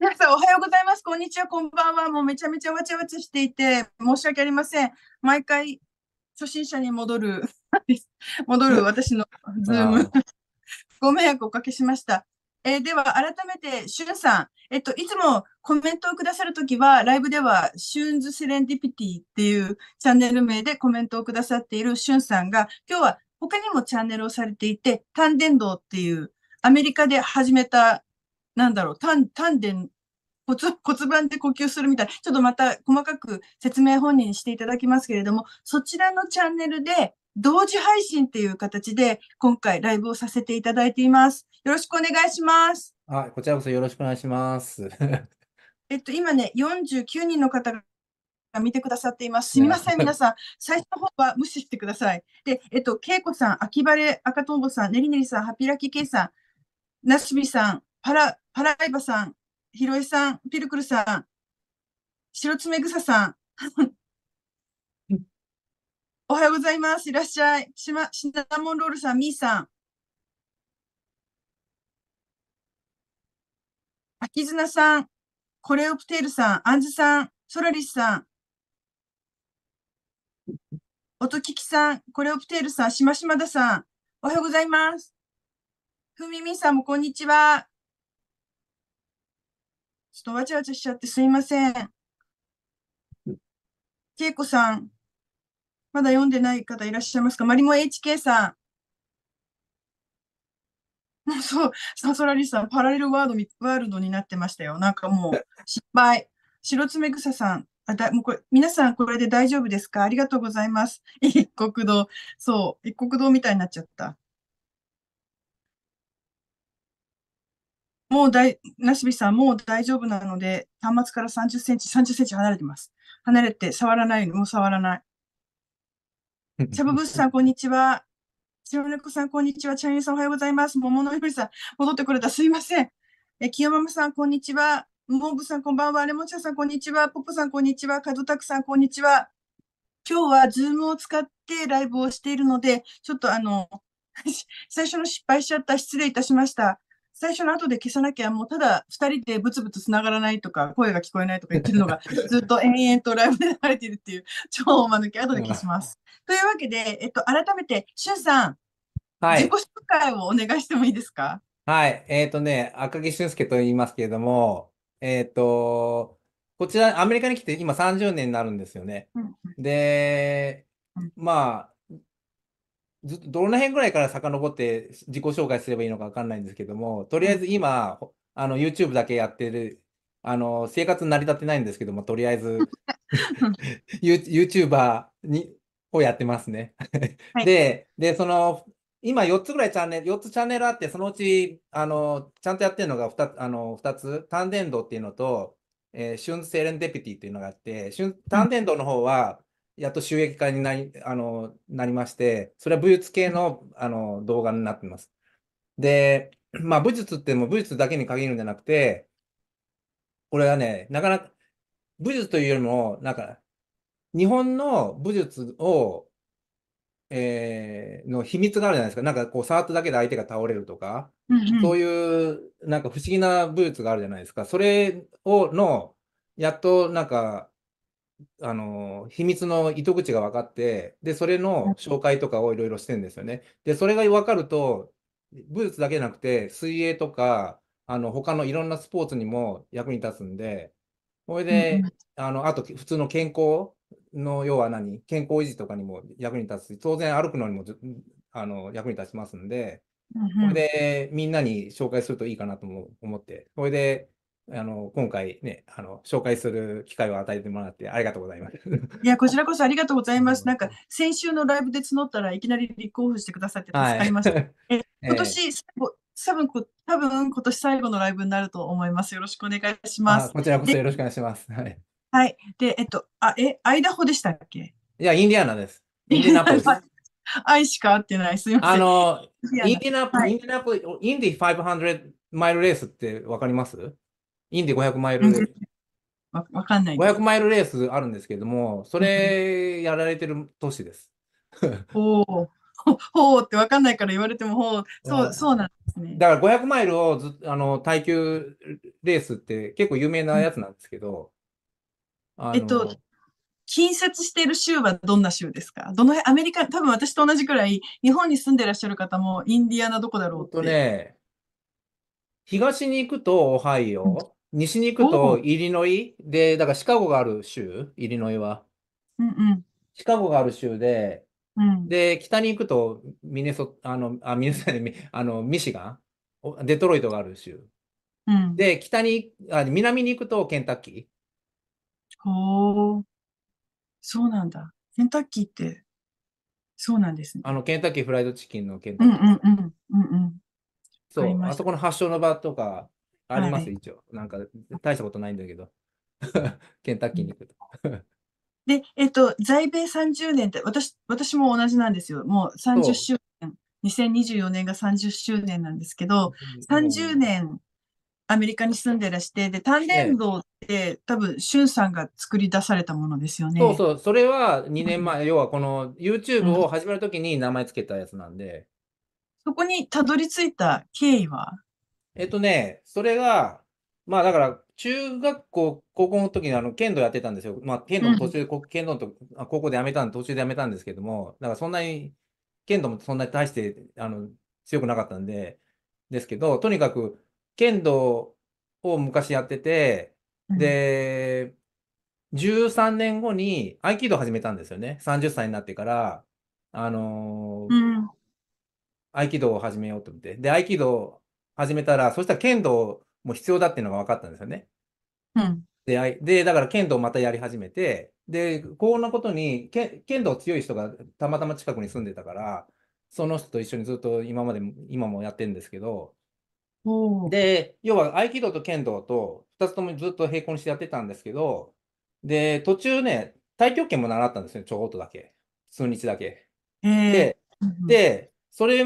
皆さんおはようございます。こんにちは、こんばんは。もうめちゃめちゃわちゃわちゃしていて、申し訳ありません。毎回、初心者に戻る、戻る私のズーム。ご迷惑をおかけしました。えー、では、改めて、シュンさん。えっと、いつもコメントをくださるときは、ライブでは、シュンズセレンディピティっていうチャンネル名でコメントをくださっているシュンさんが、今日は他にもチャンネルをされていて、デ伝道っていうアメリカで始めたなんだろう、丹田、骨骨盤で呼吸するみたいな、ちょっとまた細かく説明本人にしていただきますけれども、そちらのチャンネルで同時配信っていう形で今回ライブをさせていただいています。よろしくお願いします。はい、こちらこそよろしくお願いします。えっと、今ね、49人の方が見てくださっています。すみません、皆さん。最初の方は無視してください。で、えっと、けいこさん、秋晴れ、赤とんぼさん、ねりねりさん、ハピラキケイさん、なすびさん、パラ、パライバさん、ヒロエさん、ピルクルさん、シロツメグサさん。おはようございます。いらっしゃい。しま、シナモンロールさん、ミーさん。アキズナさん、コレオプテールさん、アンズさん、ソラリスさん。音聞きさん、コレオプテールさん、シマシマダさん。おはようございます。ふみみさんもこんにちは。ちょっとわちゃわちゃしちゃってすいません。けいこさん、まだ読んでない方いらっしゃいますかまりも HK さん。そう、サソラリさん、パラレルワードワールドになってましたよ。なんかもう、失敗。白爪草さん、あだもうこれ皆さんこれで大丈夫ですかありがとうございます。一国道。そう、一国道みたいになっちゃった。もう大、なしびさん、もう大丈夫なので、端末から30センチ、30センチ離れてます。離れて、触らないように、もう触らない。シャブブスさん、こんにちは。白猫さん、こんにちは。チャイニーさん、おはようございます。桃のゆりさん、戻ってくれた。すいません。え、清ママさん、こんにちは。モーブさん、こんばんは。レモンチャさん、こんにちは。ポポさん、こんにちは。タクさん、こんにちは。今日は、ズームを使ってライブをしているので、ちょっとあの、最初の失敗しちゃった。失礼いたしました。最初の後で消さなきゃ、もうただ2人でブツブツ繋がらないとか、声が聞こえないとか言ってるのが、ずっと延々とライブで流れてるっていう、超間抜け、後で消します。というわけで、えっと、改めて、しゅんさん、はい、自己紹介をお願いしてもいいですかはい、えっ、ー、とね、赤木俊介と言いますけれども、えっ、ー、と、こちら、アメリカに来て今30年になるんですよね。で、まあ、ずどの辺ぐらいから遡って自己紹介すればいいのか分かんないんですけども、とりあえず今、あの YouTube だけやってる、あの生活成り立ってないんですけども、とりあえず YouTuber にをやってますね。で、で、その、今4つぐらいチャンネル、4つチャンネルあって、そのうち、あの、ちゃんとやってるのが 2, あの2つ、タンデンドっていうのと、えー、シュン・セレンデピティっていうのがあって、シュンタンデンドの方は、やっと収益化になりあのなりまして、それは武術系のあの動画になってます。で、まあ、武術っても武術だけに限るんじゃなくて、これはね、なかなか、武術というよりも、なんか、日本の武術を、えー、の秘密があるじゃないですか。なんかこう、触っただけで相手が倒れるとか、うんうん、そういう、なんか不思議な武術があるじゃないですか。それを、の、やっとなんか、あの、秘密の糸口が分かって、で、それの紹介とかをいろいろしてんですよね。で、それが分かると、武術だけじゃなくて、水泳とか、あの、他のいろんなスポーツにも役に立つんで、それで、あの、あと、普通の健康の、要は何健康維持とかにも役に立つし、当然歩くのにも、あの、役に立ちますんで、これで、みんなに紹介するといいかなとも思って、それで、あの、今回ね、あの、紹介する機会を与えてもらってありがとうございます。いや、こちらこそありがとうございます。なんか、先週のライブで募ったらいきなり立候補してくださって助かりました。はい、え 今年最後、多分多分今年最後のライブになると思います。よろしくお願いします。こちらこそよろしくお願いします。はい。はい。で、えっと、あ、え、アイダホでしたっけいや、インディアナです。インディナポリス。愛 しか合ってない。すみません。あの、インディナポ、リス、インディインディ500マイルレースってわかりますインディ500マイル、わわかんない500マイルレースあるんですけれども、それやられてる都市です。ほう、ほうってわかんないから言われても、ほう、そう、そうなんですね。だから500マイルをずあの耐久レースって結構有名なやつなんですけど、えっと、近接している州はどんな州ですかどの辺、アメリカ、多分私と同じくらい、日本に住んでらっしゃる方も、インディアナどこだろうって。とね、東に行くとオハイオ、西に行くと、イリノイで、だからシカゴがある州、イリノイは。うんうんシカゴがある州で、で、北に行くと、ミネソ、あの、あ、ミネソあの、ミシガン、おデトロイトがある州。うんで、北に、あ、南に行くとケンタッキー。ほうそうなんだ。ケンタッキーってそうなんですね。あの、ケンタッキーフライドチキンのケンうタッキー。んうんうんうん。わそかりう、まあしたそこの発祥の場とか、あります、はい、一応。なんか、大したことないんだけど。ケンタッキーに行くと。で、えっと、在米30年って、私、私も同じなんですよ。もう30周年、2024年が30周年なんですけど、30年アメリカに住んでらして、で、単連動って、多分、しゅんさんが作り出されたものですよね。そうそう、それは2年前、うん、要はこの YouTube を始めるときに名前つけたやつなんで。そこにたどり着いた経緯はえっとね、それが、まあだから、中学校、高校の時にあの剣道やってたんですよ。まあ、剣道の途中、うん、剣道の高校でやめたんで、途中でやめたんですけども、だからそんなに、剣道もそんなに大してあの強くなかったんで、ですけど、とにかく、剣道を昔やってて、で、13年後に合気道始めたんですよね。30歳になってから、あのーうん、合気道を始めようと思って。で、合気道始めたら、そしたら剣道も必要だっていうのが分かったんですよね。うん。で、でだから剣道またやり始めて、で、こんなことに、剣道強い人がたまたま近くに住んでたから、その人と一緒にずっと今まで、今もやってるんですけど、で、要は合気道と剣道と2つともずっと並行にしてやってたんですけど、で、途中ね、太極拳も習ったんですよ、ちょこっとだけ。数日だけ。で、で、それ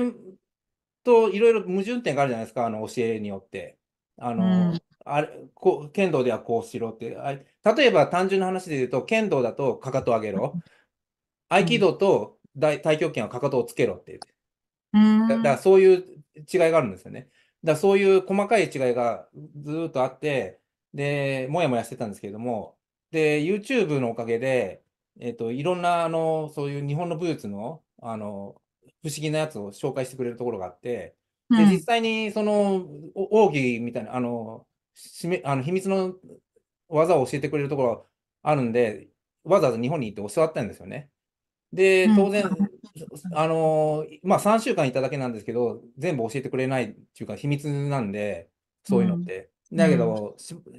といろいろ矛盾点があるじゃないですか、あの教えによって。あの、うん、あれこ剣道ではこうしろってあ例えば単純な話で言うと、剣道だとかかと上げろ。合気道と大太極拳はかかとをつけろってうん、だからそういう違いがあるんですよね。だそういう細かい違いがずっとあって、で、もやもやしてたんですけれども、で、YouTube のおかげで、えっ、と、いろんな、あの、そういう日本の武術の、あの、不思議なやつを紹介してくれるところがあって、で実際にその奥義みたいな、あの、しめあの秘密の技を教えてくれるところあるんで、わざわざ日本に行って教わったんですよね。で、当然、あのまあ、3週間いただけなんですけど、全部教えてくれないっていうか、秘密なんで、そういうのって。うん、だけど、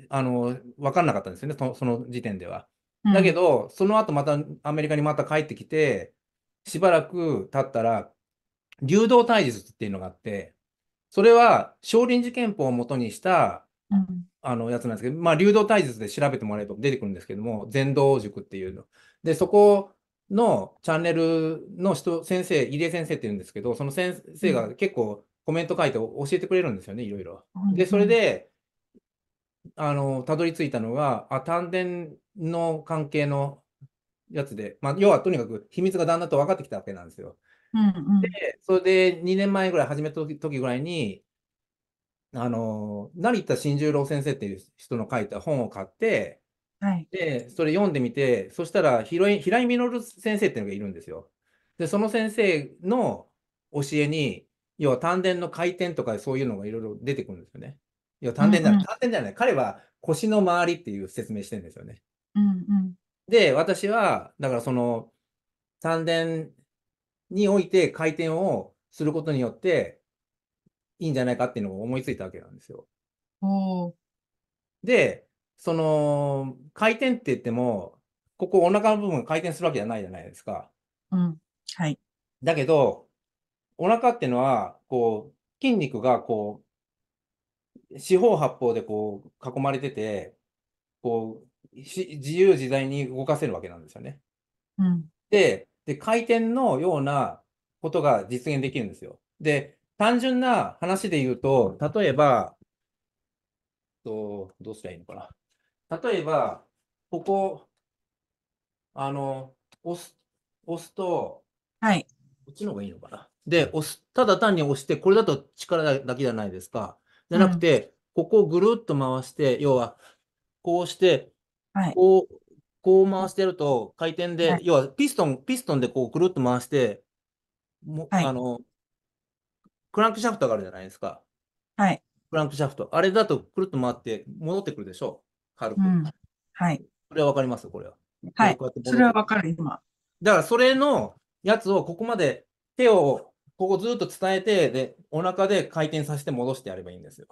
あのわかんなかったんですよね、その時点では。だけど、その後またアメリカにまた帰ってきて、しばらく経ったら、流動体術っていうのがあって、それは少林寺拳法をもとにした、あのやつなんですけど、まあ、流動体術で調べてもらえると出てくるんですけども、全道塾っていうの。で、そこのチャンネルの人、先生、入江先生っていうんですけど、その先生が結構コメント書いて教えてくれるんですよね、いろいろ。で、それで、あの、たどり着いたのが、あ、丹田の関係のやつで、まあ、要はとにかく秘密がだんだんと分かってきたわけなんですよ。うんうん、で、それで2年前ぐらい始めた時ぐらいに、あの、成田新十郎先生っていう人の書いた本を買って、はい、で、それ読んでみて、そしたら、平井稔先生っていうのがいるんですよ。で、その先生の教えに、要は丹田の回転とかそういうのがいろいろ出てくるんですよね。要は丹田じゃない、丹田じゃない、彼は腰の周りっていう説明してるんですよね。で、私は、だからその、三連において回転をすることによって、いいんじゃないかっていうのを思いついたわけなんですよ。で、その、回転って言っても、ここお腹の部分回転するわけじゃないじゃないですか。うん。はい。だけど、お腹っていうのは、こう、筋肉がこう、四方八方でこう囲まれてて、こう、自由自在に動かせるわけなんですよね。うん、でで、回転のようなことが実現できるんですよ。で、単純な話で言うと、例えば、どうしたらいいのかな。例えば、ここ、あの、押す、押すと、はい。こっちの方がいいのかな。で、押す、ただ単に押して、これだと力だけじゃないですか。じゃなくて、うん、ここをぐるっと回して、要は、こうして、はい、こう、こう回してると、回転で、はい、要はピストン、ピストンでこうくるっと回して、もはい、あの、クランクシャフトがあるじゃないですか。はい。クランクシャフト。あれだとくるっと回って戻ってくるでしょ軽く、うん。はい。それはわかりますこれは。はい。それはわかる、今。だからそれのやつをここまで手をここずっと伝えて、で、お腹で回転させて戻してやればいいんですよ。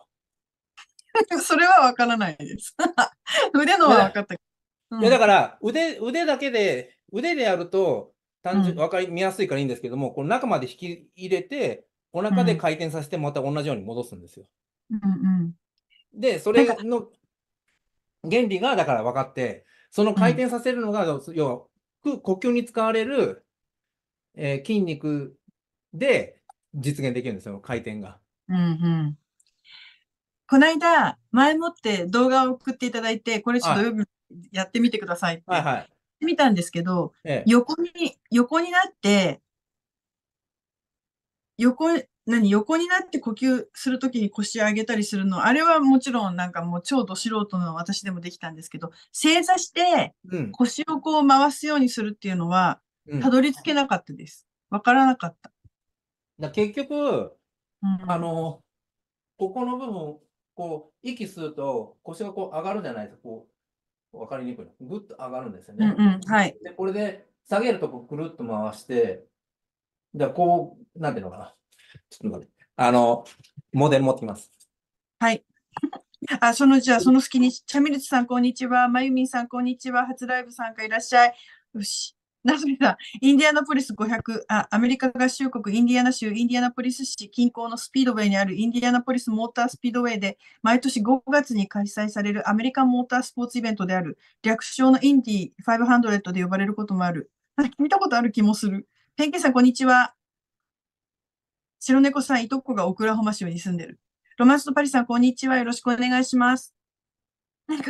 それはわからないです。腕のは分かったけど、いやだから腕腕だけで腕でやると単純、分かり見やすいからいいんですけども、この中まで引き入れてお腹で回転させてまた同じように戻すんですよ。うんうん、でそれの原理がだから分かってその回転させるのが、うん、要は呼吸に使われる、えー、筋肉で実現できるんですよ回転が。うんうんこの間、前もって動画を送っていただいて、これちょっとやってみてくださいって、はいはい、見たんですけど、ええ、横に、横になって、横、何、横になって呼吸するときに腰上げたりするの、あれはもちろんなんかもう超ど素人の私でもできたんですけど、正座して腰をこう回すようにするっていうのは、たどり着けなかったです。わ、うん、からなかった。だ結局、うん、あの、ここの部分、こう、息吸うと腰がこう上がるじゃないですか。こう、わかりにくいの。ぐっと上がるんですよね。うんうん、はい。で、これで下げるとこうぐるっと回して、じゃこう、なんていうのかな。ちょっと待って。あの、モデル持ってきます。はい。あ、その、じゃあ、その隙に、チャミルチさん、こんにちは。まゆみんさん、こんにちは。初ライブ参加いらっしゃい。よし。ナスミさん、インディアナポリス500あ、アメリカ合衆国インディアナ州インディアナポリス市近郊のスピードウェイにあるインディアナポリスモータースピードウェイで、毎年5月に開催されるアメリカンモータースポーツイベントである、略称のインディ500で呼ばれることもある。見たことある気もする。ペンケンさん、こんにちは。白猫さん、いとこがオクラホマ州に住んでる。ロマンスとパリさん、こんにちは。よろしくお願いします。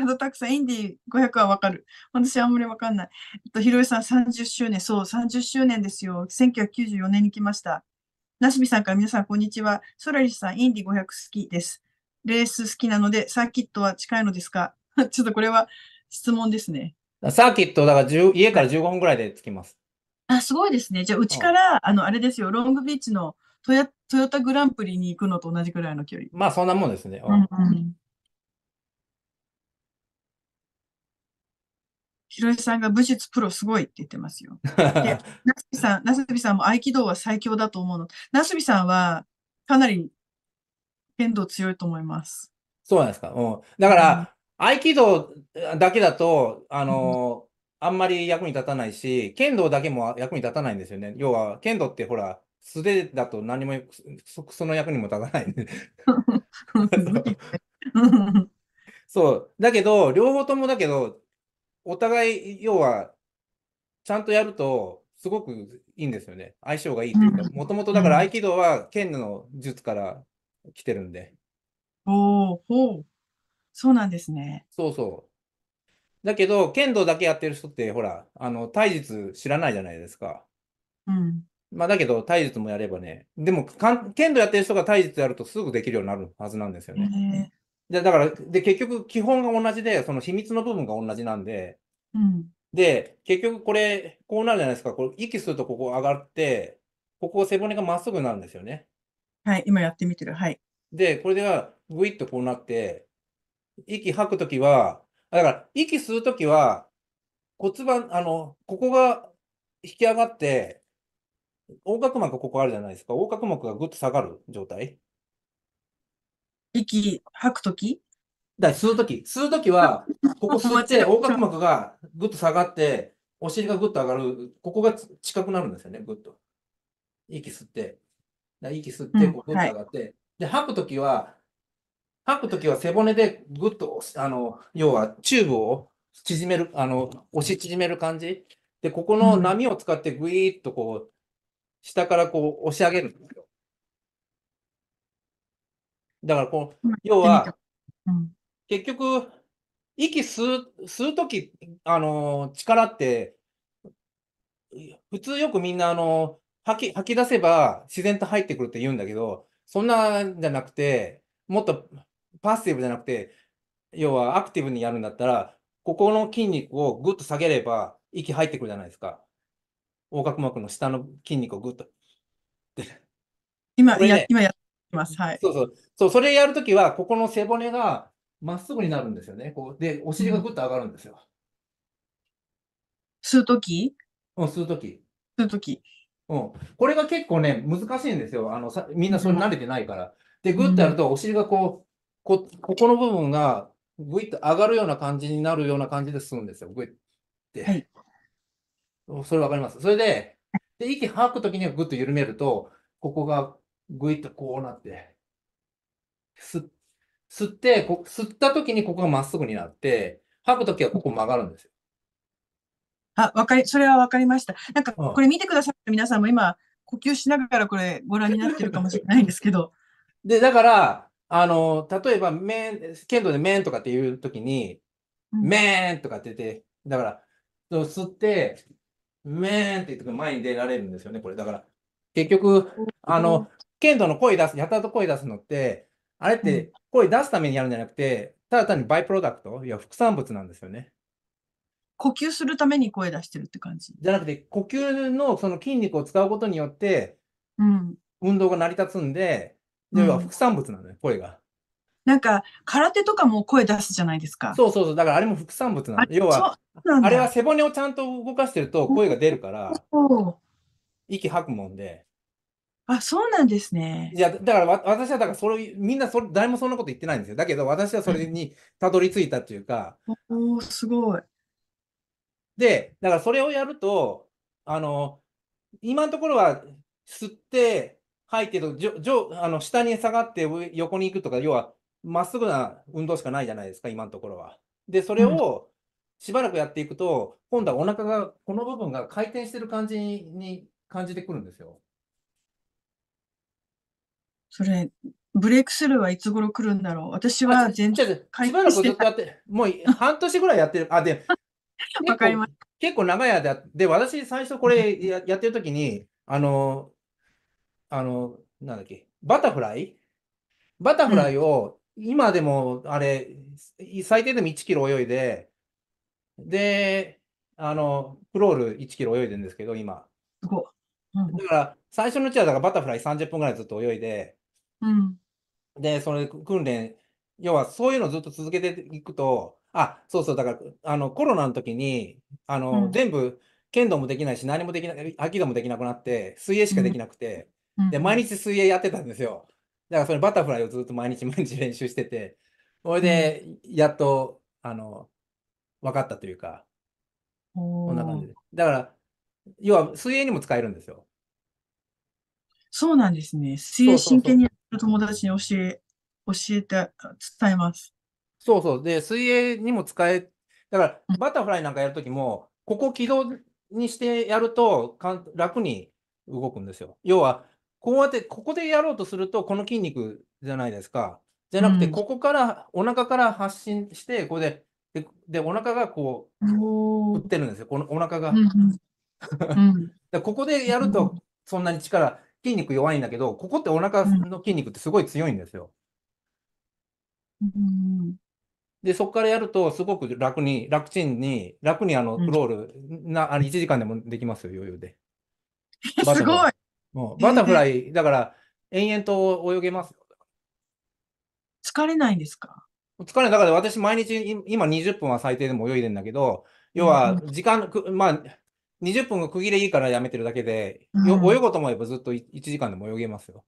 とたくさんインディー500はわかる。私あんまりわかんない。えっと、ひろえさん30周年、そう、30周年ですよ。1994年に来ました。なすびさんから皆さん、こんにちは。ソラリスさん、インディ500好きです。レース好きなので、サーキットは近いのですか ちょっとこれは質問ですね。サーキット、だから家から15分ぐらいで着きます。あ、すごいですね。じゃあ、うちから、うん、あの、あれですよ、ロングビーチのトヨトヨタグランプリに行くのと同じぐらいの距離。まあ、そんなもんですね。うん、うんひろしさんが武術プロすごいって言ってますよ。なすびさん、なすびさんも合気道は最強だと思うの。なすびさんはかなり剣道強いと思います。そうなんですか。うん、だから、うん、合気道だけだと、あの、うん、あんまり役に立たないし、剣道だけも役に立たないんですよね。要は、剣道ってほら、素手だと何もその役にも立たない、ね。そう。だけど、両方ともだけど、お互い、要は、ちゃんとやると、すごくいいんですよね。相性がいいというか、もともとだから合気道は剣の術から来てるんで。おおほう。そうなんですね。そうそう。だけど、剣道だけやってる人って、ほら、あの、体術知らないじゃないですか。うん。まあ、だけど、体術もやればね、でもかん、剣道やってる人が体術やるとすぐできるようになるはずなんですよね。えーで、だから、で、結局、基本が同じで、その秘密の部分が同じなんで、うん、で、結局これ、こうなるじゃないですか。これ、息するとここ上がって、ここ背骨がまっすぐになるんですよね。はい、今やってみてる。はい。で、これでは、ぐいっとこうなって、息吐くときは、だから、息吸うときは、骨盤、あの、ここが引き上がって、横隔膜ここあるじゃないですか。横隔膜がぐっと下がる状態。息吐くときだ吸うとき、吸うときは、ここ吸って 横隔膜がぐっと下がって、お尻がぐっと上がる、ここが近くなるんですよね、ぐっと。息吸って。息吸って、ぐっと上がって。うんはい、で、吐くときは、吐くときは背骨でぐっと、あの、要はチューブを縮める、あの、押し縮める感じ。で、ここの波を使ってぐいーっとこう、下からこう押し上げるんですよ。だからこう、要は、結局、息吸う、吸うとき、あの、力って、普通よくみんな、あの、吐き、吐き出せば自然と入ってくるって言うんだけど、そんなんじゃなくて、もっとパッシブじゃなくて、要はアクティブにやるんだったら、ここの筋肉をぐっと下げれば、息入ってくるじゃないですか。横隔膜の下の筋肉をぐっと。今、ね、今やます。はい。そうそう。そう、それやるときは、ここの背骨がまっすぐになるんですよね。こうで、お尻がぐっと上がるんですよ。吸うときうん、吸うとき。吸うとき。うん。これが結構ね、難しいんですよ。あの、さみんなそれ慣れてないから。で、ぐっとやると、お尻がこう、こ、ここの部分が、ぐいっと上がるような感じになるような感じで吸うんですよ。ぐいって。はい、それわかります。それで、で息吐くときにはぐっと緩めると、ここがぐいっとこうなって、吸吸ってこ、吸った時にここがまっすぐになって、吐く時はここ曲がるんですよ。あ、わかり、それはわかりました。なんか、これ見てくださった皆さんも今、呼吸しながらこれご覧になってるかもしれないんですけど。で、だから、あの、例えば、面、剣道で面とかっていう時に、面、うとかって言って、だから、吸って、面って言って前に出られるんですよね、これ。だから、結局、あの、剣道の声出す、やたらと声出すのって、あれって声出すためにやるんじゃなくて、ただ単にバイプロダクト、いや、副産物なんですよね。呼吸するために声出してるって感じじゃなくて、呼吸のその筋肉を使うことによって、うん、運動が成り立つんで、要は副産物なのね、声が。なんか、空手とかも声出すじゃないですか。そうそうそう。だからあれも副産物なの。要は、あれは背骨をちゃんと動かしてると声が出るから、息吐くもんで。あ、そうなんですね。いや、だからわ私はだからそれ、みんなそれ、誰もそんなこと言ってないんですよ。だけど私はそれにたどり着いたっていうか、おお、すごい。で、だからそれをやると、あの、今のところは吸って吐いてと、じょじょあの下に下がって横に行くとか、要はまっすぐな運動しかないじゃないですか、今のところは。で、それをしばらくやっていくと、今度はお腹が、この部分が回転してる感じに感じてくるんですよ。それ、ブレイクスルーはいつ頃来るんだろう私は全然。しばらくずっとやって、もう 半年ぐらいやってる。あ、で、わかります。結構長い間で、私最初これややってる時に、あの、あの、なんだっけ、バタフライバタフライを、今でも、あれ、最低でも1キロ泳いで、で、あの、クロール1キロ泳いでるんですけど、今。だから、最初のうちはだからバタフライ30分ぐらいずっと泳いで、うん。で、それ訓練、要はそういうのずっと続けていくと、あ、そうそう、だから、あの、コロナの時に、あうの、ん。全部、剣道もできないし、何もできない、合気道もできなくなって、水泳しかできなくて、うで、毎日水泳やってたんですよ。だからそれバタフライをずっと毎日毎日練習してて、それで、やっと、あの、分かったというか、こんな感じで。だから、要は水泳にも使えるんですよ。そうなんですね。水泳真剣にやる友達に教え、教えて、伝えます。そうそう。で、水泳にも使え、だから、バタフライなんかやるときも、ここ軌道にしてやるとか楽に動くんですよ。要は、こうやって、ここでやろうとすると、この筋肉じゃないですか。じゃなくて、ここから、うん、お腹から発進して、ここで、で、でお腹がこう、打ってるんですよ。このお腹が。うんうん、ここでやると、そんなに力、筋肉弱いんだけど、ここってお腹の筋肉ってすごい強いんですよ。うん、で、そこからやると、すごく楽に、楽ちんに、楽にあの、クロール、うん、な、あの、1時間でもできますよ、余裕で。すごいもうバタフライ、だから、延々と泳げますよ。疲れないんですか疲れない。だから私、毎日、今20分は最低でも泳いでんだけど、要は、時間、うん、まあ、20分が区切れいいからやめてるだけで、うん泳ごうと思えばずっと1時間でも泳げますよ。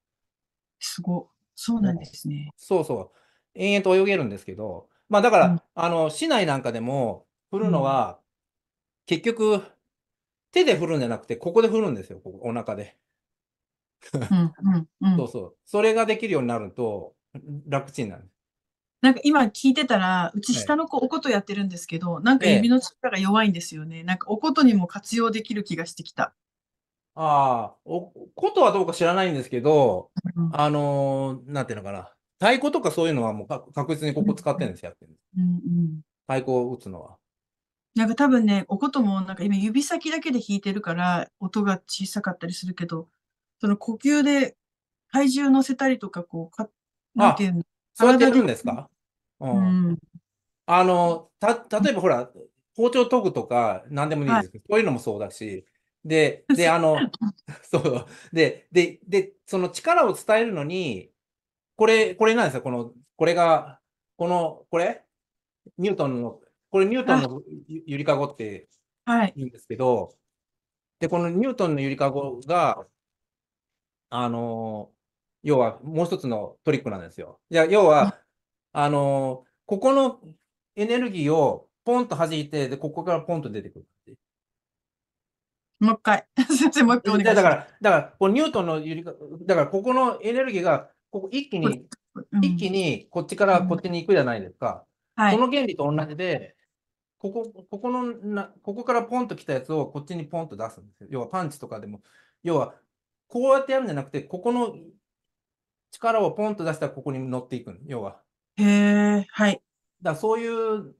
すご。そうなんですね。そうそう。延々と泳げるんですけど、まあだかうんら、あの、市内なんかでも振るのは、結局、手で振るんじゃなくて、ここで振るんですよ、ここ、お腹で。うん、うん、うそうそう。それができるようになると、楽ちんなんです。なんか今聞いてたら、うち下の子おことやってるんですけど、なんか指の力が弱いんですよね。なんかおことにも活用できる気がしてきた。ああ、おことはどうか知らないんですけど、あのーなんていうのかな。太鼓とかそういうのはもうか確実にここ使ってるんです、やってるんです。うんうん。太鼓を打つのは。なんか多分ね、おこともなんか今指先だけで弾いてるから音が小さかったりするけど、その呼吸で体重乗せたりとかこう、かなんていうの、そやってるんですかうん。あの、た、例えばほら、包丁研ぐとか何でもいいですけど、そういうのもそうだし、で、で、あの、そう、で、で、で、その力を伝えるのに、これ、これなんですよ、この、これが、この、これニュートンの、これニュートンのゆりかごって言うんですけど、はい、で、このニュートンのゆりかごが、あの、要はもう一つのトリックなんですよ。いや、要は、あの、ここのエネルギーをポンと弾いて、で、ここからポンと出てくるもう一回。先生、もう一回お願いだから、だから、こうニュートンのゆりか、だから、ここのエネルギーが、ここ一気に、一気にこっちからこっちに行くじゃないですか。はい。この原理と同じで、ここ、ここのな、ここからポンと来たやつをこっちにポンと出すんですよ。要はパンチとかでも、要は、こうやってやるんじゃなくて、ここの力をポンと出したらここに乗っていく要は。へえ、はい。だそういう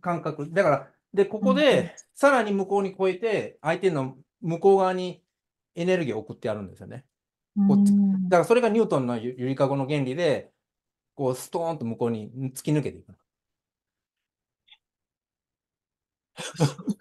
感覚。だから、で、ここで、さらに向こうに越えて、相手の向こう側にエネルギーを送ってやるんですよね。こっち。だからそれがニュートンのゆゆりかごの原理で、こう、ストーンと向こうに突き抜けていく。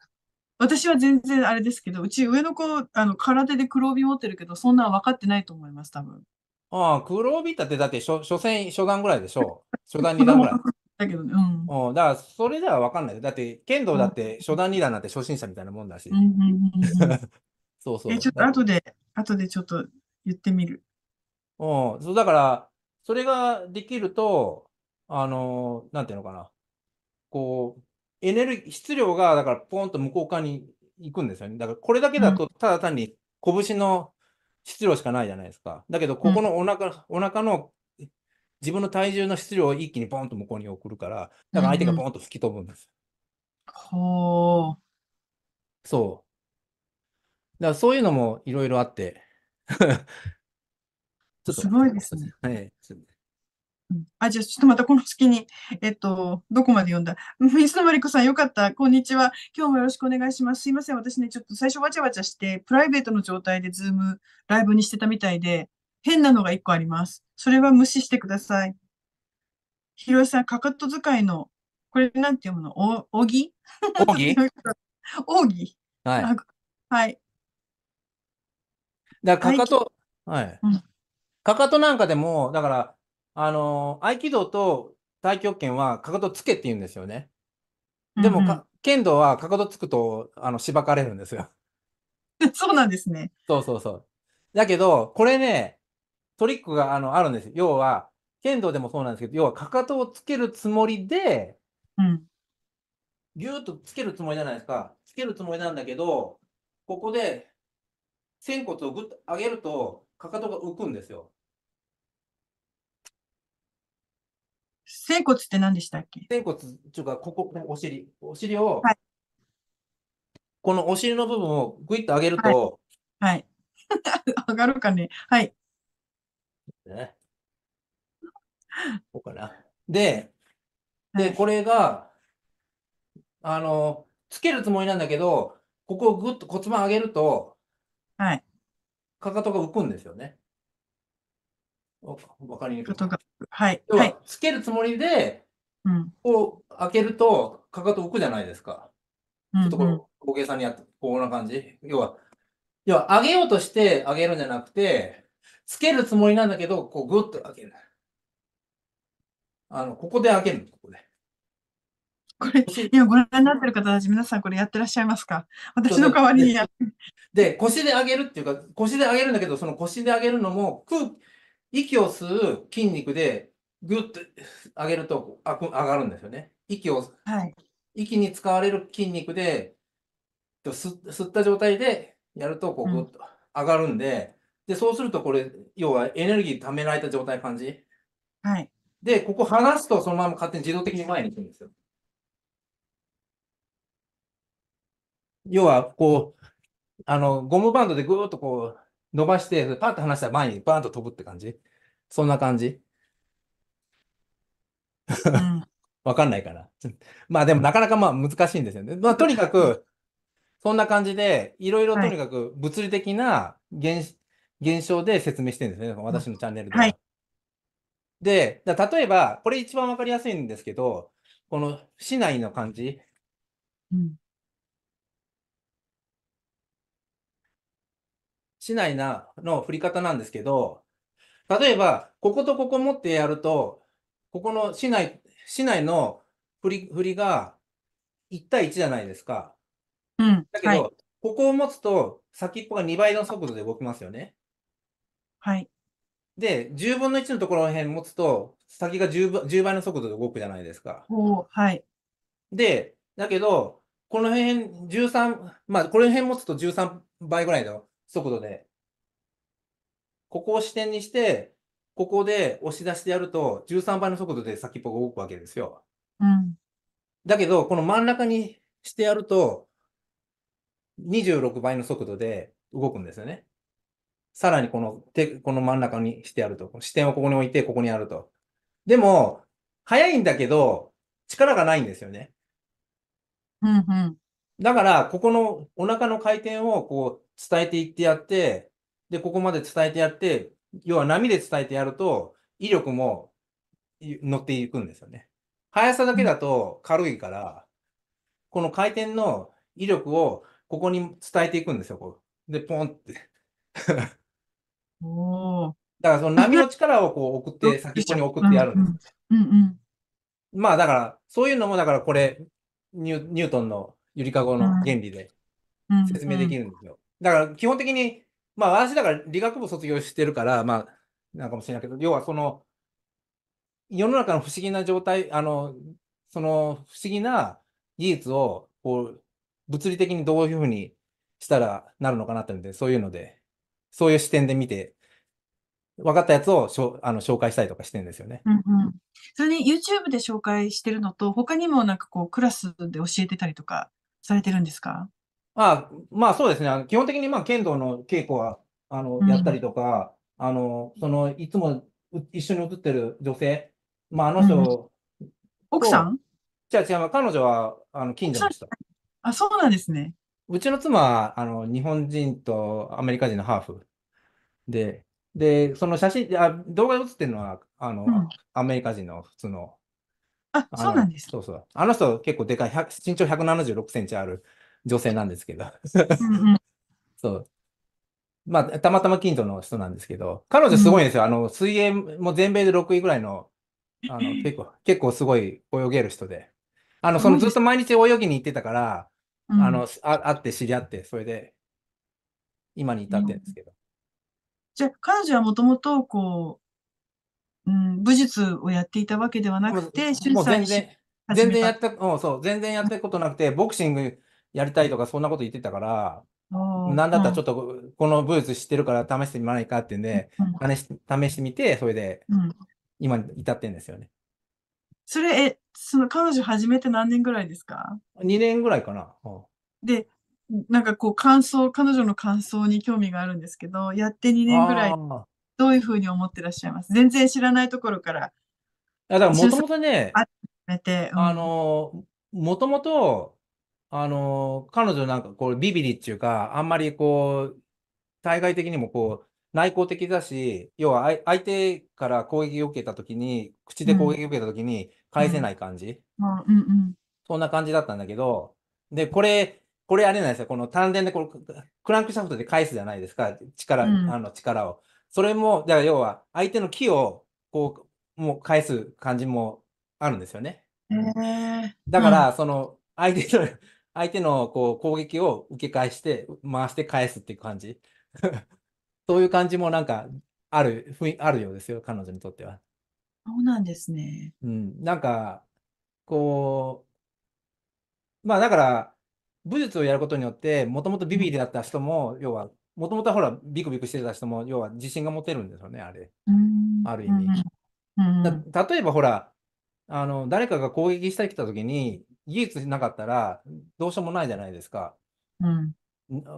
私は全然あれですけど、うち上の子、あの、空手で黒帯持ってるけど、そんなん分かってないと思います、多分。ああ、黒帯だって、だって初、初戦、初段ぐらいでしょう。初段二段ぐらい。だけどね。うん。うん、だから、それでは分かんないだって、剣道だって、初段二段なんて初心者みたいなもんだし。うんうんうんうん、そうそう。え、ちょっと後で、後でちょっと言ってみる。うん。そう、だから、それができると、あの、なんていうのかな。こう、エネルギー、質量が、だから、ポンと向こう側に行くんですよね。だから、これだけだと、ただ単に拳の質量しかないじゃないですか。だけど、ここのお腹、うん、お腹の自分の体重の質量を一気にボンと向こうに送るから、だから相手がボンと吹き飛ぶんです。ほ、うんうん、そう。だからそういうのもいろいろあって すごいですね。はい。あ、じゃあ、ちょっとまたこの隙に、えっと、どこまで読んだ 水野まりこさん、よかった。こんにちは。今日もよろしくお願いします。すいません。私ね、ちょっと最初わちゃわちゃして、プライベートの状態でズームライブにしてたみたいで、変なのが一個あります。それは無視してください。ひろしさん、かかと使いの、これなんて読むのお、おぎおぎおぎ。はい。はい。だかかと、はい。かかとなんかでも、だから、あの、合気道と太極拳はかかとつけって言うんですよね。でも、うんうん、剣道はかかとつくと、あの、しばかれるんですよ。そうなんですね。そうそうそう。だけど、これね、トリックがあのあるんですよ。要は、剣道でもそうなんですけど、要はかかとをつけるつもりで、うん、ぎゅっとつけるつもりじゃないですか。つけるつもりなんだけど、ここで、仙骨をぐっと上げると、かかとが浮くんですよ。仙骨って何でしたっけ仙骨っていうか、ここ、ね、お尻、お尻を、はい、このお尻の部分をグイッと上げると、はい。はい、上がるかね。はい。ね。こうかな。で、で、これが、あの、つけるつもりなんだけど、ここをぐっと骨盤上げると、はい。かかとが浮くんですよね。わかりにくい。はい。はいは、つけるつもりで、うん、こう開けると、かかと浮くじゃないですか。ちょっとこれ、大げさにやって、こんな感じ。要は、要は上げようとして上げるんじゃなくて、つけるつもりなんだけど、こうぐっと開ける。あの、ここで開けるここで。これ、今ご覧になってる方たち、皆さんこれやってらっしゃいますか私の代わりにやって。で、腰で上げるっていうか、腰で上げるんだけど、その腰で上げるのも空、息を吸う筋肉でぐっと上げるとあ上がるんですよね。息を、はい、息に使われる筋肉で吸った状態でやるとこうぐっと上がるんでうん、でそうするとこれ要はエネルギー貯められた状態感じ、はい、でここ離すとそのまま勝手に自動的に前に行くんですよ。要はこうあのゴムバンドでぐーっとこう伸ばして、パンと離したら前にバーンと飛ぶって感じそんな感じ わかんないから。まあでもなかなかまあ難しいんですよね。まあとにかく、そんな感じで、いろいろとにかく物理的な現,、象で説明してるんですね。私のチャンネルで。はい、で、例えば、これ一番わかりやすいんですけど、この市内の感じ。うん市内なの振り方なんですけど、例えば、こことここ持ってやると、ここの市内、市内の振り、振りが1対1じゃないですか。うん。だけど、はい、ここを持つと先っぽが2倍の速度で動きますよね。はい。で、10分の1のところの辺持つと、先が 10, 10倍の速度で動くじゃないですか。はい。で、だけど、この辺13、まあ、この辺持つと13倍ぐらいの速度で。ここを視点にして、ここで押し出してやると、13倍の速度で先っぽが動くわけですよ。うん。だけど、この真ん中にしてやると、26倍の速度で動くんですよね。さらにこの手、この真ん中にしてやると。視点をここに置いて、ここにやると。でも、速いんだけど、力がないんですよね。うんうん。だから、ここのお腹の回転をこう、伝えていってやって、で、ここまで伝えてやって、要は波で伝えてやると、威力も乗っていくんですよね。速さだけだと軽いから、この回転の威力をここに伝えていくんですよ、こう。で、ポンっておだからその波の力をこう送って、先っぽに送ってやるんです。まあだから、そういうのもだからこれ、ニュートンのゆりかごの原理で説明できるんですよ。だから基本的に、まあ私だから理学部卒業してるから、まあ、なんかもしれないけど、要はその、世の中の不思議な状態、あの、その不思議な技術を、こう、物理的にどういうふうにしたらなるのかなってで、そういうので、そういう視点で見て、分かったやつをしょあの紹介したりとかしてんですよね。うんうん。それに YouTube で紹介してるのと、他にもなんかこう、クラスで教えてたりとかされてるんですかあまあそうですね。基本的にまあ剣道の稽古は、あの、やったりとか、あの、その、いつもう一緒に写ってる女性、まああの人、奥さん違う違う、彼女は、あの、近所の人。あ、そうなんですね。うちの妻は、あの、日本人とアメリカ人のハーフで、で、その写真、あ、動画に写ってるのは、あの、アメリカ人の普通の、あ、あそうのなんです。そうそう。あの人結構でかい、100身長176センチある女性なんですけど。そう。まあ、たまたま近所の人なんですけど、彼女すごいんですよ。あの、水泳も全米で6位ぐらいの、あの、結構、結構すごい泳げる人で。あの、そのずっと毎日泳ぎに行ってたから、うん、あのあ、会って知り合って、それで、今に至ってるんですけど。うん、じゃあ、彼女はもともと、こう、うん、武術をやっていたわけではなくて、もう全然、全然やった、うん、そう、全然やったことなくて、ボクシングやりたいとか、そんなこと言ってたから、なんだったらちょっとこのブーツ知ってるから試してみないかってんで、うん、試し試してみて、それで今至ってんですよね。それ、え、その彼女始めて何年ぐらいですか ?2 年ぐらいかな。で、なんかこう感想、彼女の感想に興味があるんですけど、やって2年ぐらい、どういうふうに思ってらっしゃいます全然知らないところから。いや、だからもともとね、あうん、あの、もともとあの、彼女なんかこうビビリっていうか、あんまりこう、対外的にもこう、内向的だし、要は相手から攻撃を受けたときに、口で攻撃を受けたときに返せない感じ、うんうん。そんな感じだったんだけど、で、これ、これあれなんですよ、この単電でこうクランクシャフトで返すじゃないですか、力、うんあの力を。それも、だから要は相手の木をこう、もう返す感じもあるんですよね。へー、だから、その、相手の相手のこう攻撃を受け返して、回して返すっていう感じ。そういう感じもなんか、ある、あるようですよ、彼女にとっては。そうなんですね。うん。なんか、こう、まあだから、武術をやることによって、もともとビビリだった人も、要は、もともとほら、ビクビクしてた人も、要は自信が持てるんですよね、あれ。ある意味。例えばほら、あの、誰かが攻撃してきたときに、技術なかったら、どうしようもないじゃないですか。うん。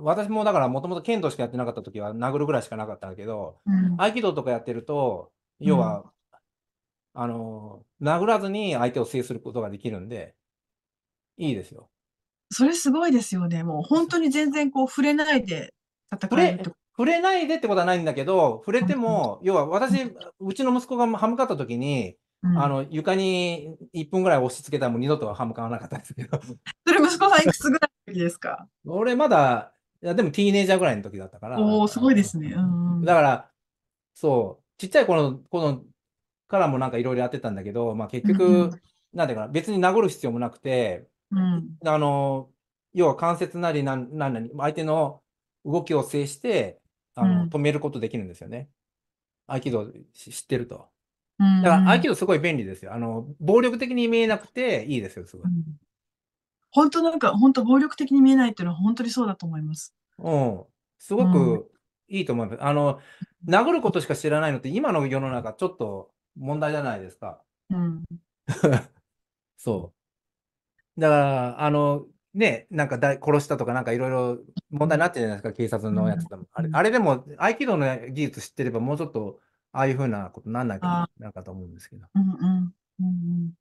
私もだからもともと剣道しかやってなかった時は殴るぐらいしかなかったんだけど、うん、合気道とかやってると、要は、うん、あの、殴らずに相手を制することができるんで、いいですよ。それすごいですよね。もう本当に全然こう触れないで戦えると触れないでってことはないんだけど、触れても、要は私、うちの息子が歯向かった時に、あの床に1分ぐらい押し付けたらもう二度とは歯向かわなかったんですけど。それ息子さんいくつぐらいの時ですか俺まだ、いやでもティーネイジャーぐらいの時だったから。おお、すごいですね。だから、そう、ちっちゃい頃のこのからもなんかいろいろやってたんだけど、まあ結局、うん、なんていうかな、別に殴る必要もなくて、うん、あの、要は関節なりなんなんなり、相手の動きを制して、あの、止めることできるんですよね。合気道知ってると。だから、合気道すごい便利ですよ。あの、暴力的に見えなくていいですよ、すごい。うん、本当なんか、本当暴力的に見えないっていうのは本当にそうだと思います。うん。すごくいいと思います。うん、あの、殴ることしか知らないのって今の世の中ちょっと問題じゃないですか。うん。そう。だから、あの、ね、なんかだ殺したとか、なんかいろいろ問題になってるじゃないですか、警察のやつでも。あれあれでも、合気道の技術知ってれば、もうちょっとああいうふうなことなんないかなんかと思うんですけど。うんうんうんうん、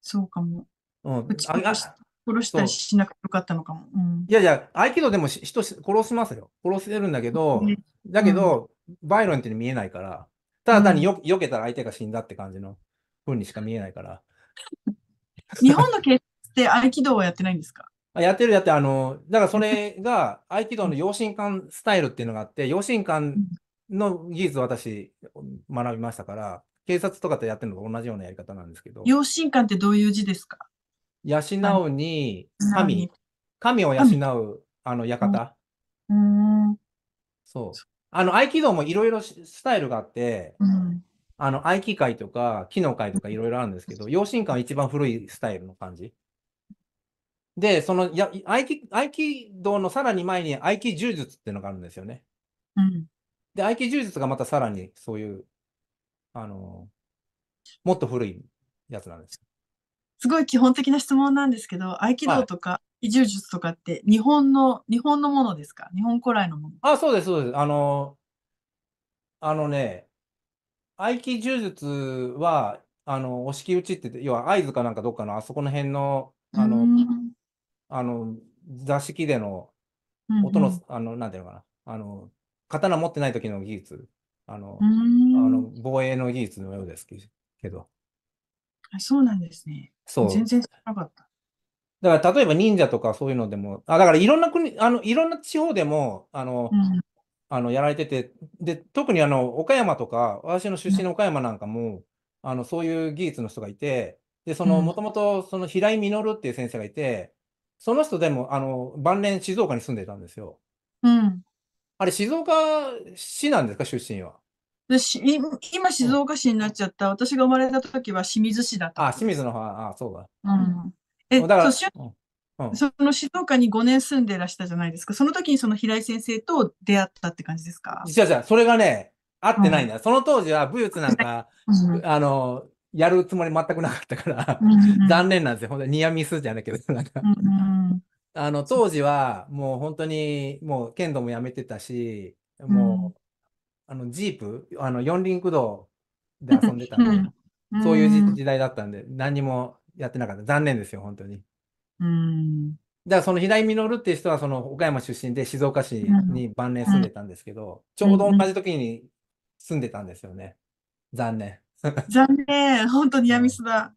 そうかも。うん、殺したりしなくてよかったのかも。うん、いやいや、合気道でも人殺しますよ。殺せるんだけど、うん、だけど、バイロンって見えないから、ただ単によ、よけたら相手が死んだって感じのふうにしか見えないから。日本の警察って合気道はやってないんですかやってるやって、あの、だからそれが合気道の養心館スタイルっていうのがあって、養心館の技術私学びましたから、警察とかとやってるのと同じようなやり方なんですけど。養親官ってどういう字ですか養うに神、神を養うあの館。うん。そう。あの合気道もいろいろスタイルがあって、うん、あの合気会とか、機能会とかいろいろあるんですけど、養親官は一番古いスタイルの感じ。で、その合気合気道のさらに前に合気柔術っていうのがあるんですよね。うん、で、IK 柔術がまたさらにそういう、あの、もっと古いやつなんです。すごい基本的な質問なんですけど、合気道とか、移住術とかって日本の、日本のものですか日本古来のもの。あ、そうです、そうです。あの、あのね、合気柔術は、あの、押し切打ちって、要は合図かなんかどっかのあそこの辺の、あの、あの、座敷での、音の、うんうん、あの、なんていうのかな、あの、刀持ってない時の技術、あの、あの防衛の技術のようですけど。あそうなんですね。そう。全然知らなかった。だから例えば忍者とかそういうのでも、あだからいろんな国、あのいろんな地方でも、あの、うん、あのやられてて、で、特にあの岡山とか、私の出身の岡山なんかも、うん、あのそういう技術の人がいて、で、その、もともとその平井稔っていう先生がいて、その人でも、あの、晩年静岡に住んでたんですよ。うん。あれ、静岡市なんですか、出身は。今、静岡市になっちゃった。私が生まれた時は清水市だった。あ、清水の方、あ、そうだ。うん。え、だから、そうん、その静岡に5年住んでらしたじゃないですか。その時にその平井先生と出会ったって感じですか違う違う、それがね、合ってないんだ。うん、その当時は武術なんか、うん、あの、やるつもり全くなかったから、うんうん、残念なんですよ。ほんとニアミスじゃないけど、なんか。うんうんあの、当時はもう本当に、もう剣道もやめてたし、うん。もう、あの、ジープ、あの、四輪駆動で遊んでたんうで、ん。そういう時代だったんで、何にもやってなかった。残念ですよ、本当に。うーん。だからその平井実っていう人はその岡山出身で静岡市に晩年住んでたんですけど、ちうん。ょうど同じ時に住んでたんですよね。残念。残念、本当にやみすだ。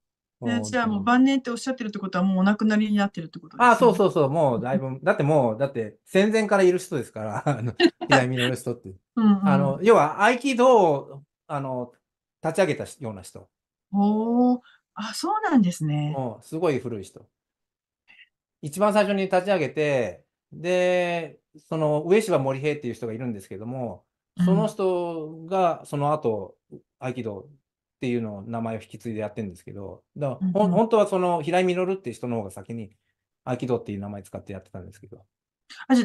じゃあもう晩年っておっしゃってるってことは、もうお亡くなりになってるってことです、ね、あそうそうそう、もうだいぶ、だってもう、だって戦前からいる人ですから、あの平井稔人ってうん、あの要は合気道をあの立ち上げたような人。おお、あそうなんですね。もうすごい古い人。一番最初に立ち上げて、で、その上芝森平っていう人がいるんですけども、その人がその後、合気道っていうのを名前を引き継いでやってるんですけど、だほ、本当はその平井稔っていう人の方が先に合気道っていう名前使ってやってたんですけど。あじ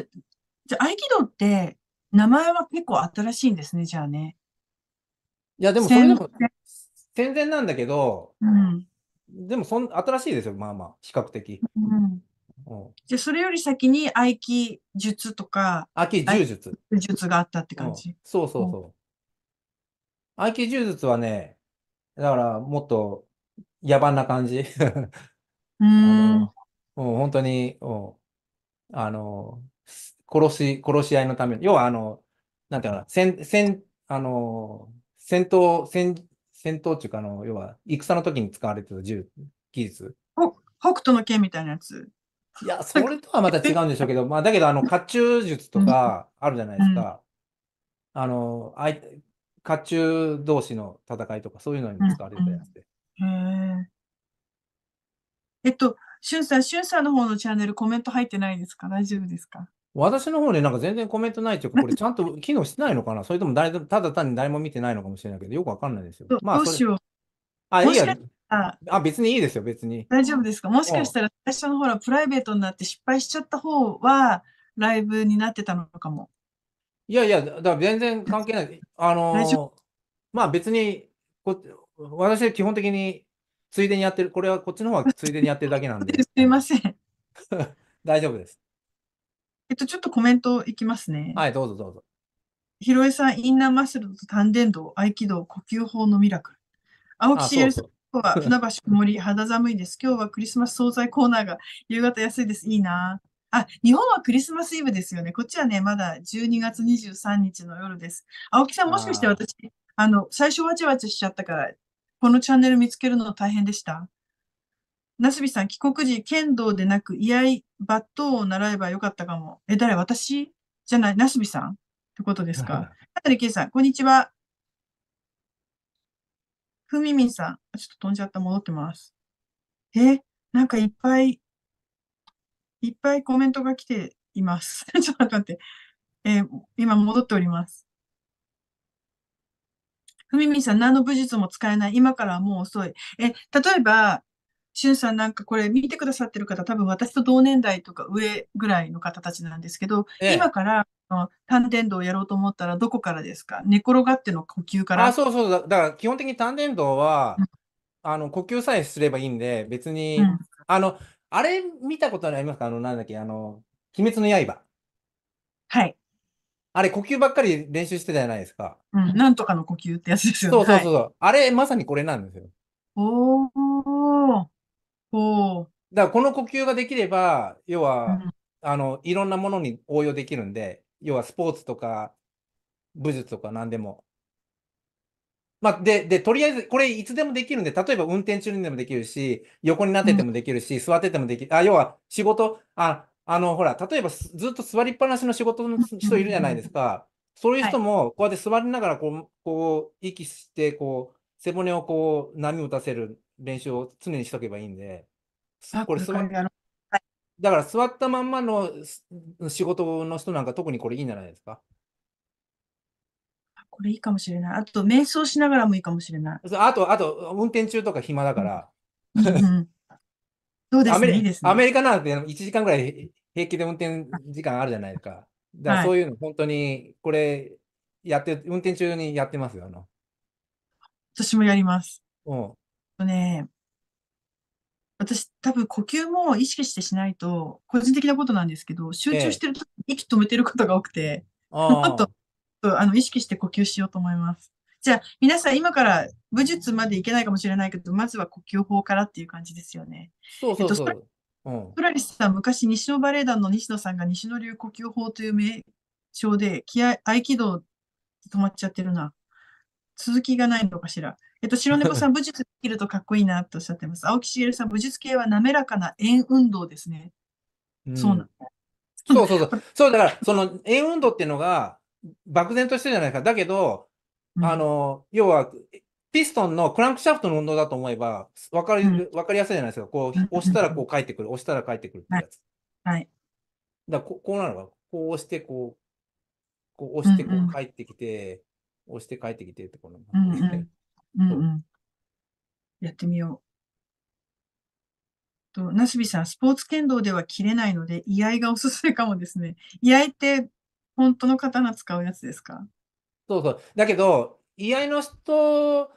ゃあ合気道って名前は結構新しいんですね、じゃあね。いや、でもそれでも戦前なんだけど、うん、でもそん新しいですよ、まあまあ、比較的。うんじゃそれより先に合気術とか、合気柔術。術があったって感じ。そうそうそう。合気柔術はね、だからもっと野蛮な感じ。うん。本当に、あの、殺し、殺し合いのために、要はあの、なんていうかな、戦、戦、あの、戦闘、戦、戦闘中かの、要は、戦の時に使われてた銃、技術。北斗の剣みたいなやつ。いや、それとはまた違うんでしょうけど、まあ、だけど、あの、甲冑術とかあるじゃないですか。うん、あの、あい甲冑同士の戦いとか、そういうのにも使われたやつで。うんうん、えっと、しゅんさん、しゅんさんの方のチャンネルコメント入ってないですか大丈夫ですか私の方でなんか全然コメントないというか、これちゃんと機能してないのかなそれとも誰でただ単に誰も見てないのかもしれないけど、よくわかんないですよ。まあ、どうしよう。あ、いいや。あ、別にいいですよ、別に。大丈夫ですかもしかしたら最初のほら、プライベートになって失敗しちゃった方は、ライブになってたのかも。いやいや、だから全然関係ない。あの、まあ別にこ、私は基本的についでにやってる、これはこっちの方は ついでにやってるだけなんで、すいません。大丈夫です。えっと、ちょっとコメントいきますね。はい、どうぞどうぞ。ひろえさん、インナーマッスルと丹田道、合気道、呼吸法のミラクル。青木あ、しげるさん、今日は船橋曇り、肌寒いです。今日はクリスマス惣菜コーナーが夕方安いです。いいなあ、日本はクリスマスイブですよね。こっちはね、まだ12月23日の夜です。青木さん、もしかして私、あの、最初わちゃわちゃしちゃったから、このチャンネル見つけるの大変でした。なすびさん、帰国時、剣道でなく、居合、抜刀を習えばよかったかも。え、誰私じゃない、なすびさんってことですか。あたりけいさん、こんにちは。ふみみんさん、ちょっと飛んじゃった、戻ってます。え、なんかいっぱいいっぱいコメントが来ています。ちょっと待って。えー、今戻っております。ふみみさん、何の武術も使えない。今からはもう遅い。え、例えば、しゅんさんなんかこれ見てくださってる方、多分私と同年代とか上ぐらいの方たちなんですけど、ええ、今から丹田道をやろうと思ったらどこからですか寝転がっての呼吸からあそうそうだ、だから基本的に丹田道は、あの呼吸さえすればいいんで、別に、うん、あの、あれ見たことありますかあの、なんだっけ、あの、鬼滅の刃。はい。あれ、呼吸ばっかり練習してたじゃないですか。うん、なんとかの呼吸ってやつですよね。そうそうそう。はい、あれ、まさにこれなんですよ。おー。おー。だから、この呼吸ができれば、要は、うん、あの、いろんなものに応用できるんで、要はスポーツとか、武術とか何でも。まあ、で、で、とりあえず、これいつでもできるんで、例えば運転中にでもできるし、横になっててもできるし、座っててもできる。あ、要は仕事、あ、あの、ほら、例えばずっと座りっぱなしの仕事の人いるじゃないですか。そういう人も、こうやって座りながらこう、こう、息して、こう、背骨をこう、波打たせる練習を常にしとけばいいんで、これ座っだから座ったまんまの仕事の人なんか特にこれいいんじゃないですか。これいいかもしれない。あと、瞑想しながらもいいかもしれない。あと、あと、運転中とか暇だから。うん、うん、そうですねですアメリカなんて1時間ぐらい平気で運転時間あるじゃないか。だからそういうの、本当に、これ、やって、運転中にやってますよ。あの私もやります。うん。ね、私多分呼吸も意識してしないと、個人的なことなんですけど、集中してると息止めてることが多くて、ええ、あとあの意識して呼吸しようと思います。じゃあ、皆さん今から武術までいけないかもしれないけど、まずは呼吸法からっていう感じですよね。そうそうそう。えっとうん、プラリスさん、昔、西野バレエ団の西野さんが西野流呼吸法という名称で、気合合気道止まっちゃってるな。続きがないのかしら。えっと、白猫さん、武術できるとかっこいいなとおっしゃってます。青木茂さん、武術系は滑らかな円運動ですね。うん、そうなんだ。そうそうそう。そうだから、その円運動っていうのが、漠然としてじゃないですか。だけど、うん、あの、要は、ピストンのクランクシャフトの運動だと思えば、わかり、わかりやすいじゃないですか。こう、押したらこう返ってくる、押したら返ってくるってやつ。はい。はい、だここうなるか。こう押して、こう、こう押して、こう返ってきて、うんうん、押して返ってきてってこの。うんうんうんうん、やってみよう。と、なすびさん、スポーツ剣道では切れないので、居合がおすすめかもですね。居合って本当の刀使うやつですかそうそう。だけど、居合の人、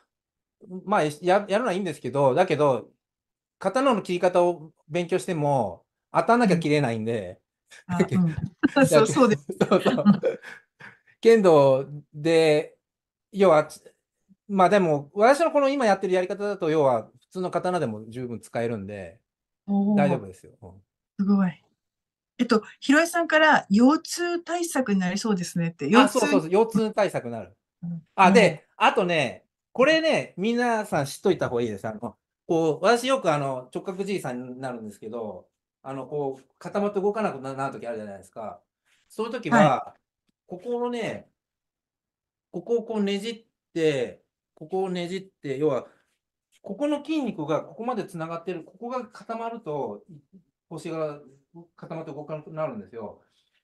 まあや、やるのはいいんですけど、だけど、刀の切り方を勉強しても、当たんなきゃ切れないんで。うん、そうそうです。そうそう。剣道で、要は、まあでも、私のこの今やってるやり方だと、要は普通の刀でも十分使えるんで、大丈夫ですよ。すごい。えっと、ひろえさんから腰痛対策になりそうですねって。腰痛そうそうそう、腰痛対策になる。あ、で、あとね、これね、皆さん知っといた方がいいです。あの、こう、私よくあの、直角じいさんになるんですけど、あの、こう、固まって動かなくなる時あるじゃないですか。そういう時は、はい、ここのね、ここをこうねじって、ここをねじって、要は、ここの筋肉がここまでつながってる、ここが固まると、腰が固まって動かなくなるんですよ。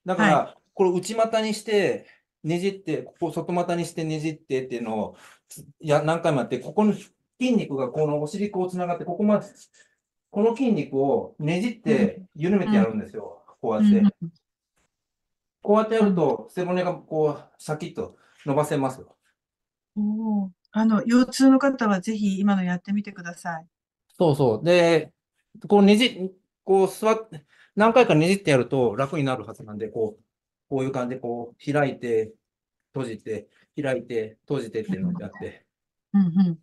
だから、はい、これ内股にして、ねじって、ここ外股にしてねじってっていうのを、いや、何回もやって、ここの筋肉がこのお尻こうつながって、ここまで、この筋肉をねじって緩めてやるんですよ。うん、こうやって、うん。こうやってやると、背骨がこう、シャキッと伸ばせますよ。おあの、腰痛の方はぜひ今のやってみてください。そうそう。で、こうねじ、こう座って、何回かねじってやると楽になるはずなんで、こう、こういう感じで、こう、開いて、閉じて、開いて、閉じてっていうのをやって。うんうん。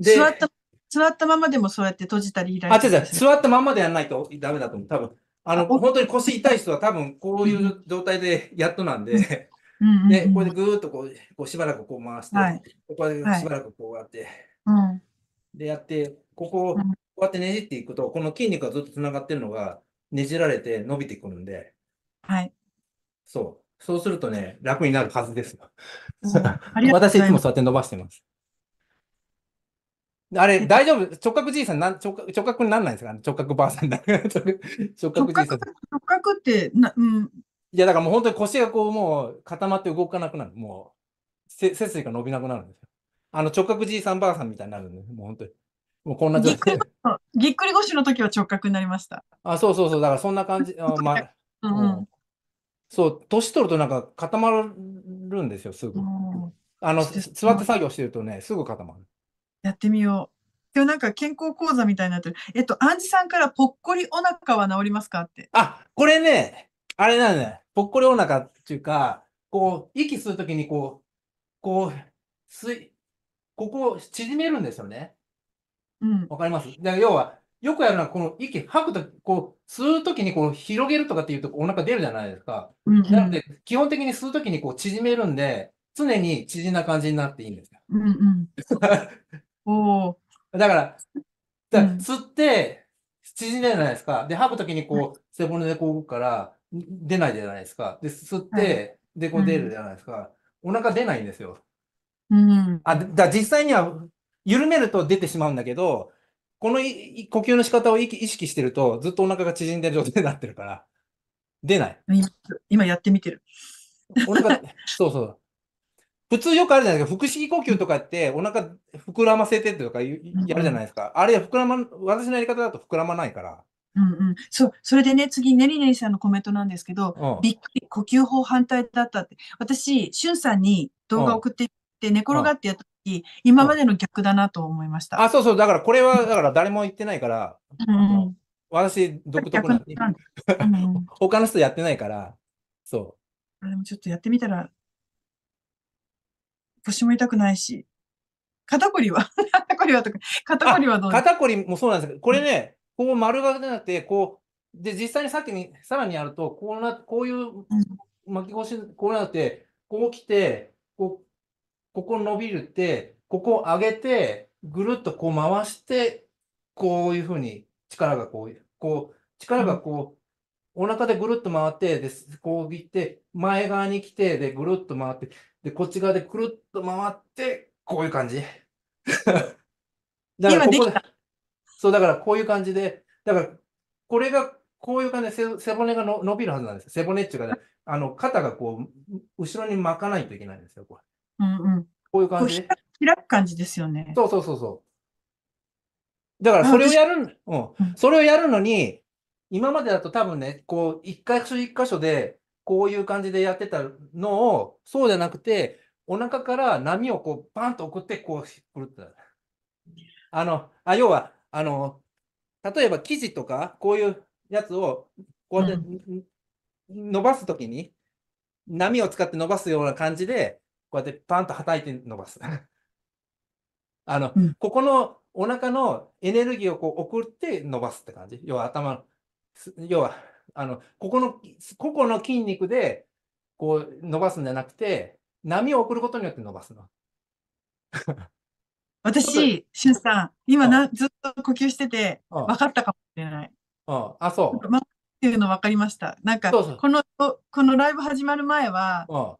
で、座った、座ったままでもそうやって閉じたり開いたり。あ、違う違う。座ったままでやらないとダメだと思う。多分、あの、本当に腰痛い人は多分こういう状態でやっとなんで、で、これでぐーっとこう、こうしばらくこう回して、はい、ここでしばらくこうやって、はい、で、やって、ここをこうやってねじっていくと、この筋肉がずっとつながってるのが、ねじられて伸びてくるんで、はい。そう。そうするとね、楽になるはずですよ。い私いつもそうやって伸ばしてます。あれ、大丈夫直角じいさんなん直角、直角にならないんですか直角ばあさんだ。直角じいさん。直角ってな、うん。いや、だからもう本当に腰がこう、もう固まって動かなくなる。もう、せ背筋が伸びなくなるんですよ。あの直角じいさんばあさんみたいになるんで、すもう本当に。もうこんな状態。ぎっくり腰の時は直角になりました。あ、そうそうそう、だからそんな感じ。あまあ、うんうん、そう、年取るとなんか固まるんですよ、すぐ。あの、座って作業してるとね、すぐ固まる。やってみよう。今日なんか健康講座みたいになってる。えっと、アンジさんからぽっこりお腹は治りますかって。あ、これね、あれなんだね。ぽっこりお腹っていうか、こう、息するときにこう、こう、すい、ここを縮めるんですよね。うん。わかりますだから要は、よくやるのは、この息吐くとき、こう、吸うときにこう広げるとかっていうとお腹出るじゃないですか。うんなので、基本的に吸うときにこう縮めるんで、常に縮んだ感じになっていいんですよ。うんうん。おだから、だから吸って、縮めるじゃないですか。で、吐くときにこう、背骨でこう動くから、出ないじゃないですか。で、吸って、で、こう出るじゃないですか。お腹出ないんですよ。うん。あ、だ実際には緩めると出てしまうんだけど、この呼吸の仕方を意識してると、ずっとお腹が縮んでる状態になってるから、出ない。今やってみてる。そうそう。普通よくあるじゃないですか、腹式呼吸とかってお腹膨らませてとかやるじゃないですか。うん、あれは膨らま、私のやり方だと膨らまないから。うんうん、そうそれでね次ねりねりさんのコメントなんですけど、うん、びっくり呼吸法反対だったって私しゅんさんに動画送ってっ寝転がってやった今までの逆だなと思いました。あ、そうそう、だからこれは、だから誰も言ってないから、うん、私、独特な、うん、他の人やってないから、そう。でもちょっとやってみたら、腰も痛くないし、肩こりは 肩こりはとか、肩こりはどう肩こりもそうなんですけど、これね、こう丸が出なくて、こう、で、実際にさっきに、さらにやると、こうな、こういう巻き腰、こうなって、こう来て、こうここ伸びるって、ここ上げて、ぐるっとこう回して、こういうふうに力がこう、こう、力がこう、お腹でぐるっと回って、で、こう行って、前側に来て、で、ぐるっと回って、で、こっち側でくるっと回って、こういう感じ。だからここで、そう、だからこういう感じで、だから、これが、こういう感じで背骨がの伸びるはずなんです。背骨っていうかね、あの、肩がこう、後ろに巻かないといけないんですよ、これ。うんこういう感じで。開く感じですよね。そうそうそうそう。だからそれをやる、うん、それをやるのに、今までだと多分ね、こう、一箇所一箇所で、こういう感じでやってたのを、そうじゃなくて、お腹から波をこう、パンと送って、こう、くるって。あの、あ、要は、あの、例えば生地とか、こういうやつを、こうやって、伸ばすときに、波を使って伸ばすような感じで、こうやってパンと叩いて伸ばす。あの、うん、ここのお腹のエネルギーをこう送って伸ばすって感じ。要は頭、要は、あの、ここの、個々の筋肉で、こう伸ばすんじゃなくて、波を送ることによって伸ばすの。私、しゅんさん、今な、ずっと呼吸してて、分かったかもしれない。ああそう。っていうの分かりました。なんか、そうそうこの、このライブ始まる前は、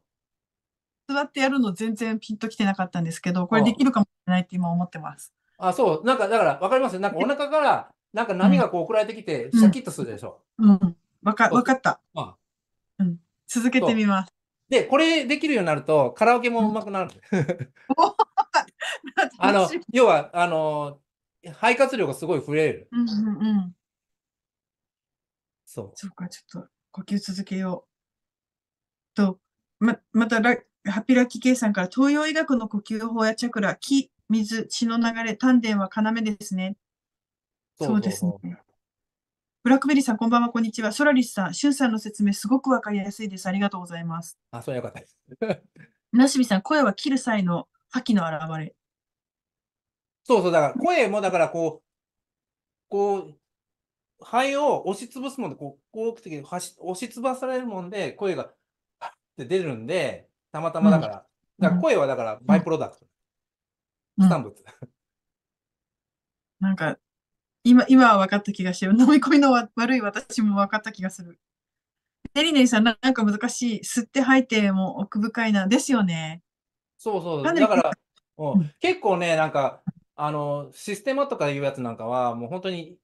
座ってやるの全然ピンときてなかったんですけど、これできるかもしれないって今思ってます。あ、そう。なんか、だから、わかりますなんかお腹から、なんか波がこう送られてきて、シャキッとするでしょ。うん。わ、うん、か、わかった。うん。続けてみます。で、これできるようになると、カラオケもうまくなる。あの、要は、あの、肺活量がすごい増える。うんうんうん。そう。そうか、ちょっと呼吸続けよう。と、ま、また来、ハピラキケイさんから東洋医学の呼吸法やチャクラ、気、水、血の流れ、丹田は要ですね。そうですね。ブラックベリーさん、こんばんは、こんにちは。ソラリスさん、シュンさんの説明、すごくわかりやすいです。ありがとうございます。あ、それよかったです。なしみさん、声は切る際の覇気の表れ。そうそう、だから声も、だからこう、こう、肺を押しつぶすもんで、こう、こう、押しつばされるもんで、声が、はって出るんで、たまたまだから、だから声はだからバイプロダクト。うん、ブツ。なんか、今、今は分かった気がしてる。飲み込みの悪い私も分かった気がする。ねりねりさん、なんか難しい。吸って吐いても奥深いな。ですよね。そうそう。だから、うん、結構ね、なんか、あの、システマとかいうやつなんかは、もう本当に、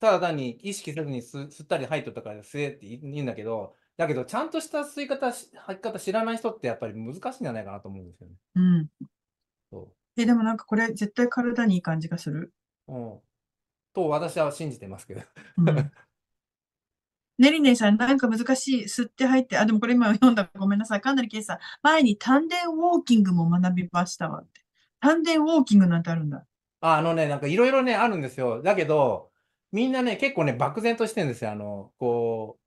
ただ単に意識せずに吸ったり吐いとったから吸えって言うんだけど、だけど、ちゃんとした吸い方、吐き方知らない人ってやっぱり難しいんじゃないかなと思うんですよね。うん。そう。え、でもなんかこれ絶対体にいい感じがする。うん。と私は信じてますけど。うん ねりねさん、なんか難しい。吸って入って、あ、でもこれ今読んだ。ごめんなさい。かなりケイさん、前に丹田ウォーキングも学びましたわって。丹田ウォーキングなんてあるんだ。あ、あのね、なんかいろいろね、あるんですよ。だけど、みんなね、結構ね、漠然としてるんですよ。あの、こう、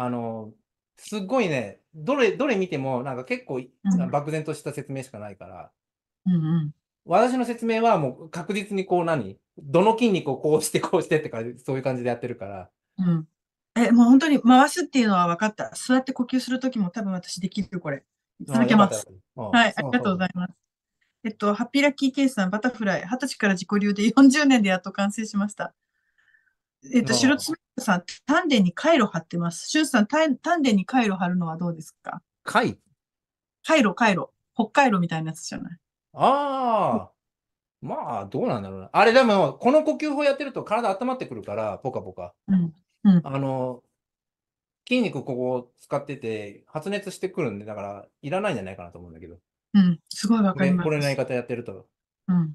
あの、すっごいね、どれ、どれ見ても、なんか結構、漠然とした説明しかないから、うんうん、私の説明はもう確実にこう何どの筋肉をこうしてこうしてってか、そういう感じでやってるから。うん。え、もう本当に回すっていうのは分かった。座って呼吸するときも多分私できる、これ。いただます。はい、ありがとうございます。えっと、ハッピーラッキーケースさん、バタフライ、二十歳から自己流で40年でやっと完成しました。えっと、白爪さん、丹田に回路貼ってます。シュウさん、丹丹田に回路貼るのはどうですか回回路、回路。北海道みたいなやつじゃないああ。まあ、どうなんだろうな。あれ、でも、この呼吸法やってると体温まってくるから、ポカポカ。うん。うん、あの、筋肉ここを使ってて、発熱してくるんで、だから、いらないんじゃないかなと思うんだけど。うん。すごいわかります。これのやり方やってると。うん。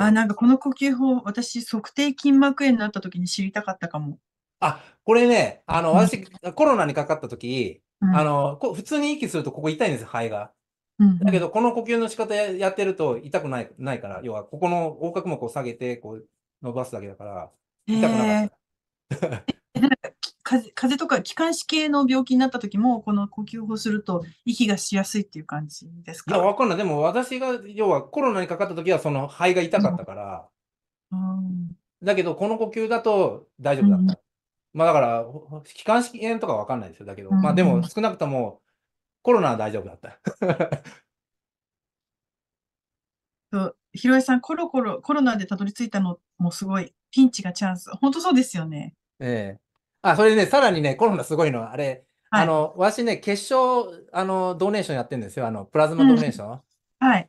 あ、なんかこの呼吸法、私、測定筋膜炎になった時に知りたかったかも。あ、これね、あの、私、うん、コロナにかかった時、うん、あの、普通に息するとここ痛いんです肺が。うん、だけど、この呼吸の仕方やってると痛くない、ないから、要は、ここの横隔膜を下げて、こう、伸ばすだけだから、痛くなかった。えー 風風邪とか気管支系の病気になった時も、この呼吸法すると息がしやすいっていう感じですかいや、かんない。でも私が、要はコロナにかかった時はその肺が痛かったから、うん、だけどこの呼吸だと大丈夫だった。うん、まあだから、気管支炎とかわかんないですよ。だけど、うん、まあでも少なくともコロナは大丈夫だった。そうひさん、コロコロ、コロナでたどり着いたのもすごい、ピンチがチャンス。本当そうですよね。ええ。あ、それでね、さらにね、コロナすごいのは、あれ、はい、あの、しね、決勝、あの、ドネーションやってるんですよ。あの、プラズマドネーション。うん、はい。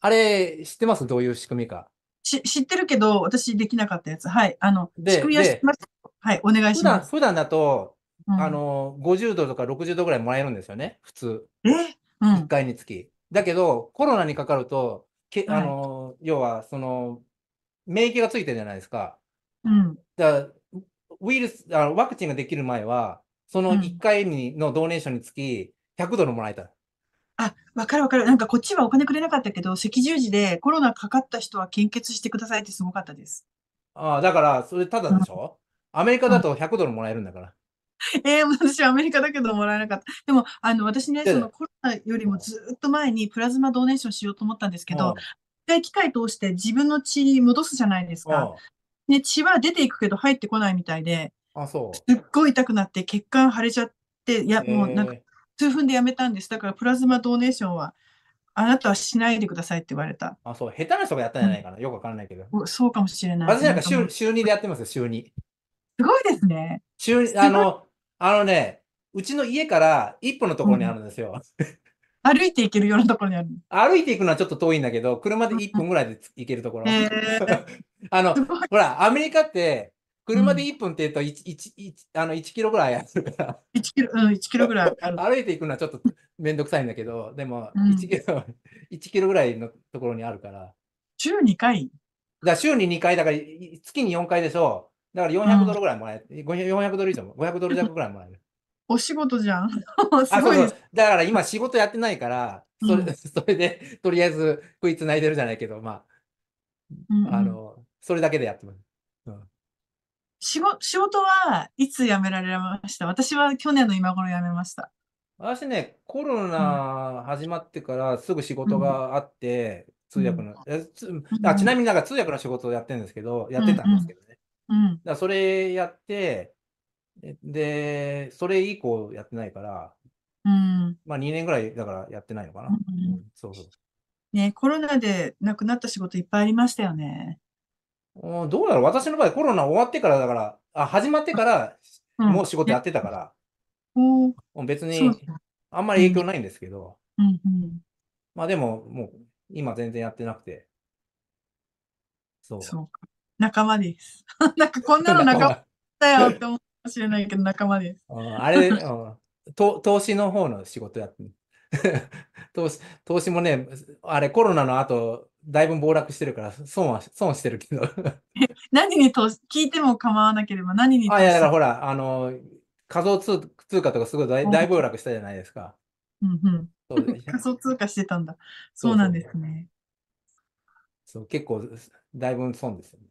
あれ、知ってますどういう仕組みか。し知ってるけど、私できなかったやつ。はい。あの、仕組みは知ってます。はい、お願いします。普段だと、うん、あの、50度とか60度ぐらいもらえるんですよね、普通。え、うん、?1 回につき。だけど、コロナにかかると、けあの、はい、要は、その、免疫がついてるじゃないですか。うん。だウイルス、あのワクチンができる前は、その1回にのドネーションにつき100ドルもらえた。あ、わかるわかる。なんかこっちはお金くれなかったけど、赤十字でコロナかかった人は献血してくださいってすごかったです。ああ、だから、それただでしょ、うん、アメリカだと100ドルもらえるんだから。えー、私はアメリカだけどもらえなかった。でも、あの、私ね、そのコロナよりもずっと前にプラズマドネーションしようと思ったんですけど、一回機械通して自分の血に戻すじゃないですか。で、血は出ていくけど入ってこないみたいで、あ、そう。すっごい痛くなって血管腫れちゃって、いや、もうなんか、数分でやめたんです。だからプラズマドーネーションは、あなたはしないでくださいって言われた。あ、そう。下手な人がやったんじゃないかな。よくわからないけど。そうかもしれない。私なんか週週2でやってますよ、週2。すごいですね。週、あの、あのね、うちの家から一歩のところにあるんですよ。うん歩いていけるようなところにある歩いていくのはちょっと遠いんだけど、車で1分ぐらいで行けるところ。えー、あの、ほら、アメリカって、車で1分って言うと 1,、うん、1, あの1キロぐらいあるから。1キロ、うん、1キロぐらいある。歩いていくのはちょっとめんどくさいんだけど、でも1キロ、うん、キロぐらいのところにあるから。週2回だ週に2回だから、月に4回でしょ。だから400ドルぐらいもらえる。うん、400ドル以上も、500ドル弱ぐらいもらえる。お仕事じゃん。すごいだから今仕事やってないから、それ,、それでとりあえず食いつないでるじゃないけど、まあ、あの、それだけでやってます。うん仕事はいつ辞められました私は去年の今頃辞めました。私ね、コロナ始まってからすぐ仕事があって、うん、通訳の、うん、ちなみになんか通訳の仕事をやってるんですけど、やってたんですけどね。うん、うん、だそれやって、で、それ以降やってないから、うん。まあ、2年ぐらいだからやってないのかな。うん、そうそう。ね、コロナで亡くなった仕事いっぱいありましたよね。うん、どうだろう私の場合コロナ終わってからだから、あ、始まってから、もう仕事やってたから、うん別にあんまり影響ないんですけど、うん、うんうん、まあでももう今全然やってなくて、そう。そうか。仲間です。なんかこんなの仲間だよって思っもしれないけど仲間です。あれ、と投資の方の仕事やって 投資投資もね、あれコロナの後、だいぶ暴落してるから、損は、損してるけど何に投資、聞いても構わなければ何に投資あ、いや、だからほら、あの、仮想通通貨とかすごい大大暴落したじゃないですか。うんうん。そうです 仮想通貨してたんだ。そうなんですね。そう結構、だいぶ損ですよね。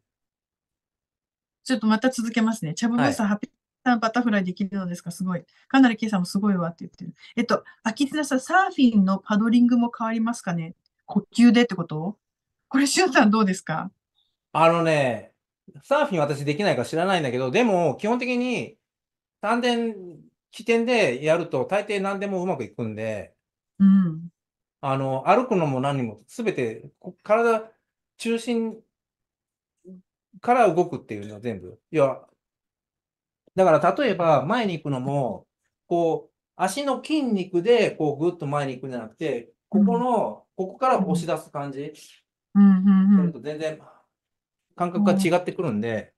ちょっとまた続けますね。チャブムースさんバタフライできるのですかすごい。かなり K さんもすごいわって言ってる。えっと、秋津さん、サーフィンのパドリングも変わりますかね呼吸でってことこれ、しゅんさんどうですかあのね、サーフィン私できないか知らないんだけど、でも基本的に丹田起点でやると大抵何でもうまくいくんで、うん、あの、歩くのも何もすべて体中心から動くっていうのは全部。いや、だから例えば前に行くのも、こう、足の筋肉でこうぐっと前に行くんじゃなくて、ここの、ここから押し出す感じ。うん。それと全然感覚が違ってくるんで。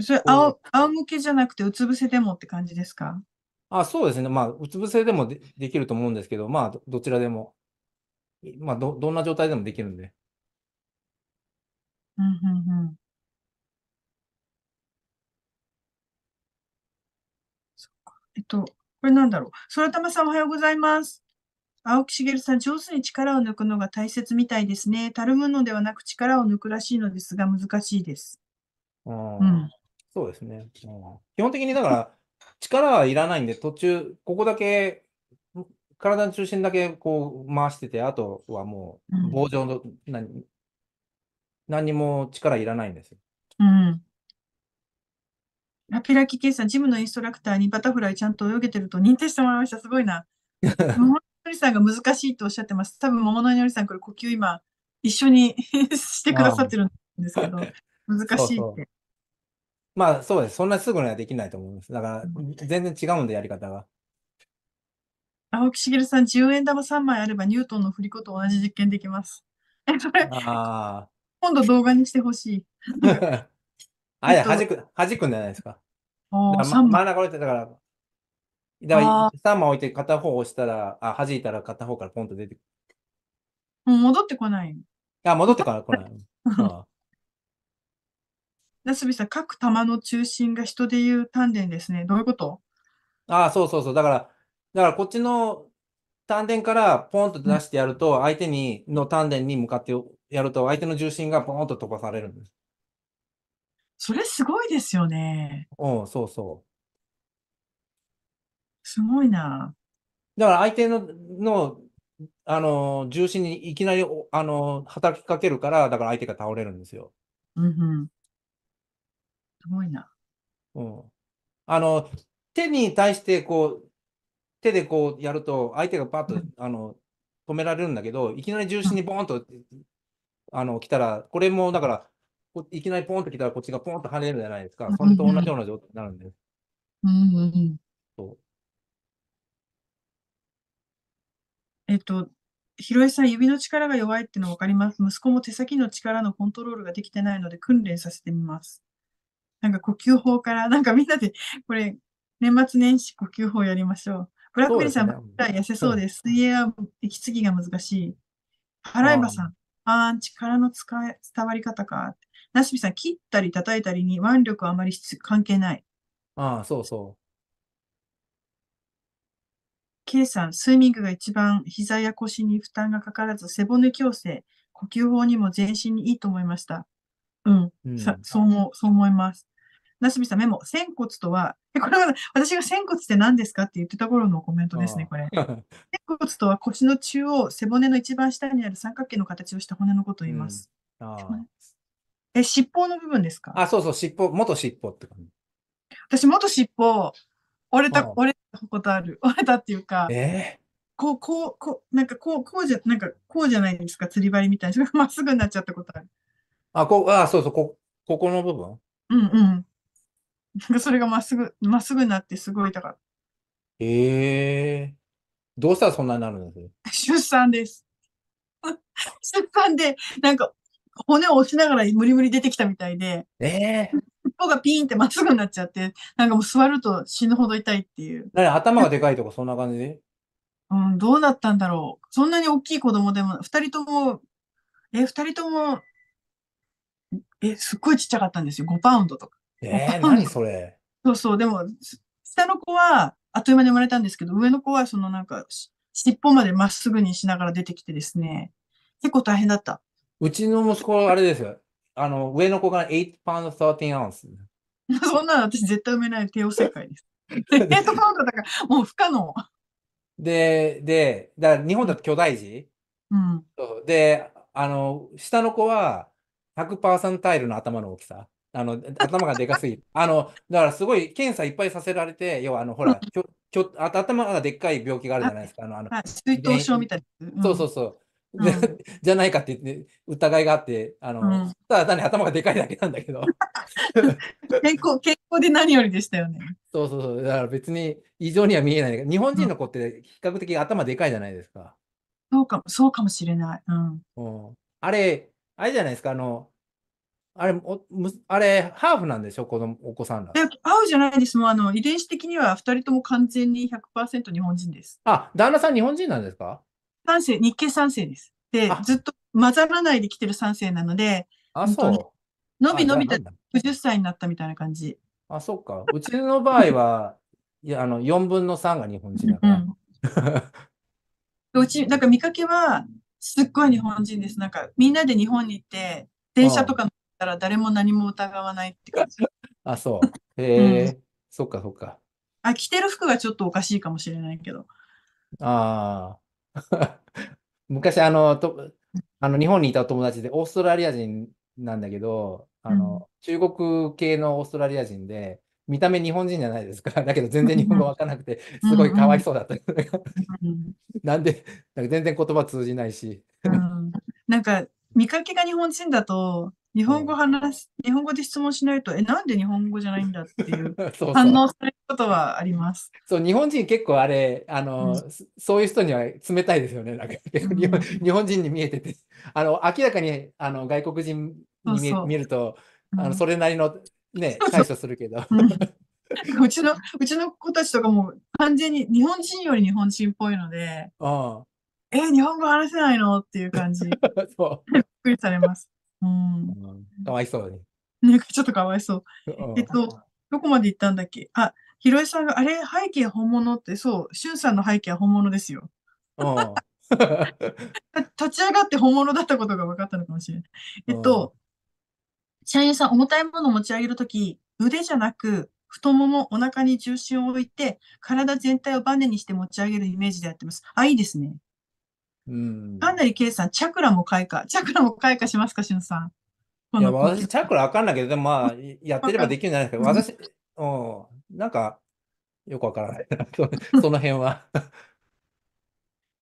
それ、仰向けじゃなくて、うつ伏せでもって感じですかあそうですね。まあ、うつ伏せでもでできると思うんですけど、まあど、どちらでも。まあど、どんな状態でもできるんで。うんうんうん。と、これなんだろう。空玉さんおはようございます。青木茂さん、上手に力を抜くのが大切みたいですね。たるむのではなく力を抜くらしいのですが、難しいです。うん、そうですね、基本的にだから、力はいらないんで、途中、ここだけ、体の中心だけこう回してて、あとはもう、棒状の、うん、何、何にも力いらないんですよ。うん。ラピラキケイさん、ジムのインストラクターにバタフライちゃんと泳げてると認定してもらいました。すごいな。桃のりさんが難しいとおっしゃってます。多分桃のりさん、これ呼吸今、一緒に してくださってるんですけど、難しいって。そうそうまあそうです。そんなすぐにはできないと思います。だから、全然違うんで、やり方が。青木るさん、10円玉3枚あればニュートンの振り子と同じ実験できます。え、それ、今度動画にしてほしい。あ、いや、弾く、弾くんじゃないですか。あだあ、ま、真ん中置いてたから、だから3枚置いて片方押したら、あ、弾いたら片方からポンと出てくる。もう戻ってこない。あ、戻ってから来ない。なすびさん、各玉の中心が人でいう丹田ですね。どういうことあ、あそうそうそう。だから、だからこっちの丹田からポンと出してやると、相手に、の丹田に向かってやると、相手の重心がポンと飛ばされるんです。それすごいですよね。うん、そうそう。すごいな。だから相手の、の、あの、重心にいきなり、あの、働きかけるから、だから相手が倒れるんですよ。うんうん。すごいな。うん。あの、手に対してこう、手でこうやると、相手がパッと、あの、止められるんだけど、いきなり重心にボーンと、あの、来たら、これもだから、こいきなりポンと来たらこっちがポンと跳ねるじゃないですか。それと同じような状態になるんです。うんうん、そうえっと、ひろえさん、指の力が弱いっての分かります。息子も手先の力のコントロールができてないので訓練させてみます。なんか呼吸法から、なんかみんなで、これ、年末年始呼吸法やりましょう。ブラックリーさん、ね、痩せそうです。水泳は息継ぎが難しい。払いばさん、あー力の使い伝わり方かなすびさん、切ったり叩いたりに腕力はあまり関係ない。ああ、そうそう。K さん、スイミングが一番膝や腰に負担がかからず、背骨矯正、呼吸法にも全身にいいと思いました。うん、うん、そう思う、そう思います。なすびさん、メモ、仙骨とは、これは私が仙骨って何ですかって言ってた頃のコメントですね、これ。仙骨とは腰の中央、背骨の一番下にある三角形の形をした骨のことを言います。うん、え、尻尾の部分ですかあ、そうそう、尻尾、元尻尾って感じ。私、元尻尾、折れた、折れたことある。折れたっていうか、えこう、こう、こう、なんかこう、こうじゃ、なんかこうじゃないですか、釣り針みたいな。それがまっすぐになっちゃったことある。あ、こ、う、あ、そうそう、こ、ここの部分うんうん。なんかそれがまっすぐ、まっすぐになってすごいだかええどうしたらそんなになるんです 出産です。出産で、なんか骨を押しながら無理無理出てきたみたいで、ええー。尻尾がピーンってまっすぐになっちゃって、なんかもう座ると死ぬほど痛いっていう。頭がでかいとかそんな感じうん、どうなったんだろう。そんなに大きい子供でも、二人とも、え、二人とも、え、すっごいちっちゃかったんですよ。5パウンドとか。えー、何それ。そうそう。でも、下の子は、あっという間に生まれたんですけど、上の子は、そのなんか、尻尾までまっすぐにしながら出てきてですね、結構大変だった。うちの息子はあれですよ。あの、上の子が8パウンド13アンス。そんなの私絶対埋めない帝王切開です。8パウンドだからもう不可能。で、で、だから日本だと巨大児。うん。で、あの、下の子は100%タイルの頭の大きさ。あの、頭がでかすぎ あの、だからすごい検査いっぱいさせられて、要はあの、ほら、きょきょ頭がでっかい病気があるじゃないですか。あの、あの、水頭症みたいな、うん。そうそうそう。うん、じゃないかってって疑いがあって、あの、うん、ただ単に頭がでかいだけなんだけど。健康、健康で何よりでしたよね。そうそうそう。だから別に異常には見えない。日本人の子って比較的頭でかいじゃないですか。うん、そうかも、そうかもしれない。うん。あれ、あれじゃないですか、あの、あれ、おむあれ、ハーフなんでしょ、このお子さんら。合うじゃないです。もうあの遺伝子的には2人とも完全に100%日本人です。あ、旦那さん、日本人なんですか三世、日系三世です。で、ずっと混ざらないで来てる三世なので、あ、そう。伸び伸びた90歳になったみたいな感じ。あ、そっか。うちの場合は、いや、あの、4分の3が日本人だから。うち、なんか見かけは、すっごい日本人です。なんか、みんなで日本に行って、電車とか乗ったら誰も何も疑わないって感じ。あ、そう。へえ、そっかそっか。あ、着てる服がちょっとおかしいかもしれないけど。ああ。昔、あの、とあの日本にいたお友達で、オーストラリア人なんだけど、あの、中国系のオーストラリア人で、見た目日本人じゃないですか。だけど全然日本語わからなくて、すごいかわいそうだった。なんで、なんか全然言葉通じないし。なんか、見かけが日本人だと、日本語話す、日本語で質問しないと、え、なんで日本語じゃないんだっていう 反応されることはあります。そう日本人結構あれ、あの、うん、そういう人には冷たいですよね。なんか日本,、日本人に見えてて、あの明らかにあの外国人に見ると、あのそれなりのね、対処するけど。うちの、うちの子たちとかも完全に日本人より日本人っぽいので、うん、え、日本語話せないのっていう感じ。そう。びっくりされます。うん。かわいそうに。なんかちょっとかわいそう。えっと、どこまで行ったんだっけあ、ひろえさんが、あれ、背景本物って、そう、しゅんさんの背景は本物ですよ。立ち上がって本物だったことが分かったのかもしれない。えっと、社員さん、重たいものを持ち上げるとき、腕じゃなく、太もも、お腹に重心を置いて、体全体をバネにして持ち上げるイメージでやってます。あ、いいですね。かなりケイさん、チャクラも開花。チャクラも開花しますか、しんさん。いや、私、チャクラあかんないけど、でもまあ、やってればできるんじゃないですか。私、うん、なんか、よくわからない。その辺は。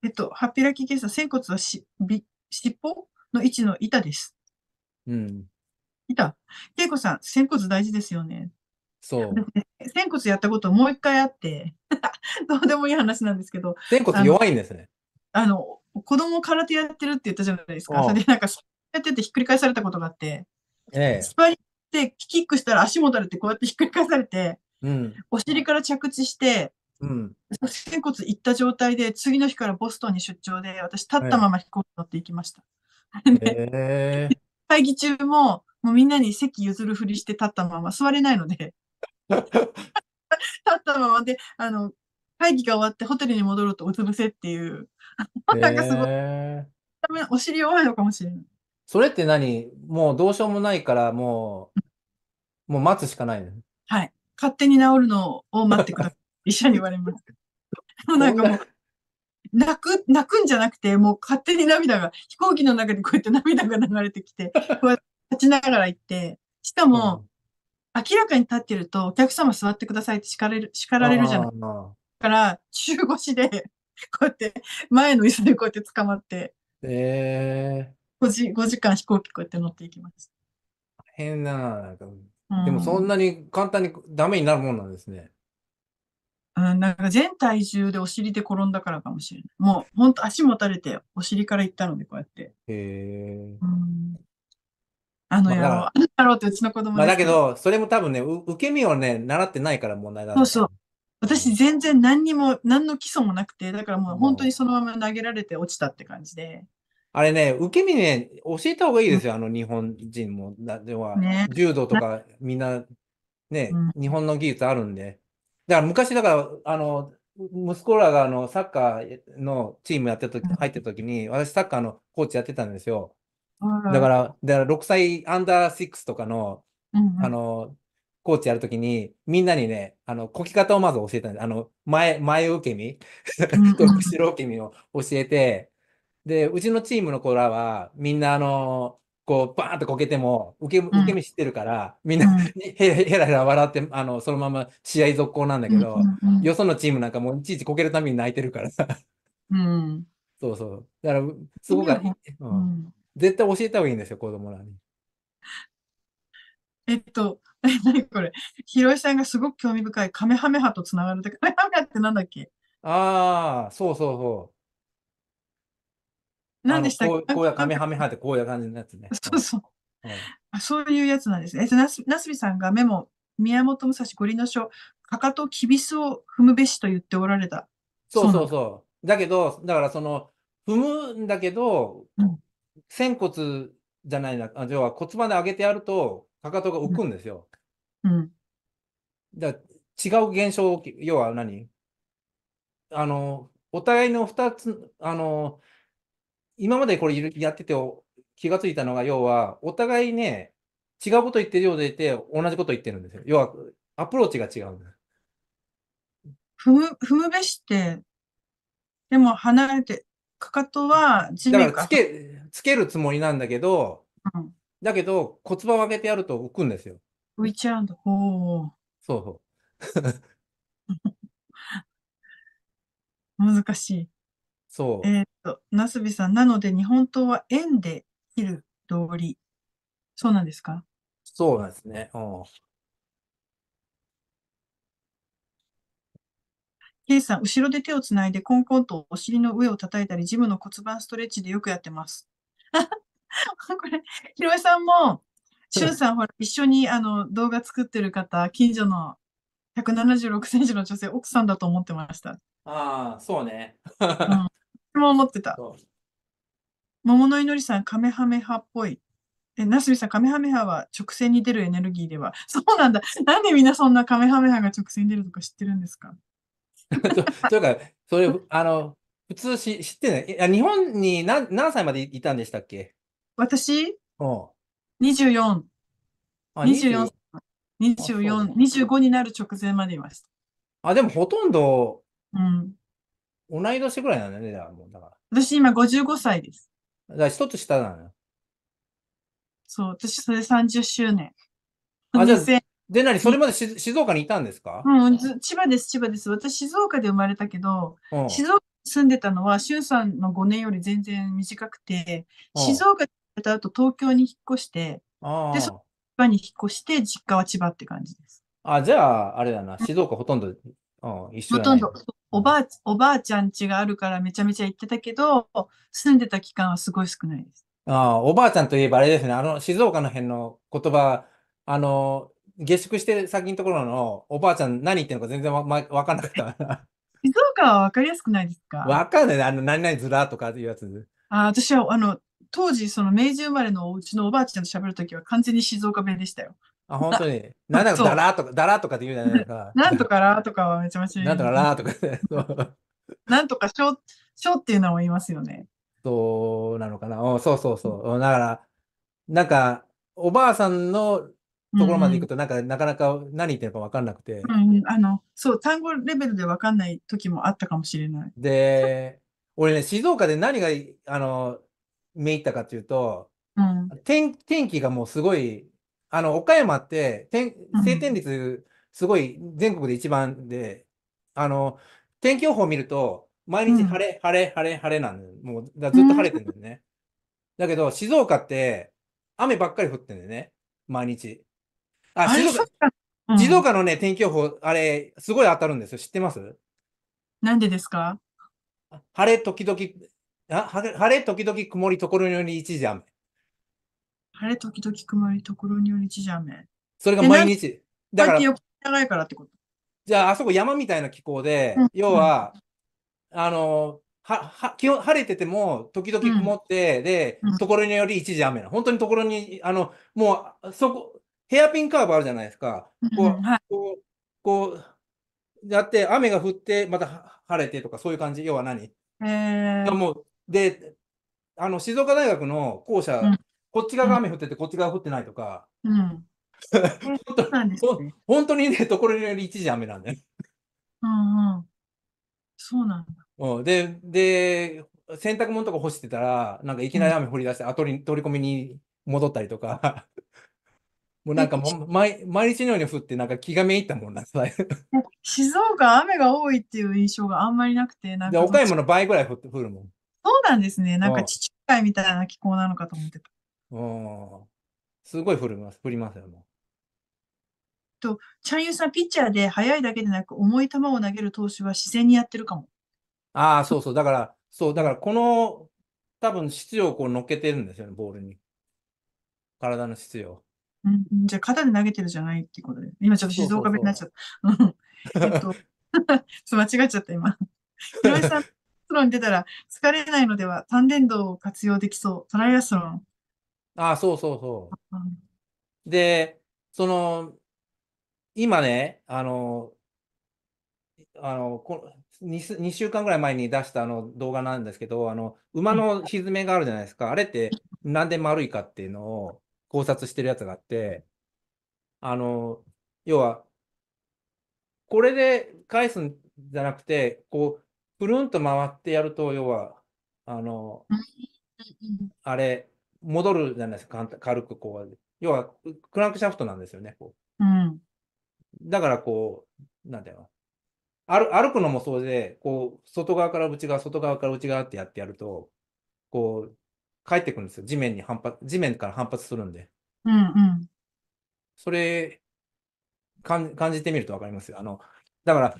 えっと、ハッピラキケイさん、仙骨はし、び、尻尾の位置の板です。うん。板。ケイコさん、仙骨大事ですよね。そう。仙骨やったこともう一回あって、どうでもいい話なんですけど。仙骨弱いんですね。あの、子供空手やってるって言ったじゃないですか。それでなんか、やっててひっくり返されたことがあって、ええ、スパリってキックしたら足もたれてこうやってひっくり返されて、うん、お尻から着地して、うん、仙骨いった状態で、次の日からボストンに出張で、私立ったまま飛行機乗っていきました。会議中も、もうみんなに席譲るふりして立ったまま、座れないので。立ったままで、あの、会議が終わってホテルに戻ろうとうつ伏せっていう。なんかすごい。えー、お尻弱いのかもしれない。それって何もうどうしようもないから、もう、もう待つしかないの、ね、はい。勝手に治るのを待ってください。医者に言われます。もうなんかもう、泣く、泣くんじゃなくて、もう勝手に涙が、飛行機の中でこうやって涙が流れてきて、こうやって立ちながら行って、しかも、うん、明らかに立ってると、お客様座ってくださいって叱られる、叱られるじゃない。から、中腰で、こうやって、前の椅子でこうやって捕まって、えー、5, 時五時間飛行機こうやって乗っていきました。変な、なんか、でもそんなに簡単にダメになるもんなんですね。うん、うん、なんか全体重でお尻で転んだからかもしれない。もう本当足もたれてお尻から行ったのでこうやって。へえ、うん。あの野郎、まあ、あの野郎ってうちの子供、まあ、だけど、それも多分ね、受け身をね、習ってないから問題だ。そうそう。私全然何にも、何の基礎もなくて、だからもう本当にそのまま投げられて落ちたって感じで。あれね、受け身ね、教えた方がいいですよ、あの日本人も。だでは、ね柔道とかみんな、ね、うん日本の技術あるんで。だから昔、だから、あの、息子らがあのサッカーのチームやってる時うん入ってる時に、私サッカーのコーチやってたんですよ。だから、だから6歳アンダー6とかの、ああの、コーチやるときに、みんなにね、あの、こき方をまず教えたんです。あの、前、前受け身 後ろ受け身を教えて、で、うちのチームの子らは、みんなあの、こう、バーンとこけても、受け、受け身知ってるから、うん、みんな、ヘラへらへら笑って、あの、そのまま試合続行なんだけど、うんうんうん、よそのチームなんかもういちいちこけるために泣いてるからさ。うん。そうそう。だから、すごく、うん、絶対教えた方がいいんですよ、子供らに。えっと、え、何これ。ひろいさんがすごく興味深い、カメハメハとつながるって、カメハメハってなんだっけああ、そうそうそう。何でしたっこけう、こうや、カメハメハってこういう感じのやつね。そうそう。うんあ、そういうやつなんですね。えっと、なす、なすびさんがメモ、宮本武蔵五輪の書、かかときびを踏むべしと言っておられた。そうそうそうだ。そだけど、だからその、踏むんだけど、うん。仙骨じゃないな、あ要は骨盤で上げてやると、かかとが浮くんですよ。うん。だ違う現象、要は何あの、お互いの2つ、あの、今までこれやってて気がついたのが、要は、お互いね、違うこと言ってるようでいて、同じこと言ってるんですよ。要は、アプローチが違うんです。踏む、踏むべしって、でも離れて、かかとは地面かだからつけ、つけるつもりなんだけど、うん、だけど骨盤を上げてやると浮くんですよ。浮いちゃうんだ。おう。そうそう。難しい。そう。えっ、ー、と、なすびさん、なので日本刀は円で切る道理。そうなんですかそうなんですね。うん。イさん、後ろで手をつないでコンコンとお尻の上を叩いたり、ジムの骨盤ストレッチでよくやってます。これ、ひろえさんも、しゅんさん、ほら、一緒にあの動画作ってる方、近所の176センチの女性、奥さんだと思ってました。ああ、そうね。うん、も思ってた。桃の祈りさん、カメハメ派っぽい。え、なすびさん、カメハメ派は直線に出るエネルギーでは。そうなんだ。なんでみんなそんなカメハメ派が直線に出るとか知ってるんですか というか、それ、あの、普通し知ってない。いや日本に何何歳までいたんでしたっけ私お ?24。24 2 4 25になる直前までいました。あ、でもほとんどうん。同い年ぐらいなんだよね、だからだか私今55歳です。だから一つ下なのよ。そう、私それ30周年。あじゃあで、なに、それまでし静岡にいたんですかうん、千葉です、千葉です。私、静岡で生まれたけど、うん。静岡に住んでたのは、しゅんさんの5年より全然短くて、静岡でた後、東京に引っ越して、あで、そっかに引っ越して、実家は千葉って感じです。あ、じゃあ、あれだな、静岡ほとんど、うん、一緒ほとんどおばあ、おばあちゃん家があるからめちゃめちゃ行ってたけど、住んでた期間はすごい少ないです。ああ、おばあちゃんといえばあれですね、あの、静岡の辺の言葉、あの、下宿してる先のところのおばあちゃん何言ってるのか全然わ、ま、わかんなかった静岡はわかりやすくないですかわかんない。あの、何々ずらとかいうやつ。あ、私は、あの、当時、その明治生まれのおうちのおばあちゃんと喋るときは完全に静岡弁でしたよ。あ、本当に。なんだかだらーとか、だらーとかって言うじゃないですか。なんとからーとかはめちゃめちゃなんとからーとかなんとかしょ、しょっていうのは言いますよね。そうなのかな。そうそうそう。うん、だから、なんか、おばあさんのところまで行くと、なんか、うん、なかなか何言ってるか分かんなくて。うん、あの、そう、単語レベルで分かんない時もあったかもしれない。で、俺ね、静岡で何が、あの、めいったかというと、うん、天天気がもうすごい、あの、岡山って天、晴天率すごい全国で一番で、あの、天気予報を見ると、毎日晴れ、うん、晴れ、晴れ、晴れなんで、もうずっと晴れてるんだよね。だけど、静岡って、雨ばっかり降ってんだよね。毎日。あ、静岡、うん、静岡のね、天気予報、あれ、すごい当たるんですよ。知ってますなんでですか晴れ時々あ晴れ、晴れ時々曇り、ところにより一時雨。晴れ時々曇り、ところにより一時雨。それが毎日。だから、長いからってことじゃあ、あそこ山みたいな気候で、うん、要は、あの、は、は、気温、晴れてても、時々曇って、うん、で、ところにより一時雨の。本当にところに、あの、もう、そこ、ヘアピンカーブあるじゃないですか。こう、うんはい、こう、こう、やって、雨が降って、また晴れてとか、そういう感じ。要は何えー、もうで、あの、静岡大学の校舎、うん、こっち側が雨降ってて、こっち側降ってないとか、うん、本当にね、ところにより一時雨なんだよ。うんうん。そうなんだ。うん、で、で、洗濯物とか干してたら、なんかいきなり雨降り出して、あ、取り、取り込みに戻ったりとか。もうなんか毎毎日のように降ってなんか気がめいったもんな、静岡雨が多いっていう印象があんまりなくて、なんか。岡山の倍ぐらい降って降るもん。そうなんですね。なんか地中海みたいな気候なのかと思ってた。あん。すごい降ります。降りますよ、もと、チャンユーさん、ピッチャーで速いだけでなく、重い球を投げる投手は自然にやってるかも。ああ、そうそう。だから、そう、だからこの、多分、質量をこう乗っけてるんですよね、ボールに。体の質量。うん、じゃあ、肩で投げてるじゃないってことで。今ちょっと静岡弁になっちゃった。うんえっと、そ う間違っちゃった、今。広井さん、スロンに出たら疲れないのでは、単電動を活用できそう。トライアスロン。ああ、そうそうそう。で、その、今ね、あの、あのこ 2, 2, 週間ぐらい前に出したあの動画なんですけど、あの馬の蹄めがあるじゃないですか、あれってなんで丸いかっていうのを考察してるやつがあって、あの要は、これで返すんじゃなくて、こうプるんと回ってやると、要は、あの、あれ、戻るじゃないですか、軽くこう。要は、クランクシャフトなんですよね、こう。うん、だから、こう、なんだよ。歩歩くのもそうで、こう、外側から内側、外側から内側ってやってやると、こう、帰ってくるんですよ。地面に反発、地面から反発するんで。うんうん。それ、感じてみるとわかりますよ。あの、だから、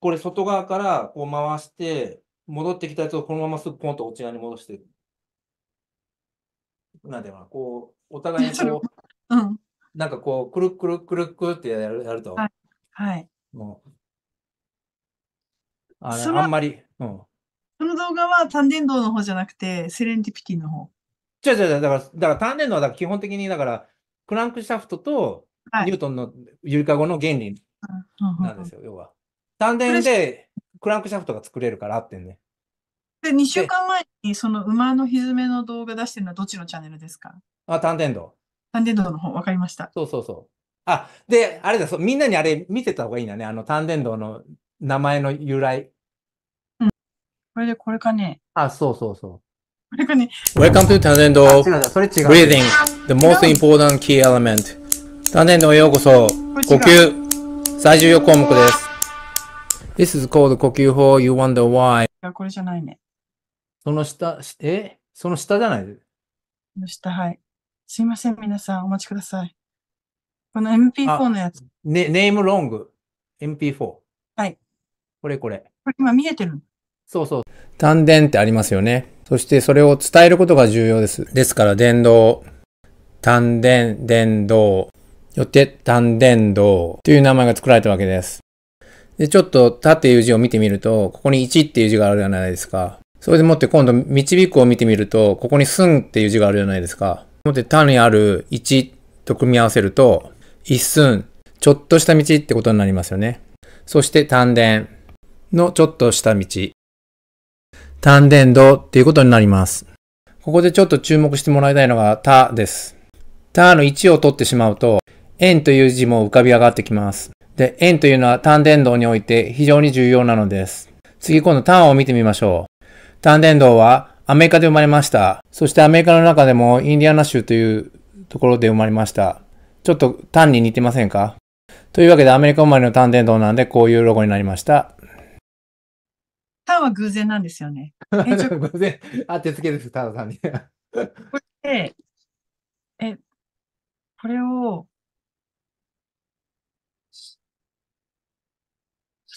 これ外側からこう回して、戻ってきたやつをこのまますぐポンとち側に戻して、なんていうのこう、お互いにこう、うん、なんかこう、くるくるくるくるってやるやると。はい。はい、もうああんまり、うん。その動画は単電動の方じゃなくて、セレンティピティの方。違う違う違う、だから、だから単電動はだから基本的に、だから、クランクシャフトとニュートンのゆりかごの原理なんですよ、はい、要は。単田でクランクシャフトが作れるからってね。で、2週間前にその馬の蹄の動画出してるのはどっちのチャンネルですかあ、単田道。単田道の方、わかりました。そうそうそう。あ、で、あれだ、そうみんなにあれ見てた方がいいんだね。あの、単田道の名前の由来。うん。これで、これかね。あ、そうそうそう。これかね。Welcome to 丹田道。違う、それ違う。Breathing, the most important key element. 丹田道へようこそ。呼吸、最重要項目です。This is called 呼吸法 You wonder why あこれじゃないね。その下、えその下じゃないその下、はい。すいません、皆さん、お待ちください。この MP4 のやつ。ね、ネームロング。MP4。はい。これこれ。これ今見えてるそうそう。丹田ってありますよね。そしてそれを伝えることが重要です。ですから、伝動。丹田、伝動。よって丹田道という名前が作られたわけです。で、ちょっと、たっていう字を見てみると、ここに1っていう字があるじゃないですか。それでもって今度、導くを見てみると、ここにすんっていう字があるじゃないですか。もって、単にある1と組み合わせると、一寸、ちょっとした道ってことになりますよね。そして、丹田のちょっとした道。丹田道っていうことになります。ここでちょっと注目してもらいたいのが、たです。たの1を取ってしまうと、円という字も浮かび上がってきます。で、円というのは単電動において非常に重要なのです。次今度ターンを見てみましょう。単電動はアメリカで生まれました。そしてアメリカの中でもインディアナ州というところで生まれました。ちょっと単に似てませんかというわけでアメリカ生まれの単電動なんでこういうロゴになりました。単は偶然なんですよね。偶然、あ、手付けです、ただ単に。これで、え、これを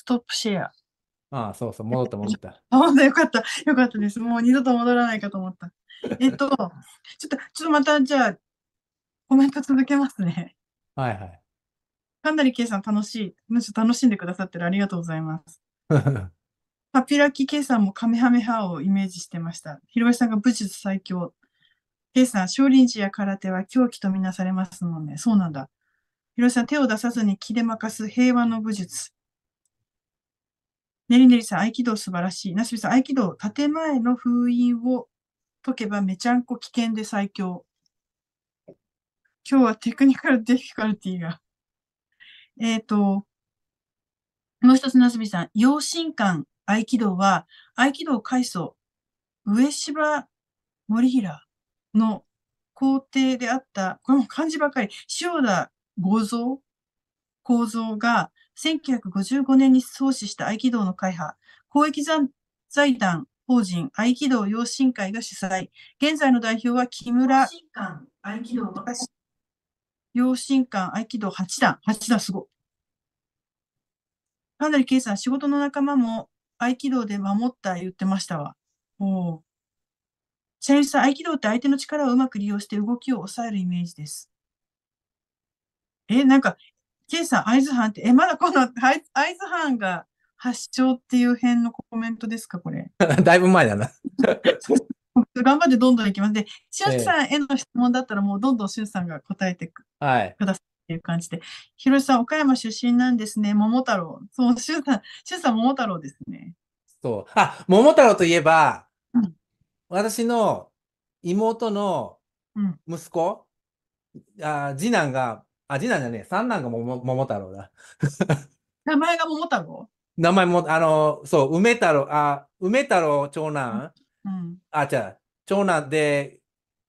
ストップシェア。ああ、そうそう、戻った戻った。あ、戻っよかった。よかったです。もう二度と戻らないかと思った。えっと、ちょっと、ちょっとまた、じゃあ、コメント続けますね。はいはい。かなりイさん楽しい。むしろ楽しんでくださってる。ありがとうございます。パピラキイさんもカメハメハをイメージしてました。広橋さんが武術最強。イさん、少林寺や空手は狂気とみなされますもんね。そうなんだ。広橋さん、手を出さずに気で任す平和の武術。ねりねりさん、合気道素晴らしい。なすびさん、合気道、建前の封印を解けばめちゃんこ危険で最強。今日はテクニカルディフィカルティが。えっ、ー、と、もう一つなすびさん、養心館合気道は、合気道開祖、上芝森平の皇帝であった、これも漢字ばかり、塩田五蔵、構造が1955年に創始した合気道の会派、公益財団法人合気道養親会が主催。現在の代表は木村。養親館合気道八段。八段すごい。かなり圭さん、仕事の仲間も合気道で守った言ってましたわ。おお。さゆりさん、合気道って相手の力をうまく利用して動きを抑えるイメージです。え、なんかケイさん、会津藩って、え、まだこの会津藩が発祥っていう辺のコメントですか、これ。だいぶ前だな。頑張ってどんどんいきますで、しゅんさんへの質問だったら、もうどんどんしゅんさんが答えてく,、はい、ださいっていう感じで、ひろしさん、岡山出身なんですね、桃太郎。そう、しゅんさん、しゅんさん、桃太郎ですね。そう。あ、桃太郎といえば、うん、私の妹の息子、うん、あ次男があ、次男じゃねえ。三男がもも桃太郎だ。名前が桃太郎名前も、あの、そう、梅太郎、あ、梅太郎長男、うん、あ、じゃ長男で、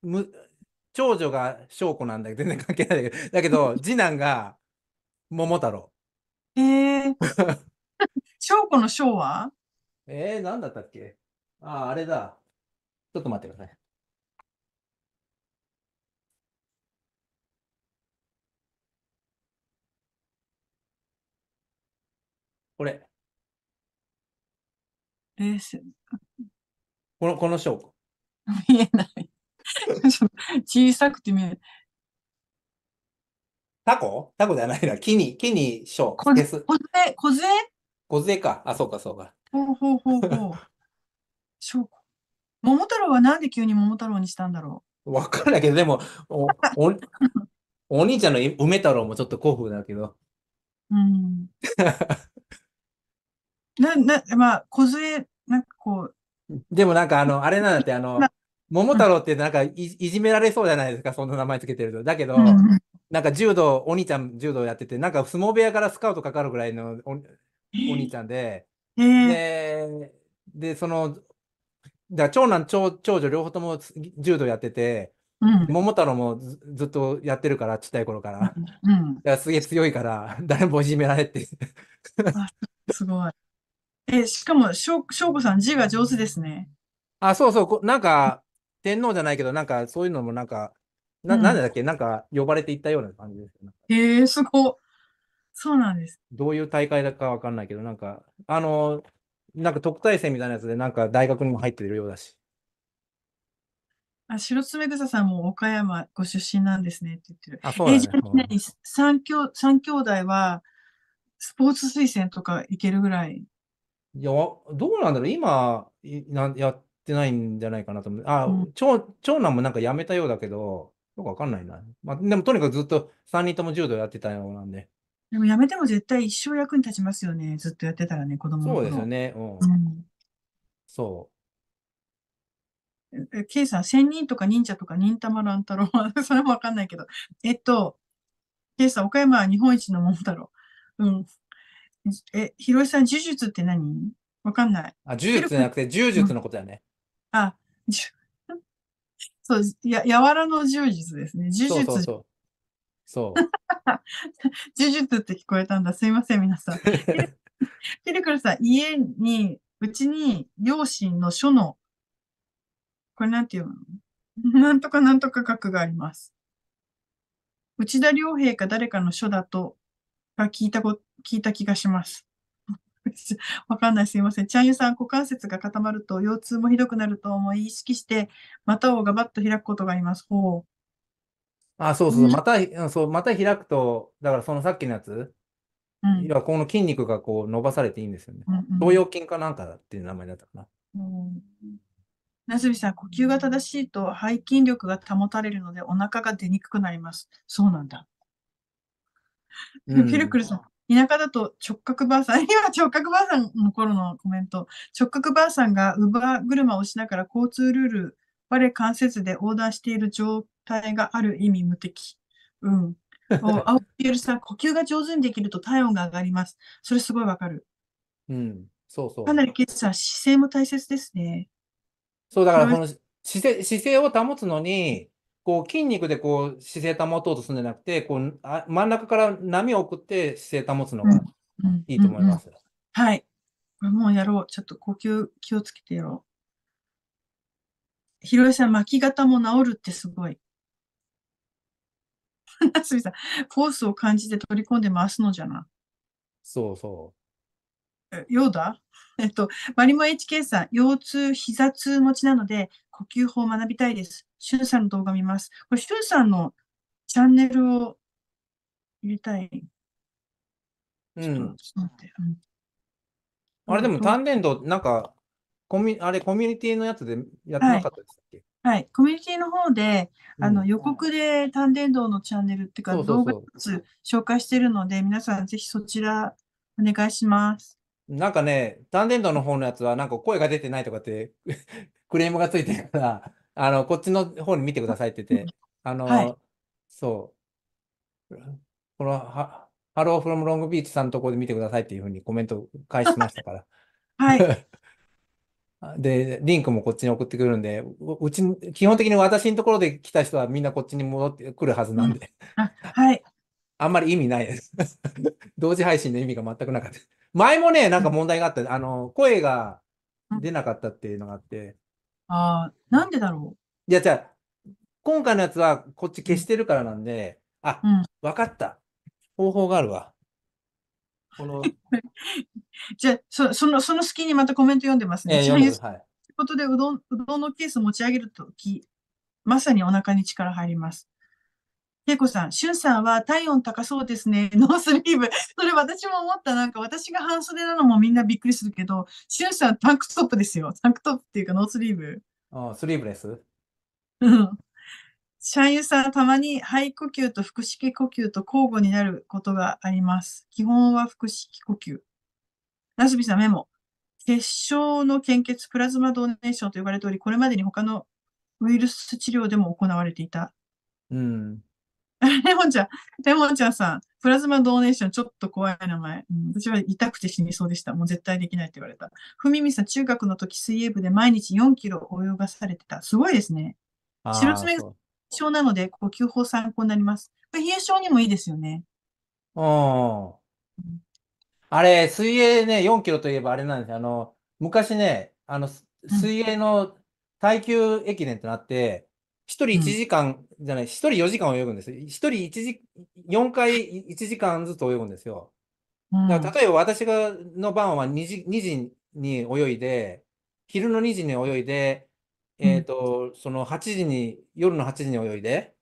む、長女が翔子なんだけど、全然関係ないだけど、だけど、次男が桃太郎。ええー。翔子の翔はえー、なんだったっけあ、あれだ。ちょっと待ってください。これ。冷静。この、この証拠。見えない。小さくて見えない。タコタコじゃないな。木に、木に小。小杖小杖小杖か。あ、そうか、そうか。ほうほうほうほう。証桃太郎はなんで急に桃太郎にしたんだろうわかんないけど、でも、お、お、お兄ちゃんの梅太郎もちょっと古風だけど。うん。な、な、まあ、小杖、なんかこう。でもなんかあの、あれなんだって、あの、桃太郎ってなんかいいじめられそうじゃないですか、そんな名前つけてると。だけど、なんか柔道、お兄ちゃん柔道やってて、なんか相撲部屋からスカウトかかるぐらいのおお兄ちゃんで、えで、で、その、だ長男長、長女両方とも柔道やってて、うん、桃太郎もずっとやってるから、ちっちゃい頃から。うん、だからすげえ強いから、誰もいじめられて。すごい。え、しかも、しょう、しょうこさん字が上手ですね。あ、そうそうこ、なんか、天皇じゃないけど、なんか、そういうのもなんか、な、んなんでだっけ、なんか、呼ばれていったような感じですよね。へえ、すご。そうなんです。どういう大会だかわかんないけど、なんか、あの、なんか特待生みたいなやつで、なんか大学にも入ってるようだし。あ、白爪草さんも岡山ご出身なんですねって言ってる。あ、そうえ、ねじゃあ、何三兄、三兄弟は、スポーツ推薦とかいけるぐらいいや、どうなんだろう、今なやってないんじゃないかなと思う。あ、うん、長長男もなんかやめたようだけど、よくわかんないな。まあ、でもとにかくずっと3人とも柔道やってたようなんで。でもやめても絶対一生役に立ちますよね。ずっとやってたらね、子供の頃そうですよね。うん。うん、そう。ケイさん、仙人とか忍者とか忍たま乱太郎 それもわかんないけど。えっと、ケイさん、岡山は日本一の桃太郎。うん。え、ひろしさん、呪術って何わかんない。あ、呪術じゃなくて、柔術のことだね。あ、そう、や、やわらの柔術ですね。柔術。そうそうそう。そう。呪術って聞こえたんだ。すいません、皆さん。ピルクルさん、家に、うちに、両親の書の、これなんていうの なんとかなんとかくがあります。内田良平か誰かの書だと、が聞いたこと、聞いた気がします。わかんない、すいません。ちゃんゆさん、股関節が固まると腰痛もひどくなると思い、意識して、股をガバッと開くことがあります。ほう。あ、そうそう、うまた、そう、また開くと、だからそのさっきのやつ、うん、要はこの筋肉がこう伸ばされていいんですよね。うん東洋筋かなんかっていう名前だったかな。うん、なすびさん、呼吸が正しいと背筋力が保たれるのでお腹が出にくくなります。そうなんだ。うん、ピルクルさん、田舎だと直角ばあさん、今直角ばあさんの頃のコメント、直角ばあさんが乳母車をしながら交通ルール、我関節でオーダーしている状態がある意味無敵。うん。青木エルさん、呼吸が上手にできると体温が上がります。それすごいわかる。うん。そうそう。かなりケツさん、姿勢も大切ですね。そう、だからこの姿勢姿勢を保つのに、こう筋肉でこう姿勢保とうとするんじゃなくて、こうあ真ん中から波を送って姿勢保つのがいいと思います。うんうんうん、はい。これもうやろう。ちょっと呼吸気をつけてやろう。ひろゆさん、巻き方も治るってすごい。なすみさん、フォースを感じて取り込んで回すのじゃな。そうそう。ようだえっと、マリモ HK さん、腰痛、膝痛持ちなので、呼吸法を学びたいです。シュンさんの動画見ます。これ、しゅンさんのチャンネルを入れたい。うん。あれでも、単伝導、なんか、コミあれ、コミュニティのやつでやってなかったですっけ、はい、はい、コミュニティの方で、あの、うん、予告で丹田導のチャンネルっていうか、動画つ紹介してるので、皆さんぜひそちらお願いします。なんかね、丹田導の方のやつは、なんか声が出てないとかってクレームがついてるから、あの、こっちの方に見てくださいって言って、あの、はい、そう、このは、ハローフロムロングビーチさんのところで見てくださいっていうふうにコメント返しましたから。はい。で、リンクもこっちに送ってくるんで、うち、基本的に私のところで来た人はみんなこっちに戻ってくるはずなんで。はい。あんまり意味ないです 同時配信の意味が全くなかった。前もね、なんか問題があった。あの、声が出なかったっていうのがあって、ああ、なんでだろう。いや、じゃあ、今回のやつはこっち消してるからなんで、あ、うん。かった。方法があるわ。この。じゃあ、そその、その隙にまたコメント読んでますね。えー、す。はい。ということで、うどん、うどんのケース持ち上げるとき、まさにお腹に力入ります。恵子さん、しゅんさんは体温高そうですね。ノースリーブ。それ私も思った。なんか私が半袖なのもみんなびっくりするけど、しゅんさんタンクトップですよ。タンクトップっていうかノースリーブ。ああ、スリーブです。うん。シャンユさん、たまに肺呼吸と腹式呼吸と交互になることがあります。基本は腹式呼吸。ラスビさん、メモ。血小の献血プラズマドネーションと呼ばれており、これまでに他のウイルス治療でも行われていた。うん。レモンちゃん、レモンちゃんさん、プラズマドーネーション、ちょっと怖い名前。うん、私は痛くて死にそうでした。もう絶対できないって言われた。ふみみさん、中学の時、水泳部で毎日4キロ泳がされてた。すごいですね。白爪症なので、呼吸法参考になります。これ、冷え症にもいいですよね。うん。あれ、水泳ね、4キロといえばあれなんですよ。あの、昔ね、あの、水泳の耐久駅伝ってなって、一人1時間じゃない、一、人4時間泳ぐんですよ。一人1時、4回1時間ずつ泳ぐんですよ。だから例えば私がの番は2時 ,2 時に泳いで、昼の2時に泳いで、えっ、と、その8時に、夜の8時に泳いで、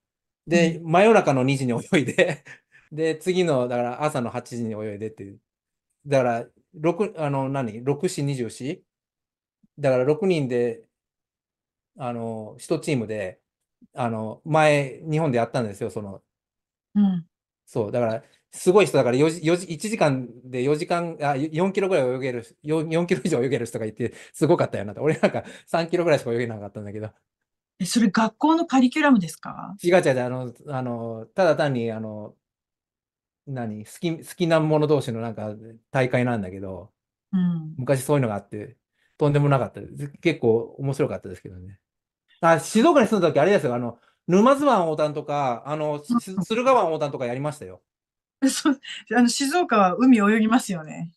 で、真夜中の2時に泳いで、で、次の、だから朝の8時に泳いでっていう。だから、6、あの、何 ?6 市24四。だから6人で、あの、1チームで、あの、前、日本でやったんですよ、その。うん。そう、だから、すごい人だから4時、4時、1時間で4時間、あ、4キロぐらい泳げる、4, 4キロ以上泳げる人がいて、すごかったよなって。俺なんか3キロぐらいしか泳げなかったんだけど。え、それ学校のカリキュラムですか違う違う、あの、あの、ただ単に、あの、何、好き、好きな者同士のなんか大会なんだけど、うん、昔そういうのがあって、とんでもなかったです。結構面白かったですけどね。あ静岡に住んだ時あれですよ、あの、沼津湾横断とか、あの、駿河湾横断とかやりましたよ。そうあの静岡は海泳ぎますよね。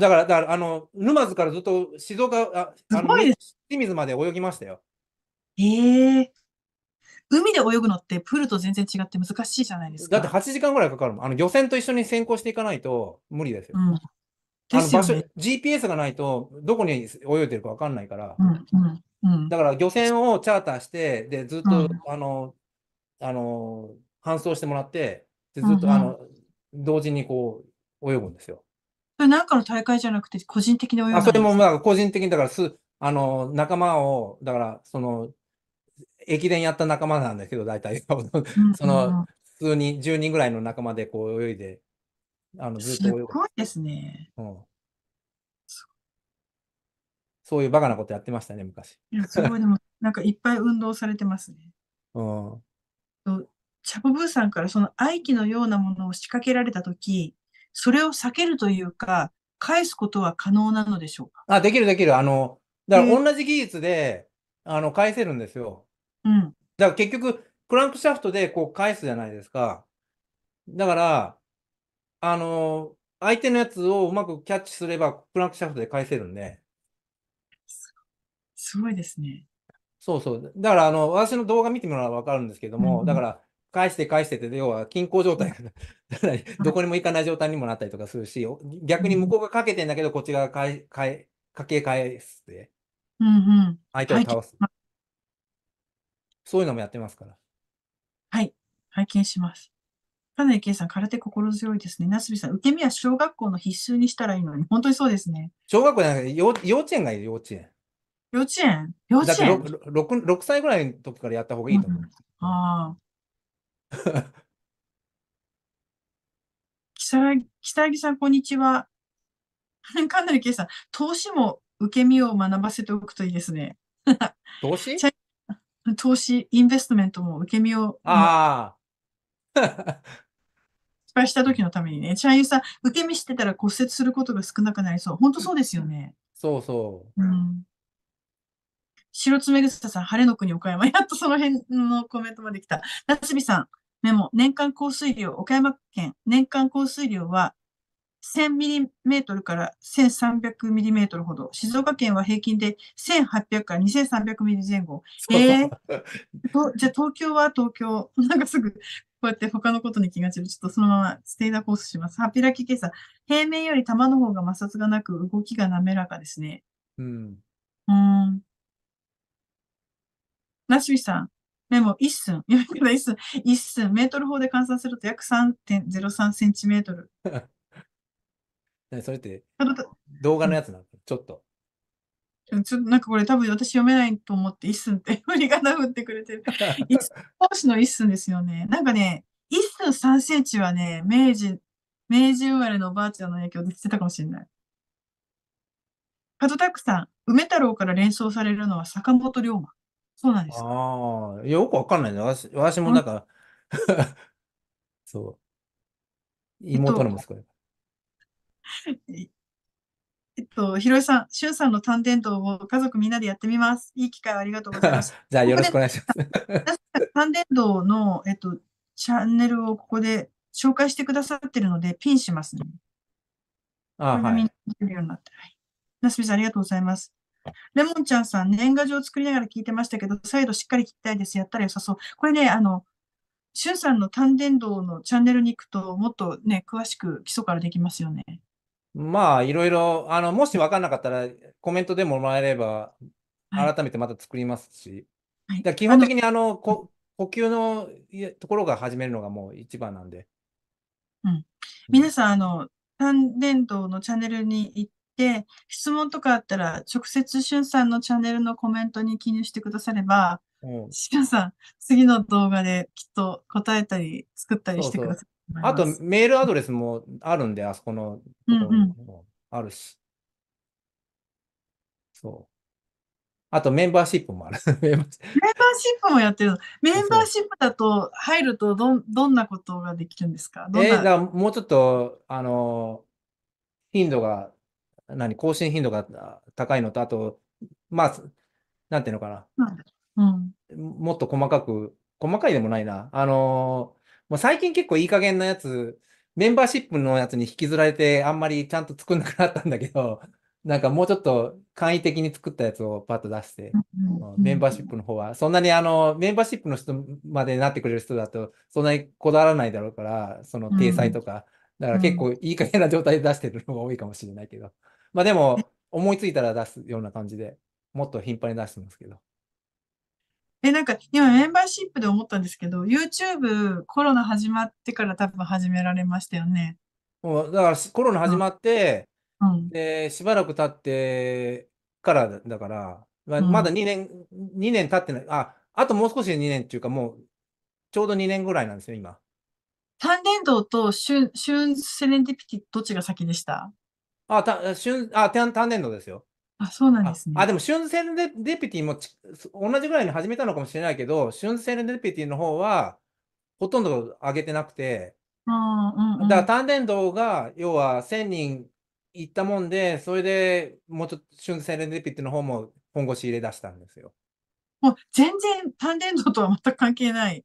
だから、だから、あの、沼津からずっと静岡、ああすのごい清水まで泳ぎましたよ。ええ。海で泳ぐのってプールと全然違って難しいじゃないですか。だって8時間ぐらいかかるもん。あの、漁船と一緒に先行していかないと無理ですよ。うん。であの場所 GPS がないと、どこに泳いでるかわかんないから。うんうん。だから漁船をチャーターして、でずっと、うん、あのあの搬送してもらって、でずっと、うんうん、あの同時にこう泳ぐんですよ。それなんかの大会じゃなくて、個人的に泳ぐあそれもまあ個人的に、だからすあの仲間を、だからその駅伝やった仲間なんだけど、大体、その普通に10人ぐらいの仲間でこう泳いで、あのずっと泳ぐ。すごいですね。うんそういうバカなことやってましたね、昔。いや、すごい、でも、なんかいっぱい運動されてますね。うん。チャポブーさんからその愛機のようなものを仕掛けられたとき、それを避けるというか、返すことは可能なのでしょうかあ、できるできる。あの、だから同じ技術で、えー、あの、返せるんですよ。うん。だから結局、クランクシャフトでこう返すじゃないですか。だから、あの、相手のやつをうまくキャッチすれば、クランクシャフトで返せるんで。すごいですね。そうそう。だから、あの、私の動画見てもらうば分かるんですけども、うん、だから、返して返してって、要は均衡状態が どこにも行かない状態にもなったりとかするし、逆に向こうがかけてんだけど、こっちがかいかけ返すて、うんうん、相手を倒す。そういうのもやってますから。はい、拝見します。かなり K さん、空手心強いですね。なすびさん、受け身は小学校の必修にしたらいいのに、本当にそうですね。小学校じゃなくて、幼稚園がいる、幼稚園。幼稚園幼稚園だ 6, 6, 歳ぐらいの時からやった方がいいと思う。うん、ああ。北木さん、こんにちは。かなりケイさん、投資も受け身を学ばせておくといいですね。投資 投資、インベストメントも受け身を。ああ。失敗した時のためにね。チャンユさん、受け身してたら骨折することが少なくなりそう。本当そうですよね。そうそう。うん。白爪草さん、晴れの国岡山。やっとその辺のコメントまで来た。夏日さん、メモ。年間降水量、岡山県、年間降水量は1000ミリメートルから1300ミリメートルほど。静岡県は平均で1800から2300ミリ前後。えー、じゃあ東京は東京。なんかすぐ、こうやって他のことに気が散る。ちょっとそのままステイダーコースします。ハピラキケさん。平面より玉の方が摩擦がなく動きが滑らかですね。うん。うん。なすみさん、メモ1寸、読み方1寸、1寸、メートル法で換算すると約3.03センチメートル。それって動画のやつなのちょっと。ちょっとなんかこれ多分私読めないと思って一寸って 振り方振ってくれてる。講師の一寸ですよね。なんかね、一寸三センチはね、明治、明治生まれのおばあちゃんの影響でってたかもしれない。ックさん、梅太郎から連想されるのは坂本龍馬。そうなんですか。ああ、よくわかんないね。私、私もなんか そう、妹の息子で。えっと、ひろえさん、しゅんさんの丹田道を家族みんなでやってみます。いい機会をありがとうございます。じゃあ、よろしくお願いします。確か丹田道の、えっと、チャンネルをここで紹介してくださってるので、ピンしますね。ああ、はみんい。ななすみさん、ありがとうございます。レモンちゃんさん、年賀状を作りながら聞いてましたけど、再度しっかり聞きたいです。やったら良さそう。これね、あの、しゅんさんの丹伝道のチャンネルに行くと、もっとね、詳しく基礎からできますよね。まあ、いろいろ、あの、もし分かんなかったら、コメントでももらえれば、改めてまた作りますし。はい、だ基本的に、あの、呼吸のところが始めるのがもう一番なんで。うん。皆さん、あの、丹田道のチャンネルに行で、質問とかあったら、直接しゅんさんのチャンネルのコメントに記入してくだされば、うん、しゅんさん、次の動画できっと答えたり、作ったりしてくださいあと、メールアドレスもあるんで、あそこの、うんあるし。そう。あと、メンバーシップもある。メンバーシップもやってるメンバーシップだと、入るとど、どんなことができるんですかえー、だもうちょっと、あの、頻度が何、更新頻度が高いのと、あと、まあ、なんていうのかな。うん、もっと細かく、細かいでもないな。あのー、もう最近結構いい加減なやつ、メンバーシップのやつに引きずられて、あんまりちゃんと作んなくなったんだけど、なんかもうちょっと簡易的に作ったやつをパッと出して、メンバーシップの方は、そんなにあの、メンバーシップの人までなってくれる人だと、そんなにこだわらないだろうから、その体裁とか、うん、だから結構いい加減な状態で出してるのが多いかもしれないけど。まあでも、思いついたら出すような感じで、もっと頻繁に出してますけど。え、なんか今メンバーシップで思ったんですけど、YouTube コロナ始まってから多分始められましたよね。もうだからコロナ始まって、うん、で、しばらく経ってからだから、まあ、まだ2年、うん、2年経ってない。あ、あともう少しで2年っていうかもう、ちょうど2年ぐらいなんですよ、今。単電動とシュン、シュンセレンディピティ、どっちが先でしたあ、た、旬、あ、単単年度ですよ。あ、そうなんですね。あ、でも、春戦デデピティもち同じぐらいに始めたのかもしれないけど、春戦デピティの方は、ほとんど上げてなくて、あうんうん、だから単年度が、要は1000人いったもんで、それでもうちょっと春戦デピティの方も本腰入れ出したんですよ。もう全然単年度とは全く関係ない。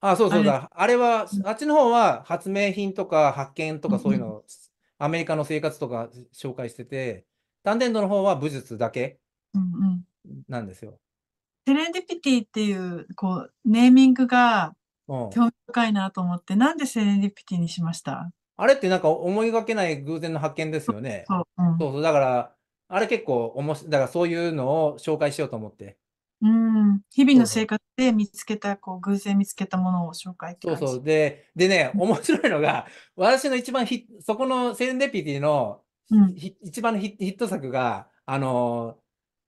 あそうそうだ。あれは、あっちの方は発明品とか発見とかそういうのをアメリカの生活とか紹介してて、ンデンドの方は武術だけなんですよ。セレンディピティっていうこうネーミングが興味深いなと思って、うん、なんでセレンディピティにしましたあれってなんか思いがけない偶然の発見ですよね。そうそううん、そうそうだから、あれ結構おもし、だからそういうのを紹介しようと思って。うん、日々の生活で見つけた、こう、偶然見つけたものを紹介そうそう。で、でね、面白いのが、私の一番ヒッそこのセレンデピティのうん。ひ一番のヒッヒット作が、あの、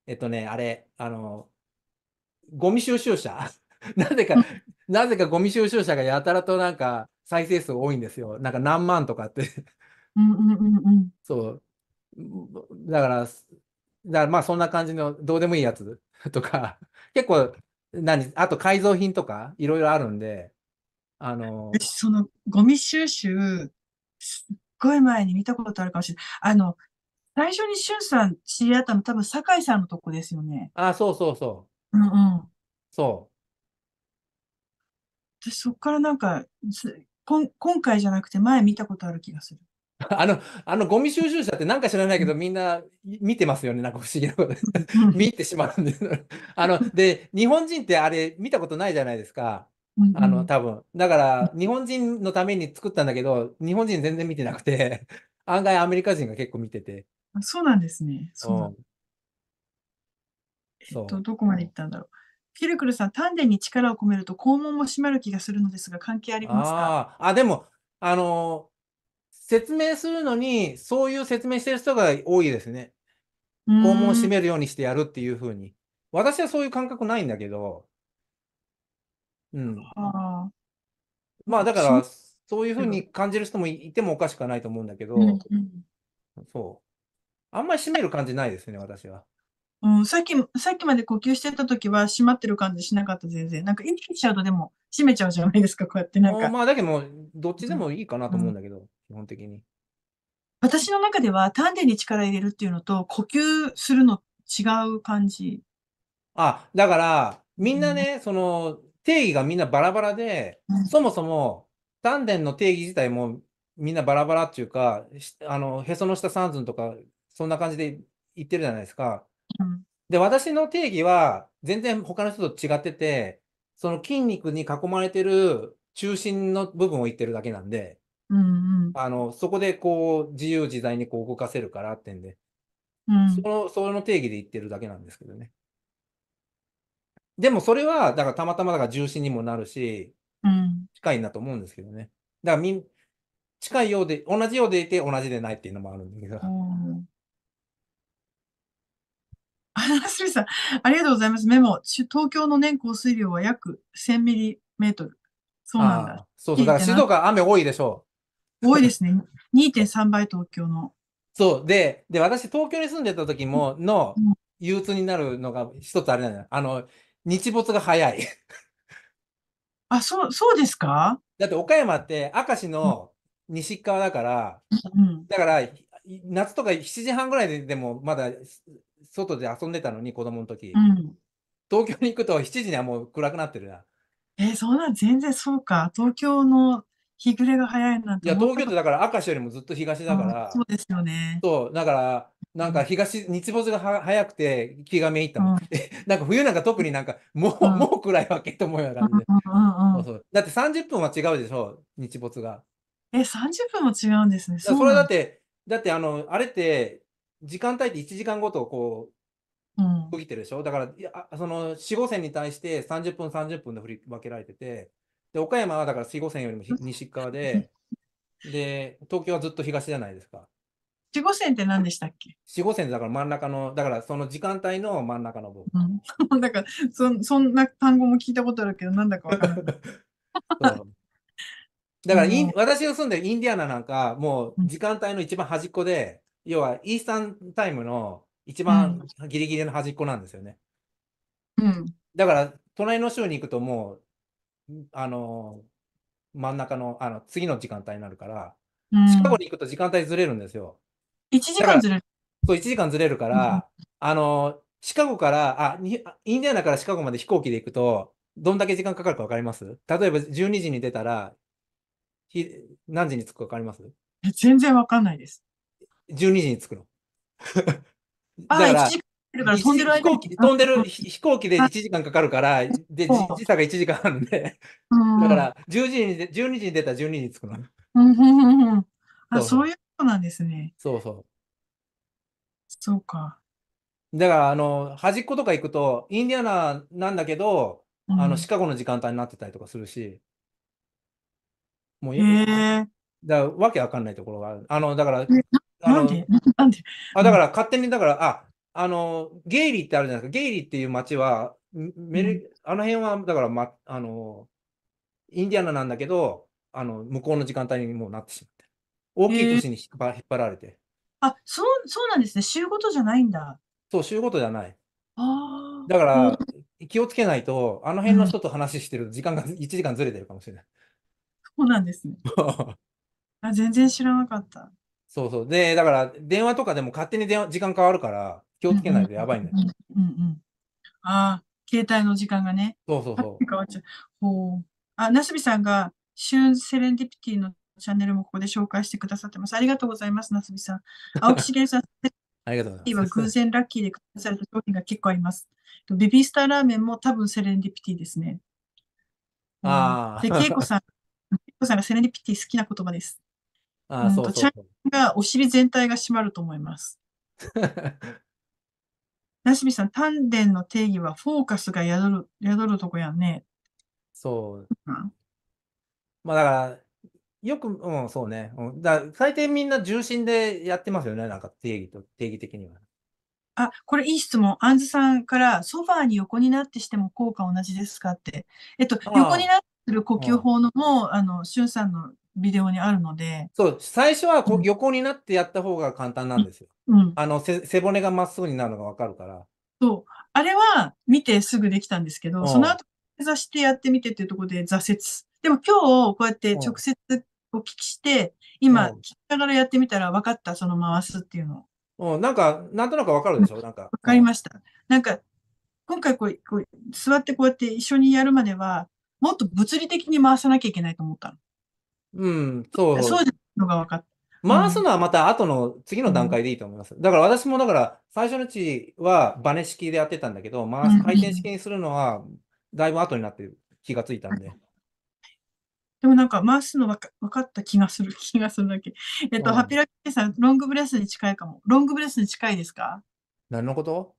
えっとね、あれ、あの、ゴミ収集車。なぜか、なぜかゴミ収集車がやたらとなんか再生数多いんですよ。なんか何万とかって。うんうんうんうん。そう。だから、まあそんな感じのどうでもいいやつ。とか、結構、何、あと改造品とか、いろいろあるんで、あのー、その、ゴミ収集、すっごい前に見たことあるかもしれない。あの、最初にしゅんさん知り合ったの多分酒井さんのとこですよね。あ、そうそうそう。うんうん。そう。私そっからなんか、ん、今回じゃなくて前見たことある気がする。あの、あの、ゴミ収集車ってなんか知らないけど、みんな見てますよね。なんか不思議なこと。見入ってしまうんです。あの、で、日本人ってあれ見たことないじゃないですか。あの、多分。だから、日本人のために作ったんだけど、日本人全然見てなくて、案外アメリカ人が結構見てて。そうなんですね。そうえっと、どこまで行ったんだろう。ピルクルさん、丹田に力を込めると肛門も閉まる気がするのですが、関係ありますかあ、でも、あの、説明するのに、そういう説明してる人が多いですね。肛門を閉めるようにしてやるっていうふうに。私はそういう感覚ないんだけど。うん。あまあだから、そういうふうに感じる人もいてもおかしくはないと思うんだけど、うんうん、そう。あんまり閉める感じないですね、私は。うん、さっき、さっきまで呼吸してた時は閉まってる感じしなかった、全然。なんか、息しちゃうとでも閉めちゃうじゃないですか、こうやってなんか。まあ、だけど、どっちでもいいかなと思うんだけど。基本的に。私の中では丹田に力入れるっていうのと呼吸するの違う感じ。あ、だからみんなね、うん、その定義がみんなバラバラで、うん、そもそも丹田の定義自体もみんなバラバラっていうか、あのへその下三寸とかそんな感じで言ってるじゃないですか。うん、で、私の定義は全然他の人と違ってて、その筋肉に囲まれてる中心の部分を言ってるだけなんで。うんうん、あのそこでこう自由自在にこう動かせるからってんで、うん、そのその定義で言ってるだけなんですけどね。でもそれは、だからたまたまだから重心にもなるし、うん、近いんだと思うんですけどね。だからみ近いようで、同じようでいて同じでないっていうのもあるんだけど。すみ さん、ありがとうございます。メモ。東京の年降水量は約1000ミリメートル。そうなんだ。そうそう。だから静岡雨多いでしょう。多いですね。2.3倍東京の。そう。で、で、私、東京に住んでた時も、の、憂鬱になるのが一つあれなんだよ。あの、日没が早い。あ、そう、そうですかだって岡山って明石の西側だから、うん、だから、夏とか7時半ぐらいででもまだ外で遊んでたのに、子供の時、うん、東京に行くと7時にはもう暗くなってるな。えー、そんな全然そうか。東京の日暮れが早いなんていや、東京都だから明石よりもずっと東だから、そうですよね。そう、だから、なんか東、日没が早くて気がめいったもん。うん、なんか冬なんか特になんか、もう、うん、もう暗いわけと思うようなだって30分は違うでしょ、日没が。え、30分も違うんですね。そそれだって、だってあの、あれって、時間帯って1時間ごとこう、区切てるでしょ、うん、だから、いやその4、5線に対して30分、30分で振り分けられてて、で、岡山はだから水五線よりも西側で、で、東京はずっと東じゃないですか。四五線って何でしたっけ四五線ってだから真ん中の、だからその時間帯の真ん中の部分。うん、だ からそ、そんな単語も聞いたことあるけど、なんだか分からない。だからイン、うん、私が住んでるインディアナなんか、もう時間帯の一番端っこで、うん、要はイースタンタイムの一番ギリギリの端っこなんですよね。うん。だから、隣の州に行くともうあの、真ん中の、あの、次の時間帯になるから、シカゴに行くと時間帯ずれるんですよ。1時間ずれるそう、1時間ずれるから、うん、あの、シカゴから、あ、インディアナからシカゴまで飛行機で行くと、どんだけ時間かかるか分かります例えば12時に出たら、ひ何時に着くか分かります全然分かんないです。12時に着くの。あ1時から飛んでる飛行機飛んでる飛行機で1時間かかるから、で時差が1時間あるんで、だから10時に12時に出たら12時に着くの。あそういうことなんですね。そうそう。そうか。だからあの端っことか行くと、インディアナなんだけど、うん、あのシカゴの時間帯になってたりとかするし、もう、えー、だわけわかんないところがある。あのだから、なんで なんであだから勝手にだから、ああの、ゲイリーってあるじゃないですか。ゲイリーっていう街は、メリ、うん、あの辺は、だから、ま、あの、インディアナなんだけど、あの、向こうの時間帯にもうなってしまって大きい年に引っ,、引っ張られて。あ、そう、そうなんですね。週ごとじゃないんだ。そう、週ごとじゃない。あだから、うん、気をつけないと、あの辺の人と話してると時間が1時間ずれてるかもしれない。そうなんですね。あ、全然知らなかった。そうそう。で、だから電話とかでも勝手に電話時間変わるから気をつけないとやばいんだよ。うんうん。ああ、携帯の時間がね。そうそうそう。変わっちゃう。ほう。あ、なすびさんが、シュンセレンディピティのチャンネルもここで紹介してくださってます。ありがとうございます、なすびさん。青木茂さん、ありがとうございます。今、偶然ラッキーでくされた商品が結構あります。ベビースターラーメンも多分セレンディピティですね。ああ。で、けいこさん、けいこさんがセレンディピティ好きな言葉です。ああ、そうそうそう。がお尻全体が締まると思います。なしみさん、丹田の定義はフォーカスが宿る、宿るとこやね。そう。まあだから、よく、うん、そうね。うん、だ最低みんな重心でやってますよね。なんか定義と、定義的には。あ、これいい質問。アンズさんから、ソファーに横になってしても効果同じですかって。えっと、横になってる呼吸法のも、あの、しゅんさんのビデオにあるので。そう、最初はこ、うん、横になってやった方が簡単なんですよ。うん。あの、背骨がまっすぐになるのがわかるから。そう。あれは見てすぐできたんですけど、その後、目指してやってみてっていうところで挫折。でも今日、こうやって直接お聞きして、今、聞きながらやってみたら分かった、その回すっていうのを。うん、なんか、なんとなく分かるでしょなんか。分かりました。なんか、今回こう、こう座ってこうやって一緒にやるまでは、もっと物理的に回さなきゃいけないと思ったの。うん、そう。そうじゃないのが分かった。回すのはまた後の次の段階でいいと思います。だから私もだから最初のうちはバネ式でやってたんだけど、回す回転式にするのはだいぶ後になって気がついたんで。でもなんか回すの分か分かった気がする、気がするだけ。えっと、ハピラキさん、ロングブレスに近いかも。ロングブレスに近いですか何のこと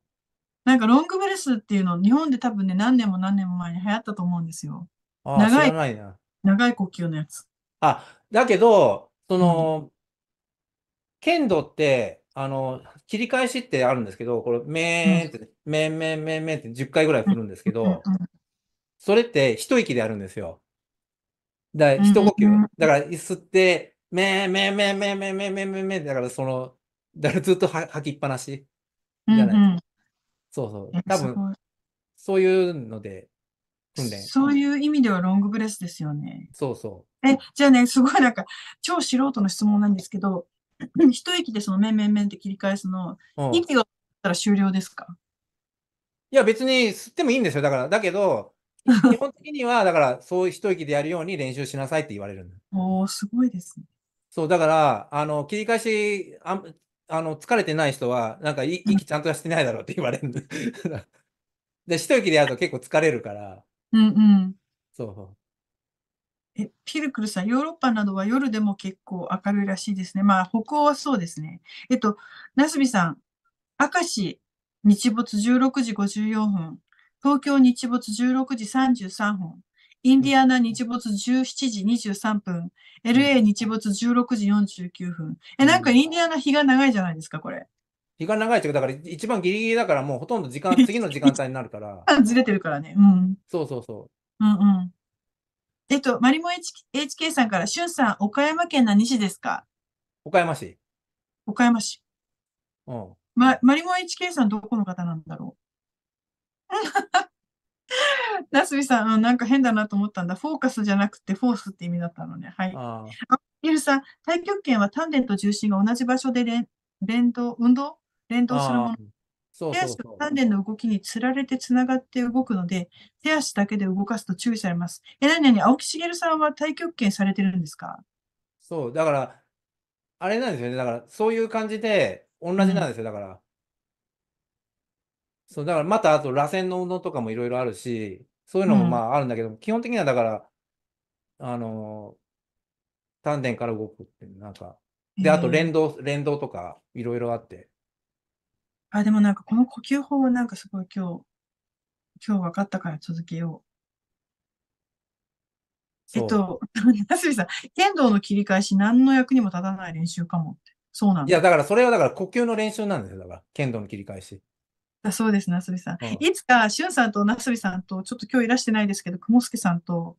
なんかロングブレスっていうの、日本で多分ね、何年も何年も前に流行ったと思うんですよ。ああ、長い長い呼吸のやつ。あ、だけど、その、剣道って、あの、切り返しってあるんですけど、これ、めーって、めーめーめーめーって10回ぐらい振るんですけど、それって一息でやるんですよ。だから、一呼吸。だから、吸って、めーめーめーめーめーめーめーめーめーだから、その、だからずっと吐きっぱなしじゃないですか。そうそう。多分、そういうので、訓練。そういう意味ではロングブレスですよね。そうそう。え、じゃあね、すごいなんか、超素人の質問なんですけど、一息でその面面面って切り返すの、息ん、息ったら終了ですかいや、別に吸ってもいいんですよ。だから、だけど、基本的には、だから、そう一息でやるように練習しなさいって言われるんだ。おー、すごいですね。そう、だから、あの、切り返し、ああの疲れてない人は、なんか息ちゃんとしてないだろうって言われるん で、一息でやると結構疲れるから。うんうん。そう。え、ピルクルさん、ヨーロッパなどは夜でも結構明るいらしいですね。まあ、北欧はそうですね。えっと、なすびさん、明石日没16時54分、東京日没16時33分、インディアナ日没17時23分、LA 日没16時49分。え、なんかインディアナ日が長いじゃないですか、これ。日が長いか、だから一番ギリギリだからもうほとんど時間、次の時間帯になるから。ずれてるからね。うん。そうそうそう。うんうん。えっと、マリモ H k さんから、しゅんさん、岡山県何市ですか岡山市。岡山市。うん。ま、マリモ HK さん、どこの方なんだろうなすみさん、なんか変だなと思ったんだ。フォーカスじゃなくて、フォースって意味だったのね。はい。あゆるさん、太極拳は丹田と重心が同じ場所で連動、運動連動するもの。そうそうそう手足と丹田の動きにつられてつながって動くので、手足だけで動かすと注意されます。え、なになに、青木茂さんは太極拳されてるんですかそう、だから、あれなんですよね。だから、そういう感じで、同じなんですよ。だから。そう、だからまた、あと、螺旋の運動とかもいろいろあるし、そういうのもまああるんだけど、うん、基本的にはだから、あの、丹田から動くって、なんか、で、あと連動、連動とか、いろいろあって。あ、でもなんかこの呼吸法はなんかすごい今日、今日分かったから続けよう。えっと、なすびさん、剣道の切り返し何の役にも立たない練習かもって。そうなんいや、だからそれはだから呼吸の練習なんですよ。だから、剣道の切り返し。だそうです、なすびさん。うん、いつか、しゅんさんとなすびさんと、ちょっと今日いらしてないですけど、くもすけさんと、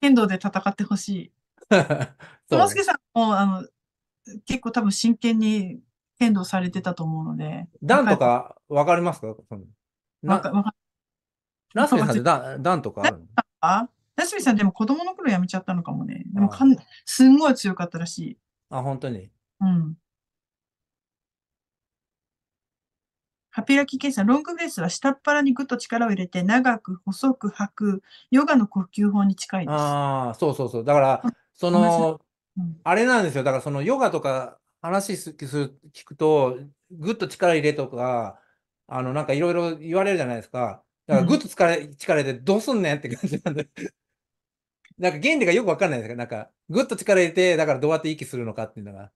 剣道で戦ってほしい。くもすけさんも、あの、結構多分真剣に剣道されてたと思うので。段とかわかりますかなかかラスミさんって段とかあるのラスミさんでも子供の頃やめちゃったのかもね。でもかんすんごい強かったらしい。あ、本当に。うん。ハピラキケンさん、ロングベースは下っ腹にぐっと力を入れて、長く、細く、吐く、ヨガの呼吸法に近いです。ああ、そうそうそう。だから、その、うん、あれなんですよ。だから、そのヨガとか話する聞くと、ぐっと力入れとか、あの、なんかいろいろ言われるじゃないですか。だからぐっと疲れ、うん、力入れてどうすんねんって感じなんで。なんか原理がよくわかんないですけど、なんか、ぐっと力入れて、だからどうやって息するのかっていうのが。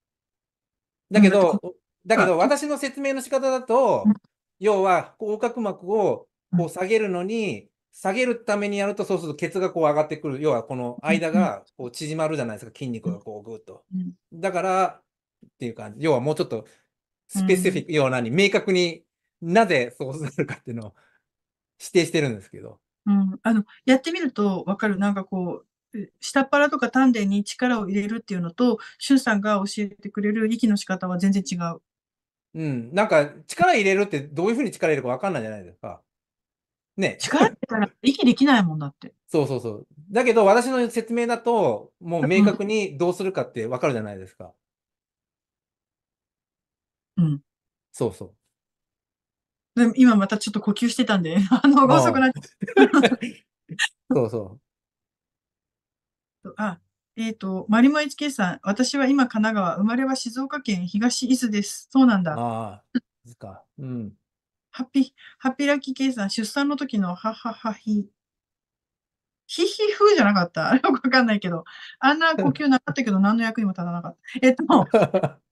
だけど、だけど私の説明の仕方だと、要は、横隔膜をこう下げるのに、下げるためにやると、そうすると血がこう上がってくる。要は、この間がこう縮まるじゃないですか、筋肉がこうぐっと。だから、っていう感じ。要はもうちょっとスペシフィック、うん、要は何、明確になぜそうするかっていうのを指定してるんですけど。うん、あの、やってみるとわかる。なんかこう、下っ腹とか丹田に力を入れるっていうのと、シュンさんが教えてくれる息の仕方は全然違う。うん、なんか力入れるってどういうふうに力入れるか分かんないじゃないですか。ね。力入れたら息できないもんだって。そうそうそう。だけど私の説明だと、もう明確にどうするかって分かるじゃないですか。うん。そうそう。で今またちょっと呼吸してたんで、あの、遅くなっちゃう。そうそう。あ、えっ、ー、と、まりもいちけさん、私は今神奈川、生まれは静岡県東伊豆です。そうなんだ。ああ、ですか。うん。ハッピー、ハッピーラッキーけさん、出産の時のハハハヒヒヒフじゃなかった よくわかんないけど。あんな呼吸なかったけど、何の役にも立たなかった。えっと、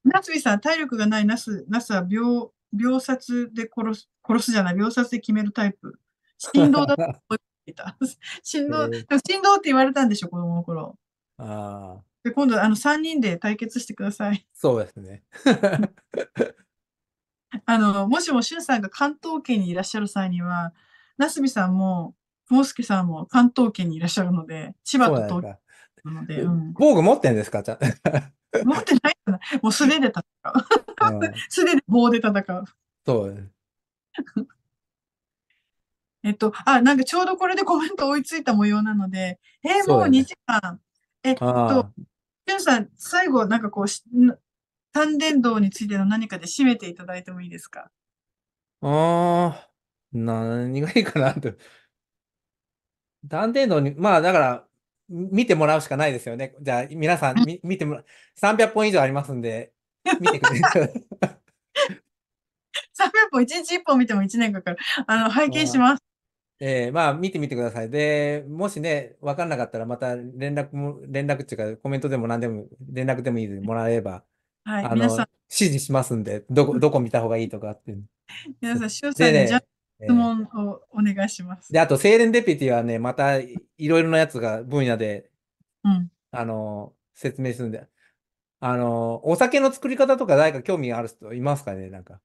夏 美さん、体力がないナス、ナスは秒、秒殺で殺す、殺すじゃない、秒殺で決めるタイプ。振動だと思っていた。振動、でも振動って言われたんでしょ、子供の頃。ああ。で、今度、あの、3人で対決してください。そうですね。あの、もしもしゅんさんが関東圏にいらっしゃる際には、なすびさんも康介さんも関東圏にいらっしゃるので、千葉と東京なので。防具持ってんですかちゃん持ってないゃな。もう素手で戦う。素手で棒で戦う。そう。えっと、あ、なんかちょうどこれでコメント追いついた模様なので、えー、もう2時間。ね、えっと、ピュンさん、最後、なんかこう、三伝道についての何かで締めていただいてもいいですかああ、何がいいかなと。断偵動に、まあだから、見てもらうしかないですよね。じゃあ、皆さん、み見てもらう。300本以上ありますんで、見てくだい。300 本、1日1本見ても1年かかる。あの、拝見します。えー、まあ、見てみてください。で、もしね、わかんなかったら、また連絡も、連絡っていうか、コメントでも何でも、連絡でもいいでもらえれば、はい、あの皆さん、指示しますんで、どこ、どこ見た方がいいとかっていう。皆さん、しゅうさんに、じゃ質問をお願いします。で、あと、青年デピティはね、またいろいろなやつが分野で、うん、あの、説明するんで、あの、お酒の作り方とか誰か興味ある人いますかねなんか。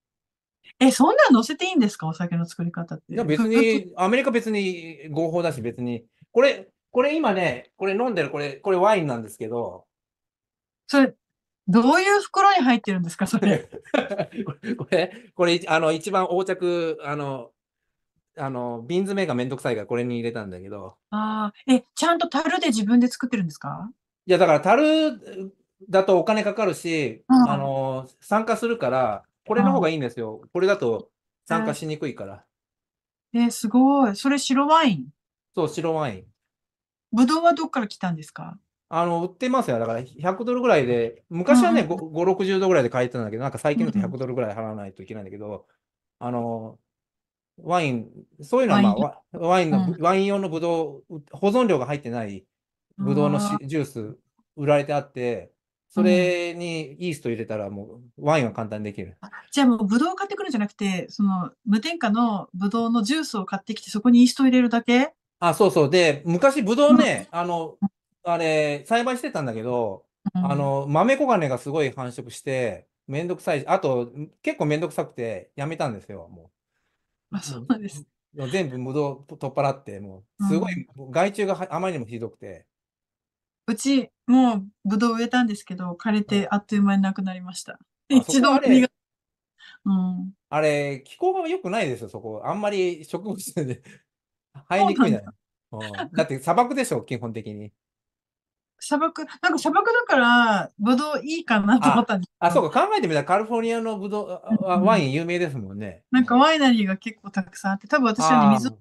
え、そんなん載せていいんですかお酒の作り方って。いや、別に、アメリカ別に合法だし、別に。これ、これ今ね、これ飲んでる、これ、これワインなんですけど。それ、どういう袋に入ってるんですかそ れ。これ、これ、あの、一番横着、あの、あの、瓶詰めがめんどくさいからこれに入れたんだけど。ああ、え、ちゃんと樽で自分で作ってるんですかいや、だから樽だとお金かかるし、うん、あの、参加するから、これの方がいいんですよ。これだと参加しにくいから。えー、すごい。それ白ワインそう、白ワイン。ぶどうはどっから来たんですかあの、売ってますよ。だから100ドルぐらいで、昔はね、うん、5、60ドルぐらいで買えてたんだけど、なんか最近だと100ドルぐらい払わないといけないんだけど、うん、あの、ワイン、そういうのは、まあ、ワインの、うん、ワイン用のブドウ、保存量が入ってないブドウのジュース売られてあって、それにイースト入れたらもうワインは簡単にできる。うん、じゃあもうブドウを買ってくるんじゃなくて、その無添加のブドウのジュースを買ってきてそこにイースト入れるだけあ、そうそう。で、昔ブドウね、うん、あの、あれ、栽培してたんだけど、あの、豆小金がすごい繁殖して、めんどくさいあと結構めんどくさくてやめたんですよ、もう。あ、そうなんです。全部無道取っ払って、もう、すごい、害虫があまりにもひどくて。うち、もう、ぶど植えたんですけど、枯れてあっという間になくなりました。うん、一度あれ、うん、あれ、気候が良くないですよ、そこ。あんまり植物で生えにくいじゃない。だって砂漠でしょ、基本的に。砂漠、なんか砂漠だから、ぶどういいかなと思ったんですあそうか、考えてみたらカリフォルニアのぶどう、ワイン有名ですもんね。なんかワイナリーが結構たくさんあって、多分私はね、水を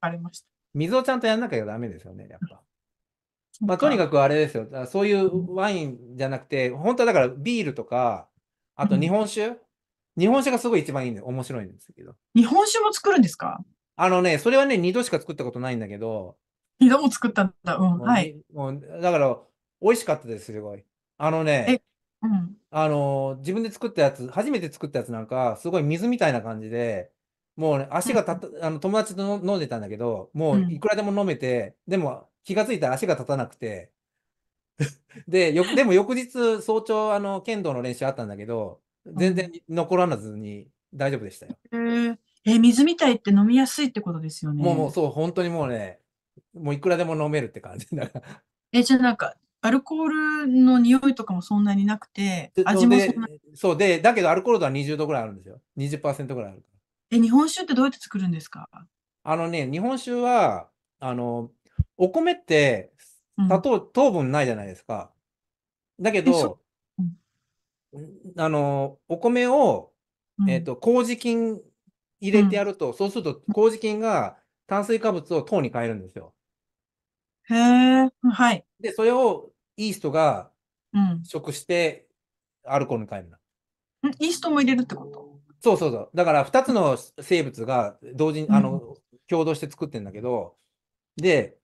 ありました。水をちゃんとやんなきゃダメですよね、やっぱ。まあ、とにかくあれですよ、そういうワインじゃなくて、本当はだからビールとか、あと日本酒、うん、日本酒がすごい一番いいんで、面白いんですけど。日本酒も作るんですかあのね、それはね、2度しか作ったことないんだけど、二度も作ったんだ。うん、はい。もうだから、美味しかったです、すごい。あのね、うん、あの、自分で作ったやつ、初めて作ったやつなんか、すごい水みたいな感じで、もうね、足がたった、うん、あの友達と飲んでたんだけど、もういくらでも飲めて、うん、でも気がついたら足が立たなくて、で、よでも翌日早朝、あの、剣道の練習あったんだけど、全然残らずに大丈夫でしたよ。えー、え水みたいって飲みやすいってことですよね。もう、もうそう、本当にもうね、もういくらでも飲めるって感じだ から。え、じゃあなんか、アルコールの匂いとかもそんなになくて、味もそんなそうで、だけどアルコール度は20度ぐらいあるんですよ。20%ぐらいあるから。え、日本酒ってどうやって作るんですかあのね、日本酒は、あの、お米って砂糖、うん、糖分ないじゃないですか。だけど、うん、あの、お米を、えっ、ー、と、麹菌入れてやると、うん、そうすると麹菌が炭水化物を糖に変えるんですよ。へえ、はい。で、それをイーストが食して、アルコールに変える、な。んイーストも入れるってことそうそうそう。だから2つの生物が同時に、うん、あの、共同して作ってんだけど、で、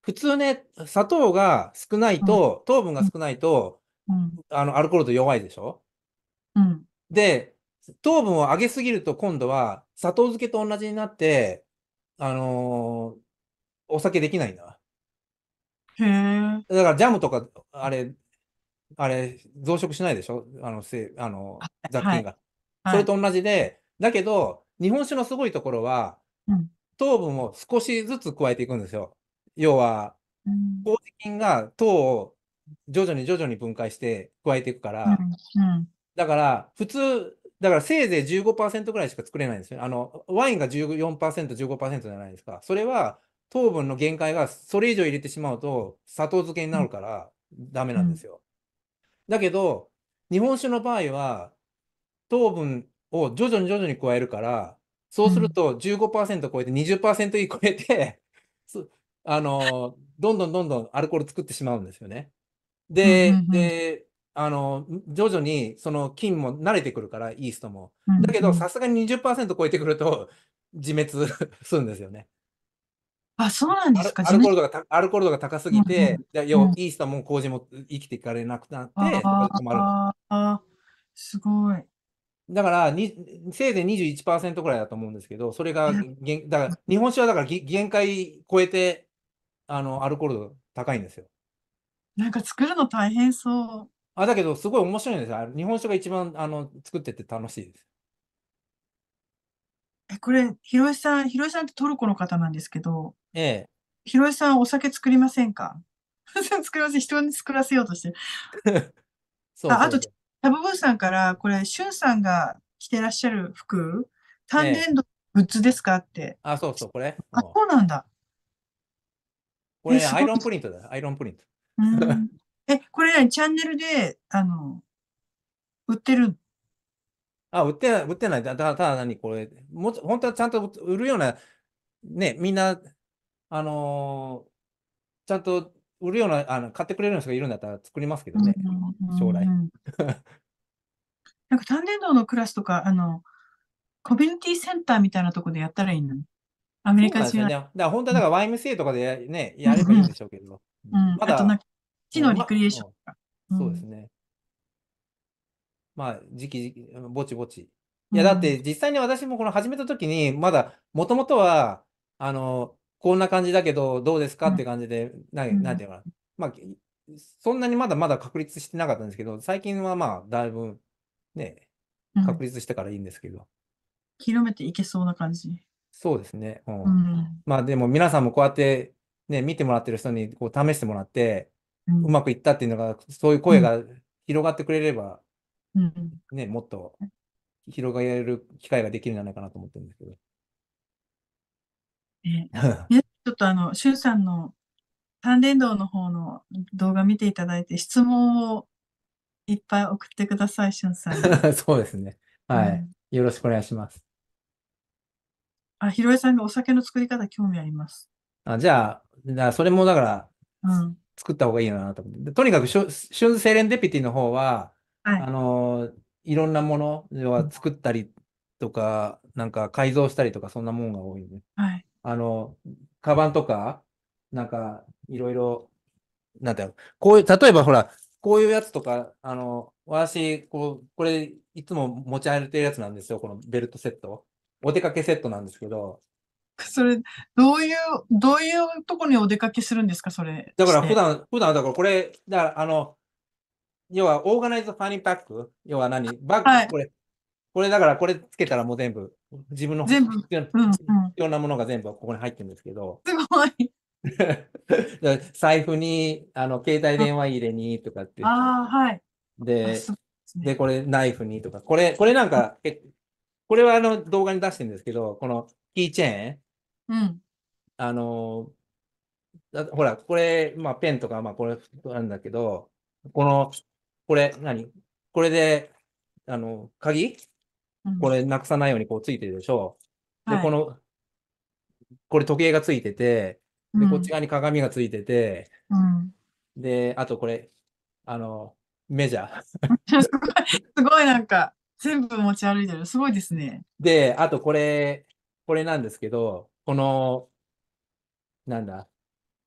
普通ね、砂糖が少ないと、うん、糖分が少ないと、うん、あの、アルコールと弱いでしょうん。で、糖分を上げすぎると今度は砂糖漬けと同じになって、あのー、お酒できないんだ。へえ。だからジャムとか、あれ、あれ、増殖しないでしょあの、せあの雑菌が、はい。それと同じで、はい、だけど、日本酒のすごいところは、うん、糖分を少しずつ加えていくんですよ。要は、麹菌が糖を徐々に徐々に分解して加えていくから、うんうん、だから普通、だからせいぜい15%ぐらいしか作れないんですよ。あの、ワインが14%、15%じゃないですか。それは糖分の限界がそれ以上入れてしまうと砂糖漬けになるからダメなんですよ。うん、だけど日本酒の場合は糖分を徐々に徐々に加えるからそうすると15%超えて20%以超えてあのどんどんどんどんアルコール作ってしまうんですよね。で、うんうんうん、であの徐々にその菌も慣れてくるからイーストも。だけどさすがに20%超えてくると自滅するんですよね。あ、そうなんですか。アルコール度がアルコールが高すぎて、じゃ、うイースターも麹も生きていかれなくなって、あ困るあすごい。だからに、せいぜい21%ぐらいだと思うんですけど、それが、だから日本酒はだから限界超えて、あの、アルコール度高いんですよ。なんか作るの大変そう。あだけど、すごい面白いんですよ。日本酒が一番あの作ってて楽しいです。え、これ、ひろえさん、ひろえさんってトルコの方なんですけど、ええ。ひろえさん、お酒作りませんか 作りません。人に作らせようとしてる。そうああと、サタブブーさんから、これ、しゅんさんが着てらっしゃる服、単年度グッズですかって。あ、そうそう、これ。あ、そうなんだ。これ、アイロンプリントだ。アイロンプリント。うんえ、これチャンネルで、あの、売ってるあ、売ってない、売ってない。ただ、ただ何これ、も本当はちゃんと売るような、ね、みんな、あのー、ちゃんと売るような、あの買ってくれる人がいるんだったら作りますけどね、うんうん、将来。なんか、単田度のクラスとか、あの、コミュニティセンターみたいなところでやったらいいのアメリカ中、ね、だから本当はだから YMCA とかでね、やればいいんでしょうけど。うん、まだ。あとな地のリクリエーション、とか。そうですね。まあ、時期、ぼちぼち。いや、だって実際に私もこの始めた時に、まだ、もともとは、あの、こんな感じだけど、どうですかって感じで、ななんていうのかな。まあ、そんなにまだまだ確立してなかったんですけど、最近はまあ、だいぶ、ね、確立してからいいんですけど。広めていけそうな感じ。そうですね。うん。まあ、でも皆さんもこうやって、ね、見てもらってる人にこう試してもらって、うまくいったっていうのが、そういう声が広がってくれれば、うん。ね、もっと広がれる機会ができるんじゃないかなと思ってるんですけど。えちょっとあの、しゅンさんの関連動の方の動画見ていただいて、質問をいっぱい送ってください、しゅんさん。そうですね。はい、うん、よろしくお願いします。あ、ひろえさんがお酒の作り方興味あります。あじゃあ、それもだから、うん、作った方がいいなと思って。とにかくしゅ、シュンセレンデピティの方は、い、あの、いろんなものでは作ったりとか、なんか改造したりとか、そんなもんが多いね。はい。あの、カバンとか、なんか、いろいろ、なんだろう。こういう、例えばほら、こういうやつとか、あの、私、こう、これ、いつも持ち歩いてるやつなんですよ、このベルトセット。お出かけセットなんですけど。それ、どういう、どういうとこにお出かけするんですか、それ。だから普段、普段、だからこれ、だからあの、要は、オーガナイズファニーパック要は何バッグ、はいこれ、これだから、これつけたらもう全部、自分の全部必要,、うんうん必要なものが全部ここに入ってるんですけど、すごい。財布に、あの、携帯電話入れにとかって、ああ、はい。で、でこれナイフにとか、これ、これなんか、えこれはあの動画に出してるんですけど、このキーチェーン、うん。あの、ほら、これ、まあペンとか、まあこれ、なんだけど、このこれ何これで、あの、鍵うんこれなくさないようにこうついてるでしょで、はいこの、これ時計がついてて、で、こっち側に鏡がついてて、うんで、あとこれ、あの、メジャー。すごい、すごいなんか、全部持ち歩いてる。すごいですね。で、あとこれ、これなんですけど、この、なんだ、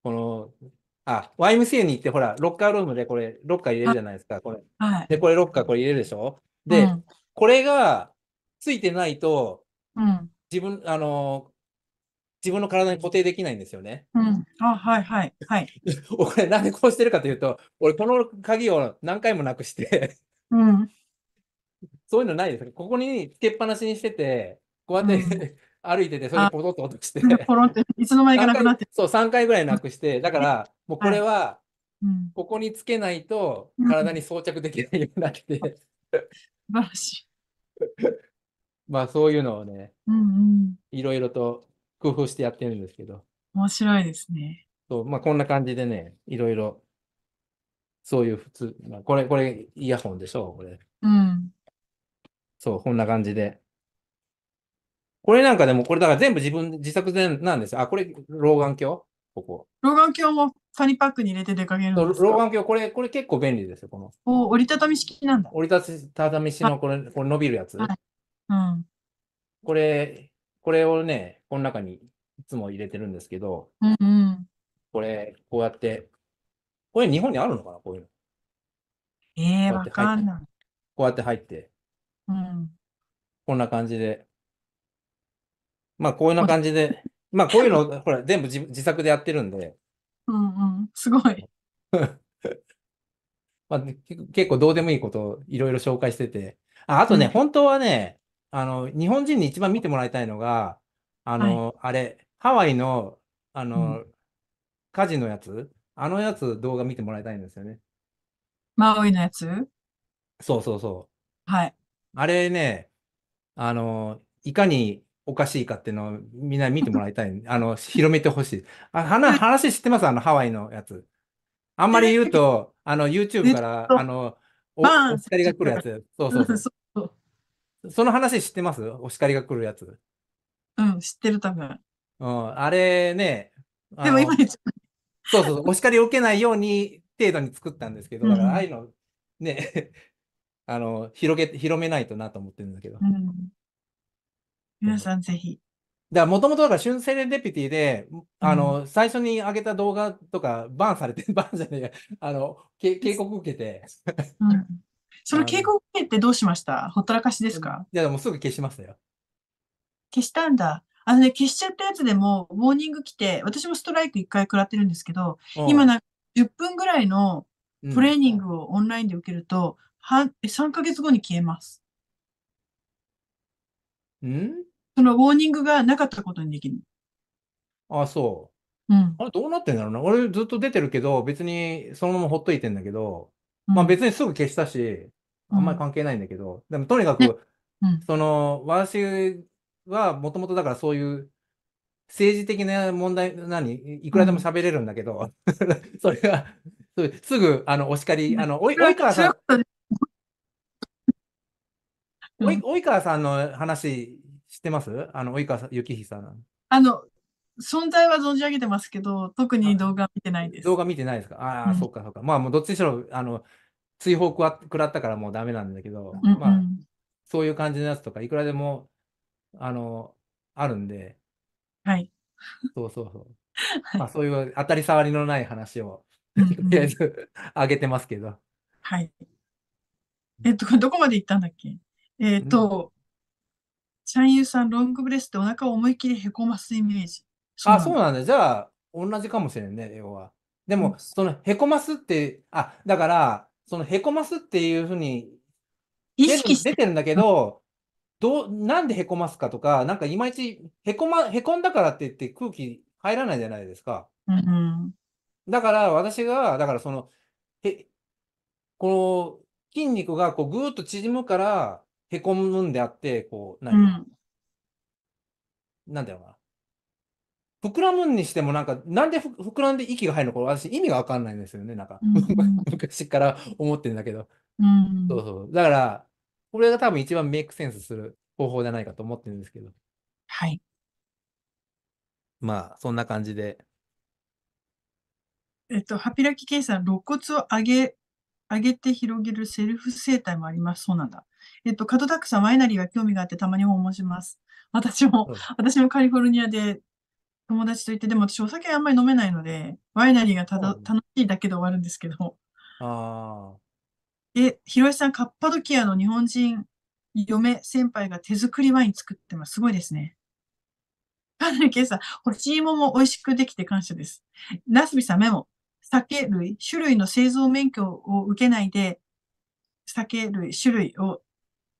この、あ、YMCA に行って、ほら、ロッカールームでこれ、ロッカー入れるじゃないですか、これ。はい。で、これロッカーこれ入れるでしょで、これがついてないと、自分、あの、自分の体に固定できないんですよね。うん。あ、はいはい、はい。俺、なんでこうしてるかというと、俺、この鍵を何回もなくしてうん。そういうのないですここにつけっぱなしにしてて、こうやって、歩いてて、それでポロッと落として。ポロって、いつの間にかなくなって。そう、3回ぐらいなくして、だから、もうこれは、ここにつけないと、体に装着できないようになって。素晴らしい。まあ、そういうのをね、いろいろと工夫してやってるんですけど。面白いですね。そう、まあ、こんな感じでね、いろいろ、そういう普通、まあ、これ、これ、イヤホンでしょ、これ。うん。そう、こんな感じで。これなんかでも、これだから全部自分、自作でなんです。あ、これ、老眼鏡ここ。老眼鏡もニパックに入れて出かけるんですか老眼鏡、これ、これ結構便利ですよ、この。お折りたたみ式なんだ。折りたたみ式のこれ、これ伸びるやつ、はい。うん。これ、これをね、この中にいつも入れてるんですけど、うん、うん、これ、こうやって、これ日本にあるのかな、こういうの。ええー、わかんない。こうやって入って、うん、こんな感じでまあ、こういう感じで、まあ、こういうの、ほら、全部自自作でやってるんで。うんうん、すごい。まあ、結構どうでもいいことをいろいろ紹介してて。ああとね、うん、本当はね、あの、日本人に一番見てもらいたいのが、あの、はい、あれ、ハワイの、あの、うん、火事のやつ、あのやつ動画見てもらいたいんですよね。マウイのやつそうそうそう。はい。あれね、あの、いかにおかしいかっていうのをみんな見てもらいたい。あの、広めてほしい。あ、話、話知ってますあの、ハワイのやつ。あんまり言うと、あの、YouTube から、あの、おお叱りが来るやつ。そうそうそう。その話知ってますお叱りが来るやつ。うん、知ってる多分。うん、あれね、でも今言ちゃっそうそうそう、お叱りを受けないように程度に作ったんですけど、だからああいうの、ね、あの、広げ、広めないとなと思ってるんだけどう。ん皆さんぜひ。だからもともとだから、春生デピティで、あの、うん、最初に上げた動画とか、バンされて、バンじゃねえ、あの、け警告受けて、うん、その警告受けてどうしましたほったらかしですかいや、でもすぐ消しましたよ。消したんだ。あのね、消しちゃったやつでも、モーニング来て、私もストライク1回食らってるんですけど、今なん10分ぐらいのトレーニングをオンラインで受けると、は3ヶ月後に消えます。んそのウォーニングがなかったことにできる。ああ、そう。うん。あれどうなってんだろうな。俺ずっと出てるけど、別にそのままほっといてんだけど、うん、まあ別にすぐ消したし、あんまり関係ないんだけど、うん、でもとにかく、ねうん、その、私はもともとだからそういう政治的な問題、何、いくらでも喋れるんだけど、それが、すぐ、あの、お叱り、あの、及川さん。うん、及川さんの話知ってますあの、及川さん、幸久さん。あの、存在は存じ上げてますけど、特に動画見てないです。動画見てないですかああ、うん、そっかそっか。まあ、もうどっちにしろ、あの、追放くわ食らったからもうダメなんだけど、うんうん、まあ、そういう感じのやつとか、いくらでも、あの、あるんで。はい。そうそうそう。まあ、そういう当たり障りのない話を、とりあえず、あげてますけど。はい。えっと、どこまで行ったんだっけえっ、ー、と、チャンユーさん、ロングブレスってお腹を思いっきりへこますイメージ。あ、そうなんだ。じゃあ、同じかもしれんね、要は。でも、その、へこますって、あ、だから、その、へこますっていうふうに、意識して出てるんだけど、どう、なんでへこますかとか、なんかいまいち、へこま、へこんだからって言って空気入らないじゃないですか。うん、うん、だから、私が、だからその、へ、この、筋肉がこうぐーっと縮むから、へこむんであって、こう、何、うん、なんだな。膨らむにしてもなんか、なんで膨らんで息が入るのか、私意味がわかんないんですよね、なんか。うん、昔から思ってんだけど。うん、そうそう。だから、これが多分一番メイクセンスする方法じゃないかと思ってるんですけど。はい。まあ、そんな感じで。えっと、ハピラキケイさん、肋骨を上げ、上げて広げるセルフ生態もあります。そうなんだ。えっと、カトタックさん、ワイナリーが興味があってたまに訪問します。私も、うん、私もカリフォルニアで友達と行って、でも私お酒あんまり飲めないので、ワイナリーがただ、うん、楽しいだけで終わるんですけど。ああ。え、広ろさん、カッパドキアの日本人嫁、先輩が手作りワイン作ってます。すごいですね。かなりさん、干し芋も美味しくできて感謝です。ナスビさんメモ。酒類、種類の製造免許を受けないで、酒類、種類を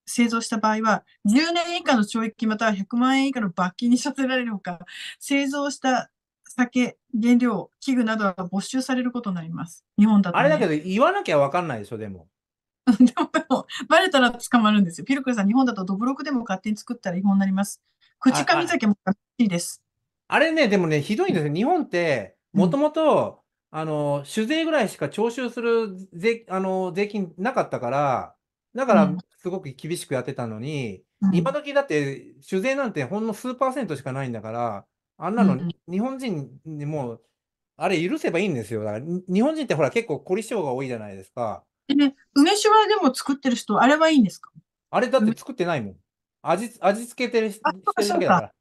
製造した場合は、10年以下の懲役または100万円以下の罰金に処せられるほか、製造した酒、原料、器具などは没収されることになります。日本だと、ね、あれだけど、言わなきゃ分かんないでしょ、でも。でも、バレたら捕まるんですよ。ピルクルさん、日本だとどぶろくでも勝手に作ったら違法になります。口かみ酒も難しいです。あれね、でもね、ひどいんですよ。日本って、もともと、あの、酒税ぐらいしか徴収する税、あの、税金なかったから、だからすごく厳しくやってたのに、う今時だって酒税なんてほんの数パーセントしかないんだから、あんなの日本人にもう、あれ許せばいいんですよ。だから日本人ってほら結構凝り性が多いじゃないですか。でね、え、梅酒はでも作ってる人、あれはいいんですかあれだって作ってないもん。味、味付けてる人だけだから。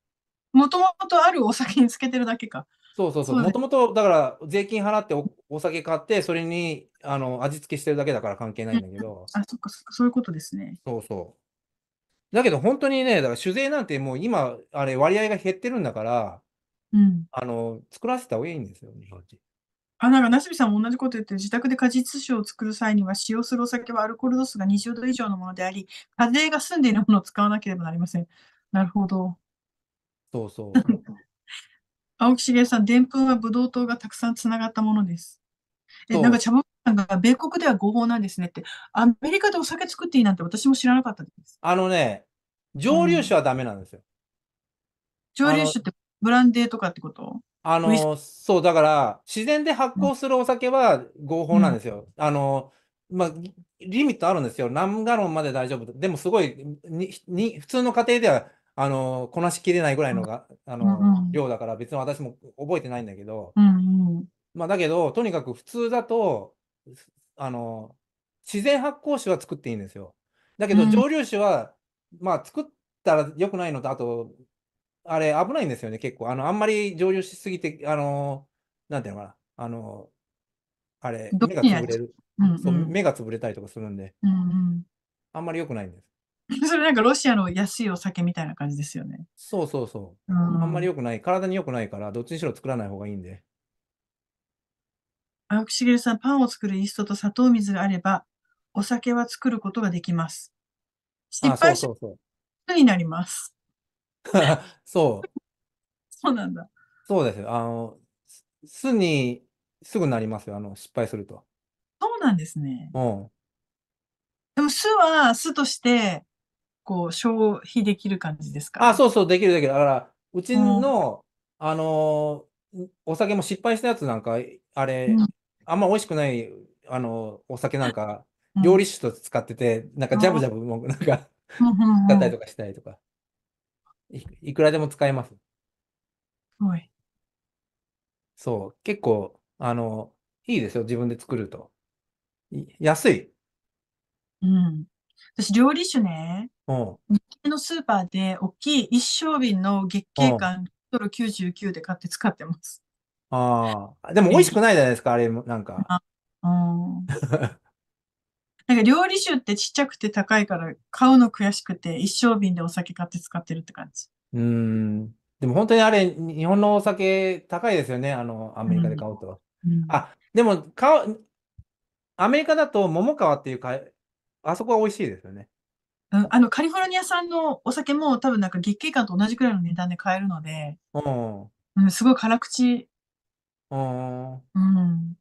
もともとあるお酒につけてるだけか。そうそうそう。もともと、だから税金払ってお、お酒買って、それにあの味付けしてるだけだから関係ないんだけど。あ、そっか、そっか、そういうことですね。そうそう。だけど本当にね、だから酒税なんてもう今、あれ割合が減ってるんだから、うん、あの作らせた方がいいんですよ、日本人。あ、なんか、なすびさんも同じこと言って自宅で果実酒を作る際には、使用するお酒はアルコール度数が20度以上のものであり、家庭が住んでいるものを使わなければなりません。なるほど。そうそう。青木茂さん、でんぷんはブドウ糖がたくさんつながったものです。え、なんか茶んか、米国では合法なんですねって、アメリカでお酒作っていいなんて私も知らなかったです。あのね、蒸留酒はダメなんですよ。蒸留酒ってブランデーとかってことあの、そう、だから、自然で発酵するお酒は合法なんですよ。うん、あの、まあ、リミットあるんですよ。何ガロンまで大丈夫。でもすごい、に、普通の家庭では、あの、こなしきれないぐらいのが、あの、うん、量だから、別に私も覚えてないんだけど、うんうん、まあ、だけど、とにかく普通だと、あの、自然発酵酒は作っていいんですよ。だけど、蒸留酒は、うん、まあ、作ったら良くないのと、あと、あれ、危ないんですよね、結構。あの、あんまり蒸留しすぎて、あの、なんていうのかな、あの、あれ、目が潰れる。うんうん、そう目が潰れたりとかするんで、うんうん、あんまり良くないんです。それなんかロシアの安いお酒みたいな感じですよね。そうそうそう。うん、あんまり良くない。体に良くないから、どっちにしろ作らない方がいいんで。青木茂さん、パンを作るイーストと砂糖水があれば、お酒は作ることができます。失敗しうになります。そう。そうなんだ。そうですよ。あの、すにすぐなりますよ。あの、失敗すると。そうなんですね。うん。でも、酢は酢として、こう、消費できる感じですかあ、そうそう、できる、だけ。だから、うちの、うん、あの、お酒も失敗したやつなんか、あれ、うんあんま美味しくない、あの、お酒なんか、料理酒と使ってて、なんかジャブジャブもなんか使ったりとかしたりとか。いいくらでも使えます。すごい。そう、結構、あの、いいですよ、自分で作ると。い安い。うん。私、料理酒ね、うん。日系のスーパーで大きい一升瓶の月桂冠ドル99で買って使ってます。ああ、でも美味しくないじゃないですか、あれも、なんか。なんか料理酒ってちっちゃくて高いから買うの悔しくて一升瓶でお酒買って使ってるって感じ。うん。でも本当にあれ、日本のお酒高いですよね、あの、アメリカで買うと。うんうん、あ、でも、買う、アメリカだと桃川っていうか、あそこは美味しいですよね。あの、カリフォルニア産のお酒も多分なんか月桂冠と同じくらいの値段で買えるので、うん。すごい辛口。うん。うん。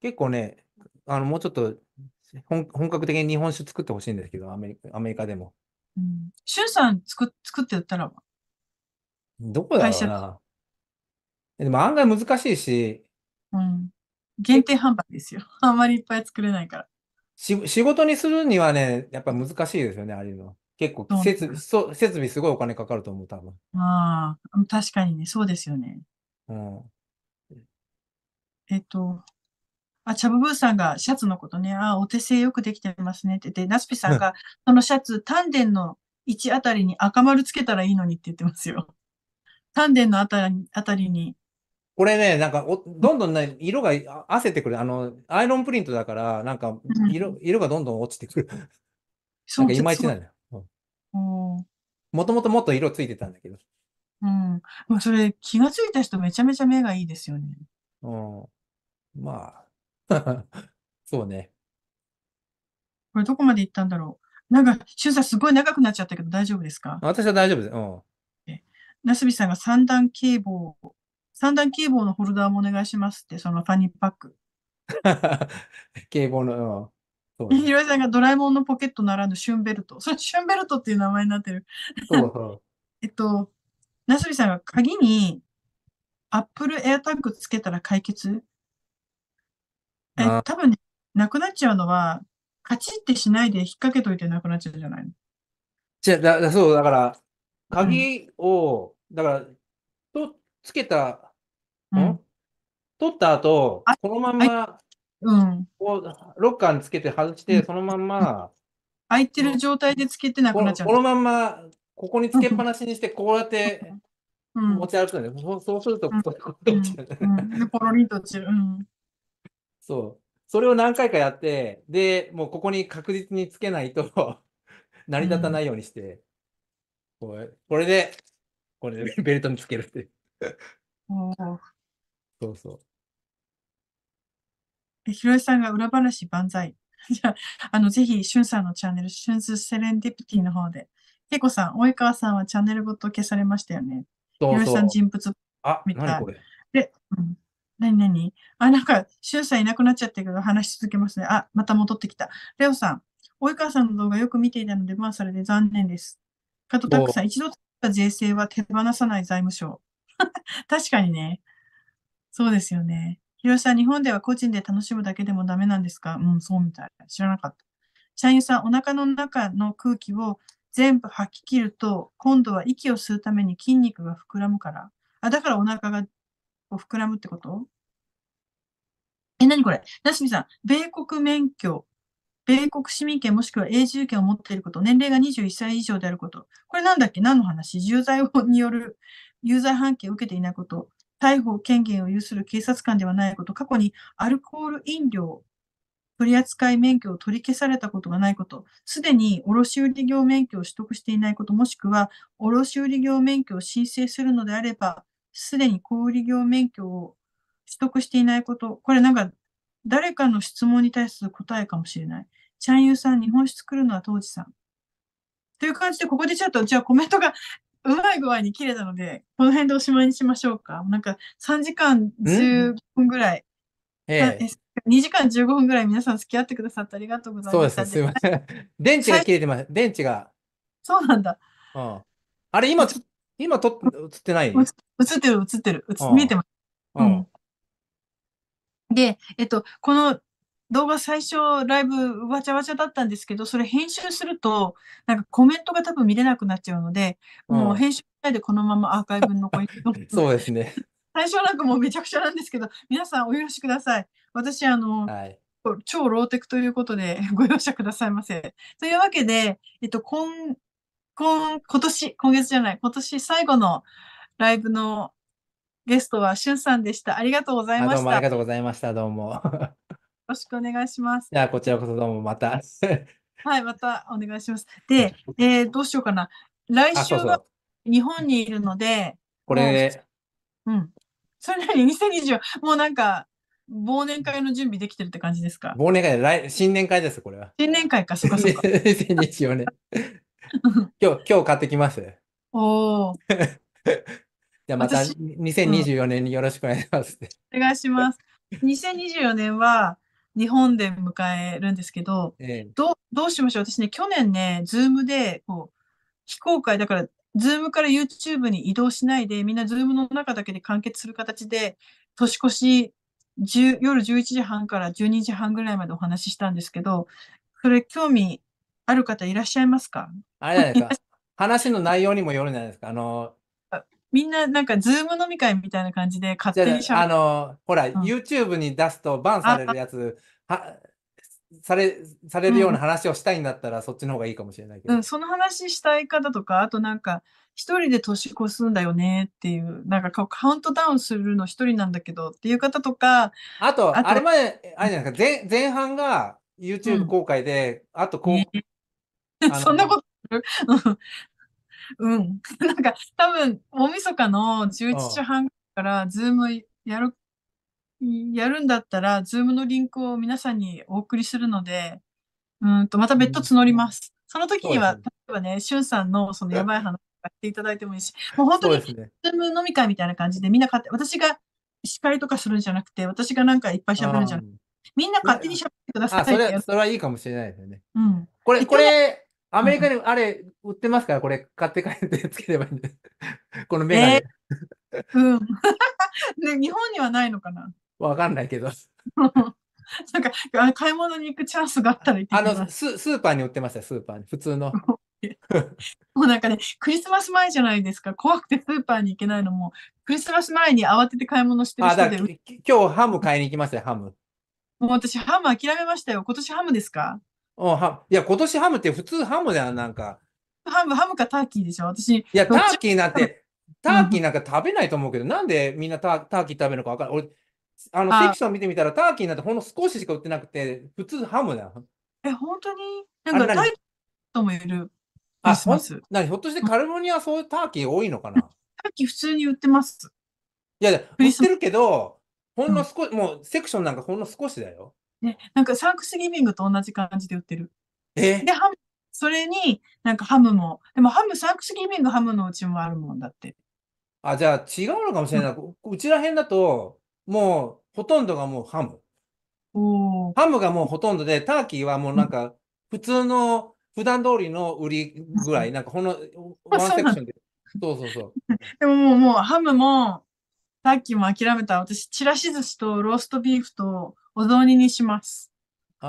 結構ね、あの、もうちょっと本本格的に日本酒作ってほしいんですけど、アメリカアメリカでも。うん。シュンさん作作ってやったらどこだろうな。でも案外難しいし。うん。限定販売ですよ。あんまりいっぱい作れないから。仕事にするにはね、やっぱ難しいですよね、あれの。結構設そう設備すごいお金かかると思う、多分。ああ、確かにね、そうですよね。うん。えっと、あ、チャブブーさんがシャツのことね、あお手製よくできてますねって言って、ナスピさんが、そのシャツ、丹田の位置あたりに赤丸つけたらいいのにって言ってますよ。丹田のあたりあたりにこれね、なんかお、どんどんね、色があせてくる。あの、アイロンプリントだから、なんか、色、色がどんどん落ちてくる。なんか、いまいちなんだよ。もともともっと色ついてたんだけど。うん。まあ、それ、気がついた人めちゃめちゃ目がいいですよね。うん。まあ、そうね。これ、どこまで行ったんだろう。なんか、しゅんさん、すごい長くなっちゃったけど、大丈夫ですか私は大丈夫です。うん。なすびさんが三段警棒三段警棒のホルダーもお願いしますって、そのファニーパック。警棒の、そうひろゆさんがドラえもんのポケットならぬシュンベルト。それシュンベルトっていう名前になってる。そうそう。えっと、なすびさんが鍵にアップルエアタ r クつけたら解決えあ、多分ね、なくなっちゃうのは、カチってしないで引っ掛けといてなくなっちゃうじゃないのじゃあそう、だから、鍵を、だから、と、つけたうん、取った後、このまま、うん、こうロッカーにつけて外して、そのまま、空いてる状態でつけてなくなっちゃう。このまんま、ここにつけっぱなしにして、こうやって、持ち歩くんで、うん、そうそうすると、こうやって落ちる。で、ポロリンと落ちる。うん、そう。それを何回かやって、で、もうここに確実につけないと 成り立たないようにして、うん、これこれで、これでベルトにつけるって。うんそうそう。え、ひろえさんが裏話万歳。じゃあ、あの、ぜひ、しゅんさんのチャンネル、しゅんすセレンディピティの方で。けいこさん、及川さんはチャンネルごと消されましたよね。ひろえさん人物あ、見た何で、うん、何何あ、なんか、しゅんさんいなくなっちゃったけど、話し続けますね。あ、また戻ってきた。レオさん、及川さんの動画よく見ていたので、まあ、それで残念です。加藤拓さん、一度取った税制は手放さない財務省。確かにね。そうですよね。ひろしさん、日本では個人で楽しむだけでもダメなんですかうん、そうみたい。知らなかった。社員さん、お腹の中の空気を全部吐き切ると、今度は息を吸うために筋肉が膨らむから。あ、だからお腹が膨らむってことえ、なにこれなしみさん、米国免許、米国市民権もしくは永住権を持っていること、年齢が21歳以上であること。これなんだっけ何の話重罪による有罪判決を受けていないこと。逮捕権限を有する警察官ではないこと、過去にアルコール飲料取扱い免許を取り消されたことがないこと、すでに卸売業免許を取得していないこと、もしくは卸売業免許を申請するのであれば、すでに小売業免許を取得していないこと、これなんか誰かの質問に対する答えかもしれない。チャンユーさん、日本酒作るのは当時さん。という感じで、ここでちょっと、じゃあコメントがうまい具合に切れたので、この辺でおしまいにしましょうか。なんか3時間15分ぐらい。ええ、2時間15分ぐらい皆さん付き合ってくださってありがとうございます。そうです、すみません。電池が切れてます、電池が。そうなんだ。うん、あれ、今、今と、映ってない映ってる、映ってる、映見えてます。うん、うん、で、えっと、この動画最初ライブわちゃわちゃだったんですけど、それ編集すると、なんかコメントが多分見れなくなっちゃうので、もう編集しないでこのままアーカイブに残り そうですね。最初なんかもうめちゃくちゃなんですけど、皆さんお許しください。私、あの、はい、超ローテクということで ご容赦くださいませ。というわけで、えっと、今、今、今年、今月じゃない、今年最後のライブのゲストはしゅんさんでした。ありがとうございました。どうもありがとうございました。どうも。よろしくお願いします。じゃあ、こちらこそどうもまた。はい、またお願いします。で、えー、どうしようかな。来週は日本にいるので、これ、うん。それなりに2020、もうなんか、忘年会の準備できてるって感じですか忘年会で来、新年会です、これは。新年会か、そっそっ2024 年。今日、今日買ってきます。おお じゃあまた2024年によろしくお願いします。お願いします。2024年は、日本で迎えるんですけど、ええ、どどうしましょう私ね、去年ね、ズームで、こう、非公開、だから、ズームから YouTube に移動しないで、みんなズームの中だけで完結する形で、年越し、夜11時半から12時半ぐらいまでお話ししたんですけど、それ興味ある方いらっしゃいますかあれじゃないですか。話の内容にもよるんじゃないですか。あの、みんななんか、ズーム飲み会みたいな感じで勝手にしゃあの、ほら、うん、YouTube に出すとバンされるやつ、は、され、されるような話をしたいんだったら、そっちの方がいいかもしれないけど。うん、その話したい方とか、あとなんか、一人で年越すんだよねっていう、なんかカウントダウンするの一人なんだけどっていう方とか。あと、あれまで、あれじゃないか、前前半が YouTube 公開で、うん、あとこう。そんなことうん、うん。なんか、多分、大晦日の11時半から、ズームやる、やるんだったら、ズームのリンクを皆さんにお送りするので、うんと、また別途募ります。その時には、ね、例えばね、しゅんさんのそのやばい話やっていただいてもいいし、もう本当に、ズーム飲み会みたいな感じで、みんな勝手、私が司会とかするんじゃなくて、私がなんかいっぱい喋るんじゃなくて、みんな勝手に喋ってくださいっそれは、それはいいかもしれないですよね。うん。これ、これ、アメリカにあれ売ってますから、これ買って帰ってつければいいんです。このメガネ。えー、うん。ね、日本にはないのかなわかんないけど。なんか、買い物に行くチャンスがあったら行ってみます。あのス、スーパーに売ってますよ、スーパーに。普通の。もうなんかね、クリスマス前じゃないですか。怖くてスーパーに行けないのも、クリスマス前に慌てて買い物してる人で今日ハム買いに行きますよ、ハム。もう私、ハム諦めましたよ。今年ハムですかおはいや、今年ハムって普通ハムだよ、なんか。ハム、ハムかターキーでしょ、私。いや、ターキーなんて、ターキーなんか食べないと思うけど、なんでみんなターキー食べるのか分からない。俺、あの、セクション見てみたら、ターキーなんてほんの少ししか売ってなくて、普通ハムだよ。え、本当になんかタイともいる。あ、そうなひょっとしてカルボニアそういうターキー多いのかな、ターキー普通に売ってます。いや、売ってるけど、ほんの少し、うん、もうセクションなんかほんの少しだよ。ね、なんかサンクスギビングと同じ感じで売ってる。えで、ハム、それになんかハムも、でもハム、サンクスギビングハムのうちもあるもんだって。あ、じゃあ違うのかもしれない。ううちら辺だと、もうほとんどがもうハム。ハムがもうほとんどで、ターキーはもうなんか、普通の、普段通りの売りぐらい、なんかほの、ワンセクションで。そうそうそう。でももう、もうハムも、ターキーも諦めた。私、ちらし寿司とローストビーフとお雑煮にします。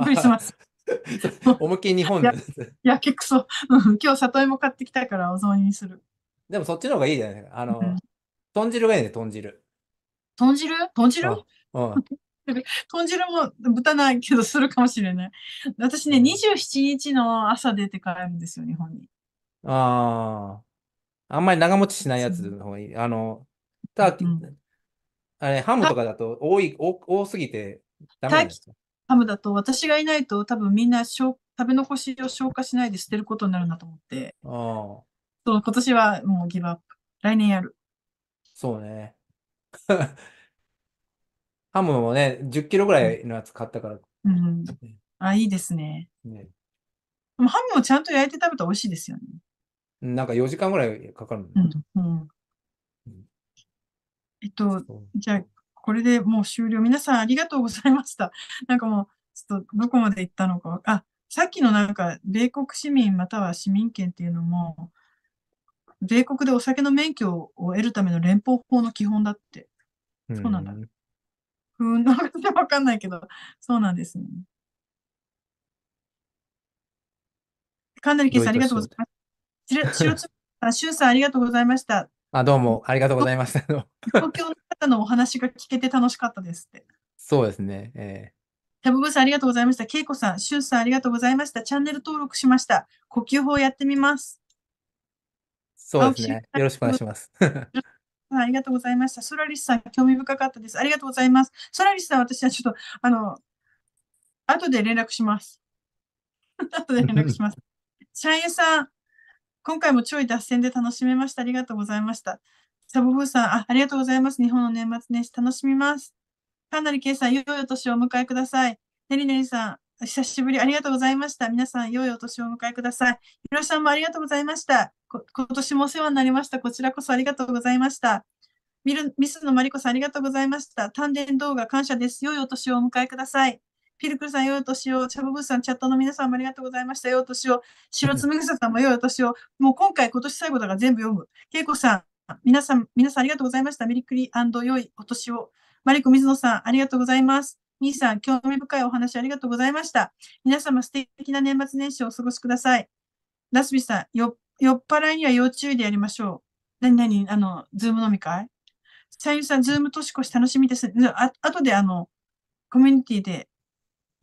クリスマス。おむけ日本です。やけくそ。う。今日里芋買ってきたからお雑煮にする。でもそっちの方がいいじゃないですか。あの、豚汁がいいね、豚汁。豚汁豚汁うん。豚汁も豚ないけどするかもしれない。私ね、27日の朝出て帰るんですよ、日本に。ああ。あんまり長持ちしないやつの方がいい。あの、うん、あれ、ハムとかだと多い、多すぎて大気ハムだと私がいないと多分みんな食べ残しを消化しないで捨てることになるなと思って、そう今年はもうギブアップ。来年やる。そうね。ハムもね、10キロぐらいのやつ買ったから。うん。あ、いいですね。ねでもハムもちゃんと焼いて食べたら美味しいですよね。なんか4時間ぐらいかかるの、ね、うん、うんうん、えっと、じゃあこれでもう終了。皆さんありがとうございました。なんかもう、ちょっとどこまで行ったのか。あ、さっきのなんか、米国市民または市民権っていうのも、米国でお酒の免許を得るための連邦法の基本だって。そうなんだ。ふーん、なんかわかんないけど、そうなんですね。かなりけさんありがとうございました。つ、しゅうさんありがとうございました。あ、どうもありがとうございました。東京の方のお話が聞けて楽しかったですって。そうですね。えタブブさんありがとうございました。ケイコさん、シュンさんありがとうございました。チャンネル登録しました。呼吸法やってみます。そうですね。よろしくお願いします。あ ありがとうございました。ソラリスさん、興味深かったです。ありがとうございます。ソラリスさん、私はちょっと、あの、後で連絡します。後で連絡します。シャンエさん、今回もちょい脱線で楽しめました。ありがとうございました。サボフーさん、あありがとうございます。日本の年末年始楽しみます。かなりケイさん、良いお年をお迎えください。ねりねりさん、久しぶりありがとうございました。皆さん、良いお年をお迎えください。ひろさんもありがとうございました。今年もお世話になりました。こちらこそありがとうございました。ミルミスのマリコさん、ありがとうございました。丹田動画、感謝です。良いお年をお迎えください。ピルクルさん、良いお年を、チャボブースさん、チャットの皆さんもありがとうございました。良いお年を、白爪草さんも良いお年を、もう今回、今年最後だから全部読む。恵子さん、皆さん、皆さんありがとうございました。メリクリ良いお年を。マリコ水野さん、ありがとうございます。兄さん、興味深いお話ありがとうございました。皆様、素敵な年末年始をお過ごしください。ラスビさん、よ、酔っ払いには要注意でやりましょう。なにあの、ズーム飲み会サユさん、ズーム年越し楽しみです。あ、あとであの、コミュニティで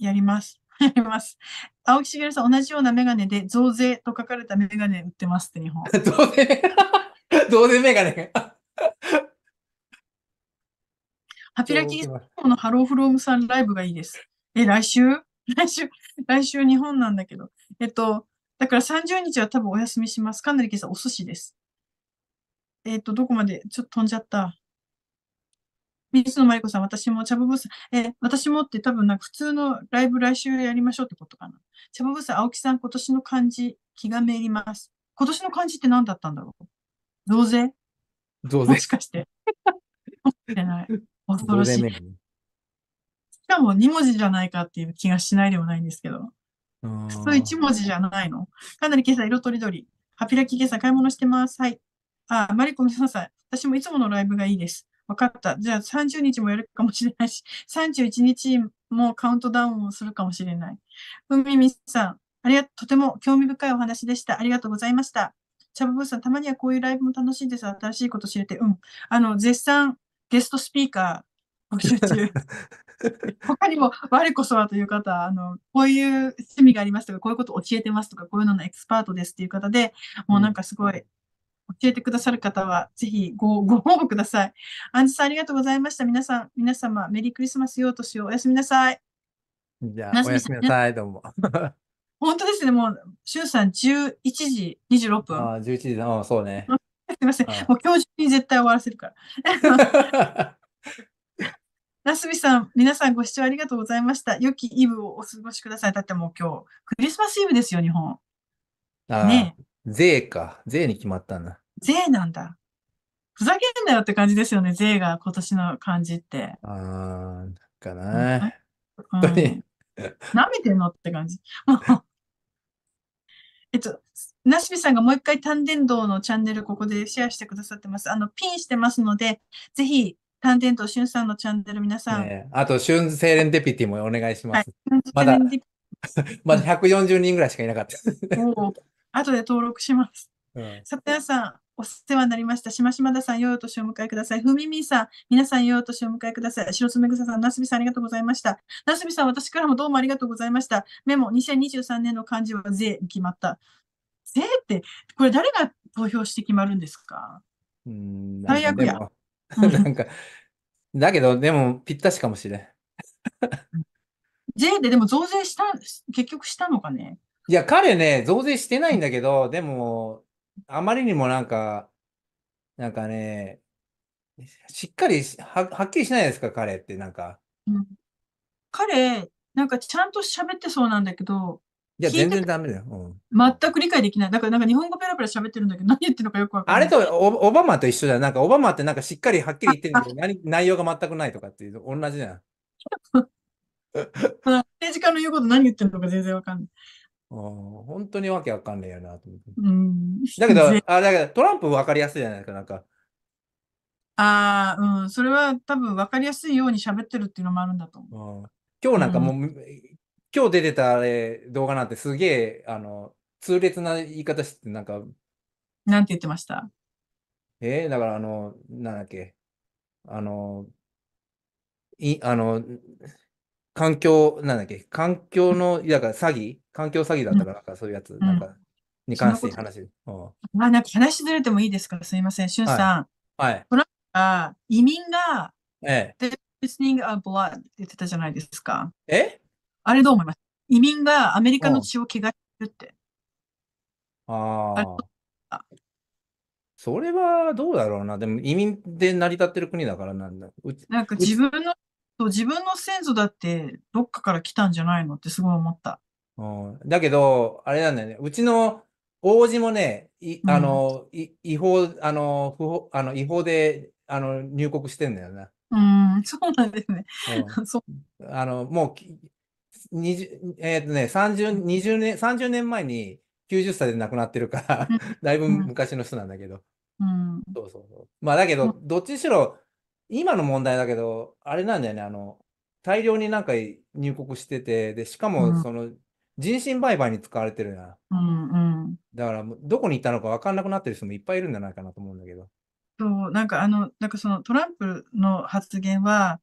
やります。やります。青木しげるさん、同じようなメガネで、増税と書かれたメガネ売ってますって、日本。増税 増税メガネハピラキーのハローフロームさんライブがいいです。え、来週来週、来週日本なんだけど。えっと、だから30日は多分お休みします。かなり今朝お寿司です。えっと、どこまでちょっと飛んじゃった。水野真理子さん、私も、チャブブース、え、私もって多分なんか普通のライブ来週やりましょうってことかな。チャブブース、青木さん、今年の漢字、気がめります。今年の漢字って何だったんだろう増税増税もしかして。持ってない。恐ろしい。しかも2文字じゃないかっていう気がしないでもないんですけど。普通1文字じゃないの。かなり今朝色とりどり。ハピラキ今朝買い物してます。はい。あ、マリコなさん、私もいつものライブがいいです。分かった。じゃあ30日もやるかもしれないし、31 日もカウントダウンをするかもしれない。海みさん、ありがとても興味深いお話でした。ありがとうございました。チャブブーさん、たまにはこういうライブも楽しいです。新しいこと知れて。うん。あの、絶賛ゲストスピーカー募集中。他にも、我こそはという方、あの、こういう趣味がありますとか、こういうことを教えてますとか、こういうののエキスパートですっていう方で、もうなんかすごい、教えてくださる方は、ぜひごご応募ください。アンジさん、ありがとうございました。皆さん、皆様、メリークリスマス、よ年を、おやすみなさい。じゃあ、おやすみなさい、どうも。本当ですね、もう、しゅうさん、11時26分。ああ、11時、ああ、そうね。すみません、もう今日中に絶対終わらせるから。なすびさん、皆さんご視聴ありがとうございました。良きイブをお過ごしください。だってもう今日、クリスマスイブですよ、日本。ああ、ね、税か。税に決まったんだ。税なんだ。ふざけんなよって感じですよね、税が今年の感じって。ああ、なんかな。本当に。な、めてんのって感じ。えっと、なしびさんがもう一回丹田道のチャンネルここでシェアしてくださってます。あの、ピンしてますので、ぜひ、丹田道しゅんさんのチャンネル皆さん。ね、あと、しゅんセーレンデピティもお願いします。はい、まだ、まだ140人ぐらいしかいなかった。あとで登録します。里谷さん、お世話になりました。しましまださん、よいお年をお迎えください。ふみみさん、皆さん、よいお年をお迎えください。白爪草さん、なすびさん、ありがとうございました。なすびさん、私からもどうもありがとうございました。メモ、2023年の漢字は税に決まった。税って、これ誰が投票して決まるんですかうん最悪や。なんか、だけど、でも、ぴったしかもしれん。税ででも増税した、結局したのかねいや、彼ね、増税してないんだけど、でも、あまりにもなんか、なんかね、しっかりは、はっきりしないですか、彼ってなんか。うん、彼、なんかちゃんと喋ってそうなんだけど、いや、全然ダメだよ、うん。全く理解できない。だからなんか日本語ペラペラ喋ってるんだけど、何言ってるのかよくわかんない。あれとオバマと一緒だよ。なんかオバマってなんかしっかりはっきり言ってるんだけど、何内容が全くないとかっていう同じじゃん。政治家の言うこと何言ってるのか全然わかんない。本当にわけわかんないよなと思って。うん、だけど、あだけどトランプわかりやすいじゃないですか、なんか。ああ、うん、それは多分わかりやすいように喋ってるっていうのもあるんだと思う。今日なんかもう、うん、今日出てたあれ動画なんてすげえ、あの、痛烈な言い方して、なんか。なんて言ってましたえー、だからあの、なんだっけ、あの、い、あの、環境、なんだっけ、環境の、だから詐欺環境詐欺だったかなんかそういうやつ、なんか、に関して話。うんまあ、なんか話ずれてもいいですから、すみません。しゅんさん。はい。トラ移民が、ええ。listening of blood って言ってたじゃないですか。えあれどう思います移民がアメリカの血を汚してるって。ああ。それはどうだろうな。でも移民で成り立ってる国だからなんだ。なんか自分のそう自分の先祖だってどっかから来たんじゃないのってすごい思った。うん、だけど、あれなんだよね。うちの王子もね、あの、違法、あの、あの、違法で、あの、入国してんだよな。うん、そうなんですね。うん、あの、もう、20えっ、ー、とね、30、年、30年前に90歳で亡くなってるから だいぶ昔の人なんだけど。うん。そうそうそう。まあ、だけど、どっちにしろ、今の問題だけど、あれなんだよね、あの、大量になんか入国してて、で、しかもその人身売買に使われてるな。うんうん。だからどこに行ったのかわかんなくなってる人もいっぱいいるんじゃないかなと思うんだけど。そう、なんかあの、なんかそのトランプの発言は、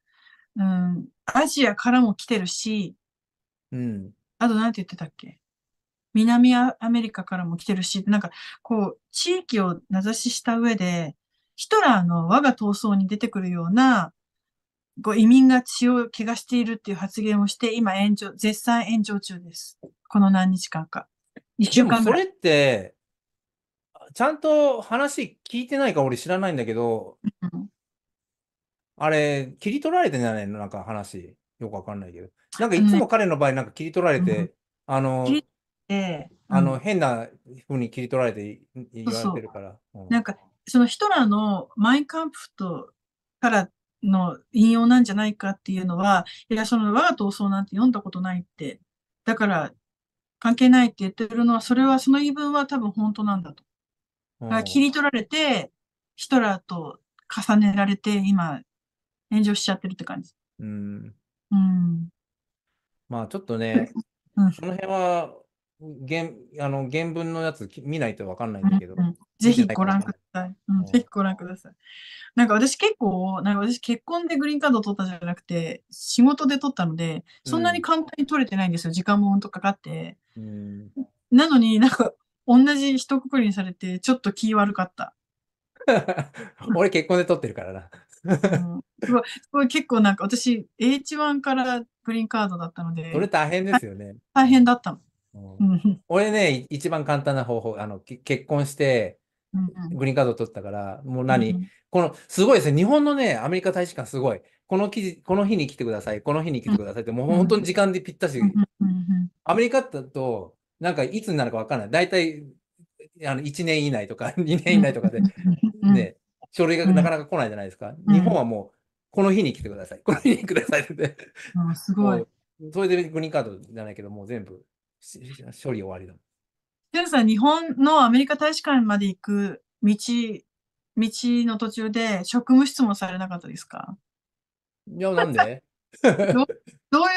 うん、アジアからも来てるし、うん。あとなんて言ってたっけ南アメリカからも来てるし、なんかこう、地域を名指しした上で、ヒトラーの我が闘争に出てくるような、移民が血を怪我しているっていう発言をして、今炎上、絶賛炎上中です。この何日間か。一週間それって、ちゃんと話聞いてないか俺知らないんだけど、あれ、切り取られてんじゃないのなんか話。よくわかんないけど。なんかいつも彼の場合、なんか切り取られて、あの、あの変な風に切り取られて言われてるから。なんかそのヒトラーのマインカンプフとからの引用なんじゃないかっていうのは、いや、その我が闘争なんて読んだことないって、だから関係ないって言ってるのは、それは、その言い分は多分本当なんだと。だから切り取られて、ヒトラーと重ねられて、今、炎上しちゃってるって感じ。うん。うん。まあちょっとね、うん、その辺は原あの原文のやつ見ないと分かんないんだけど、うんうん、ぜひご覧ください。うん、ぜひご覧ください。なんか私結構、なんか私結婚でグリーンカード取ったじゃなくて、仕事で取ったので、そんなに簡単に取れてないんですよ。時間もほんとかかって。うん、なのになんか、同じ一括りにされて、ちょっと気悪かった。俺結婚で取ってるからな。うん、すごい結構なんか私 H1 からグリーンカードだったので。それ大変ですよね。大変だったの。うん、俺ね、一番簡単な方法、あの結婚して、グリーンカード取ったから、もう何、うん、この、すごいですね。日本のね、アメリカ大使館すごい。この記事、この日に来てください。この日に来てくださいって、もう本当に時間でぴったし。アメリカだと、なんかいつになるかわからない。大体、あの、1年以内とか、2 年以内とかで、ね、書類がなかなか来ないじゃないですか。日本はもう、この日に来てください。この日にくださいって。すごい。それでグリーンカードじゃないけど、もう全部処理終わりだもん。さん、日本のアメリカ大使館まで行く道、道の途中で職務質問されなかったですかいや、なんで どどうい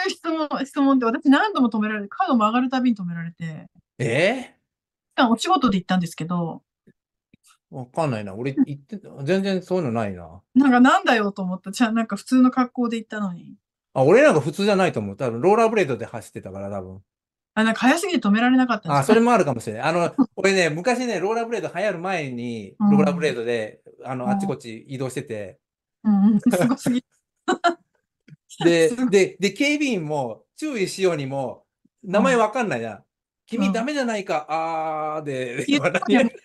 う質問質問って、私何度も止められて、カードも上がるたびに止められて。えー、お仕事で行ったんですけど。わかんないな。俺行って、全然そういうのないな。なんかなんだよと思った。じゃあなんか普通の格好で行ったのに。あ、俺なんか普通じゃないと思う。多分ローラーブレードで走ってたから、多分。あ、なんか早すぎて止められなかったんですあ、それもあるかもしれない。あの、俺ね、昔ね、ローラーブレード流行る前に、ローラーブレードで、あの、あっちこっち移動してて。うん、うん、すごすぎ。で、で、で、警備員も注意しようにも、名前わかんないな。うん、君ダメじゃないか、あーで、言わない。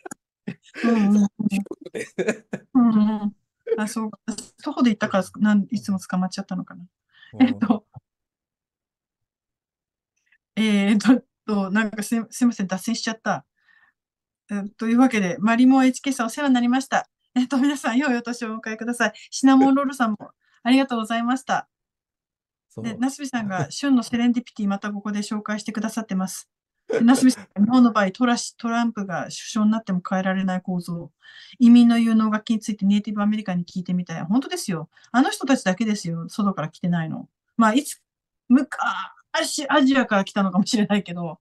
あ、そうか。徒歩で行ったからなん、いつも捕まっちゃったのかな。えっと、えー、っと、なんかすみません、脱線しちゃった。えー、というわけで、マリモ HK さんお世話になりました。えー、っと、皆さん、良いお年をお迎えください。シナモンロールさんもありがとうございました。で、なすびさんが旬のセレンディピティ、またここで紹介してくださってます。なすビさん、日本の場合トラシ、トランプが首相になっても変えられない構造。移民の有能楽器についてネイティブアメリカに聞いてみたい。本当ですよ。あの人たちだけですよ。外から来てないの。まあ、いつ、むか、アジアから来たのかもしれないけど、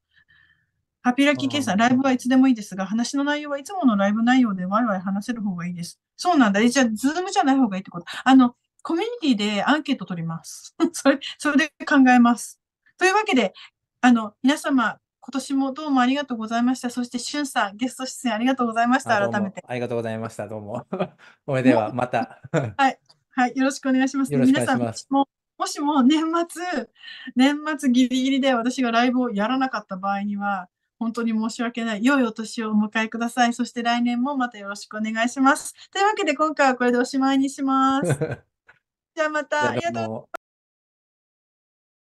ハピラキーケイさん、ライブはいつでもいいですが、話の内容はいつものライブ内容でワイワイ話せる方がいいです。そうなんだ。じゃあ、ズームじゃない方がいいってことあの、コミュニティでアンケート取ります。それ、それで考えます。というわけで、あの、皆様、今年もどうもありがとうございました。そして、しゅんさん、ゲスト出演ありがとうございました。改めて。ありがとうございました。どうも。そ れでは、また。はい。はい。よろしくお願いします。皆さん、ももしも年末、年末ギリギリで私がライブをやらなかった場合には、本当に申し訳ない。良いお年をお迎えください。そして来年もまたよろしくお願いします。というわけで今回はこれでおしまいにします。じゃあまた、ありがとうございます。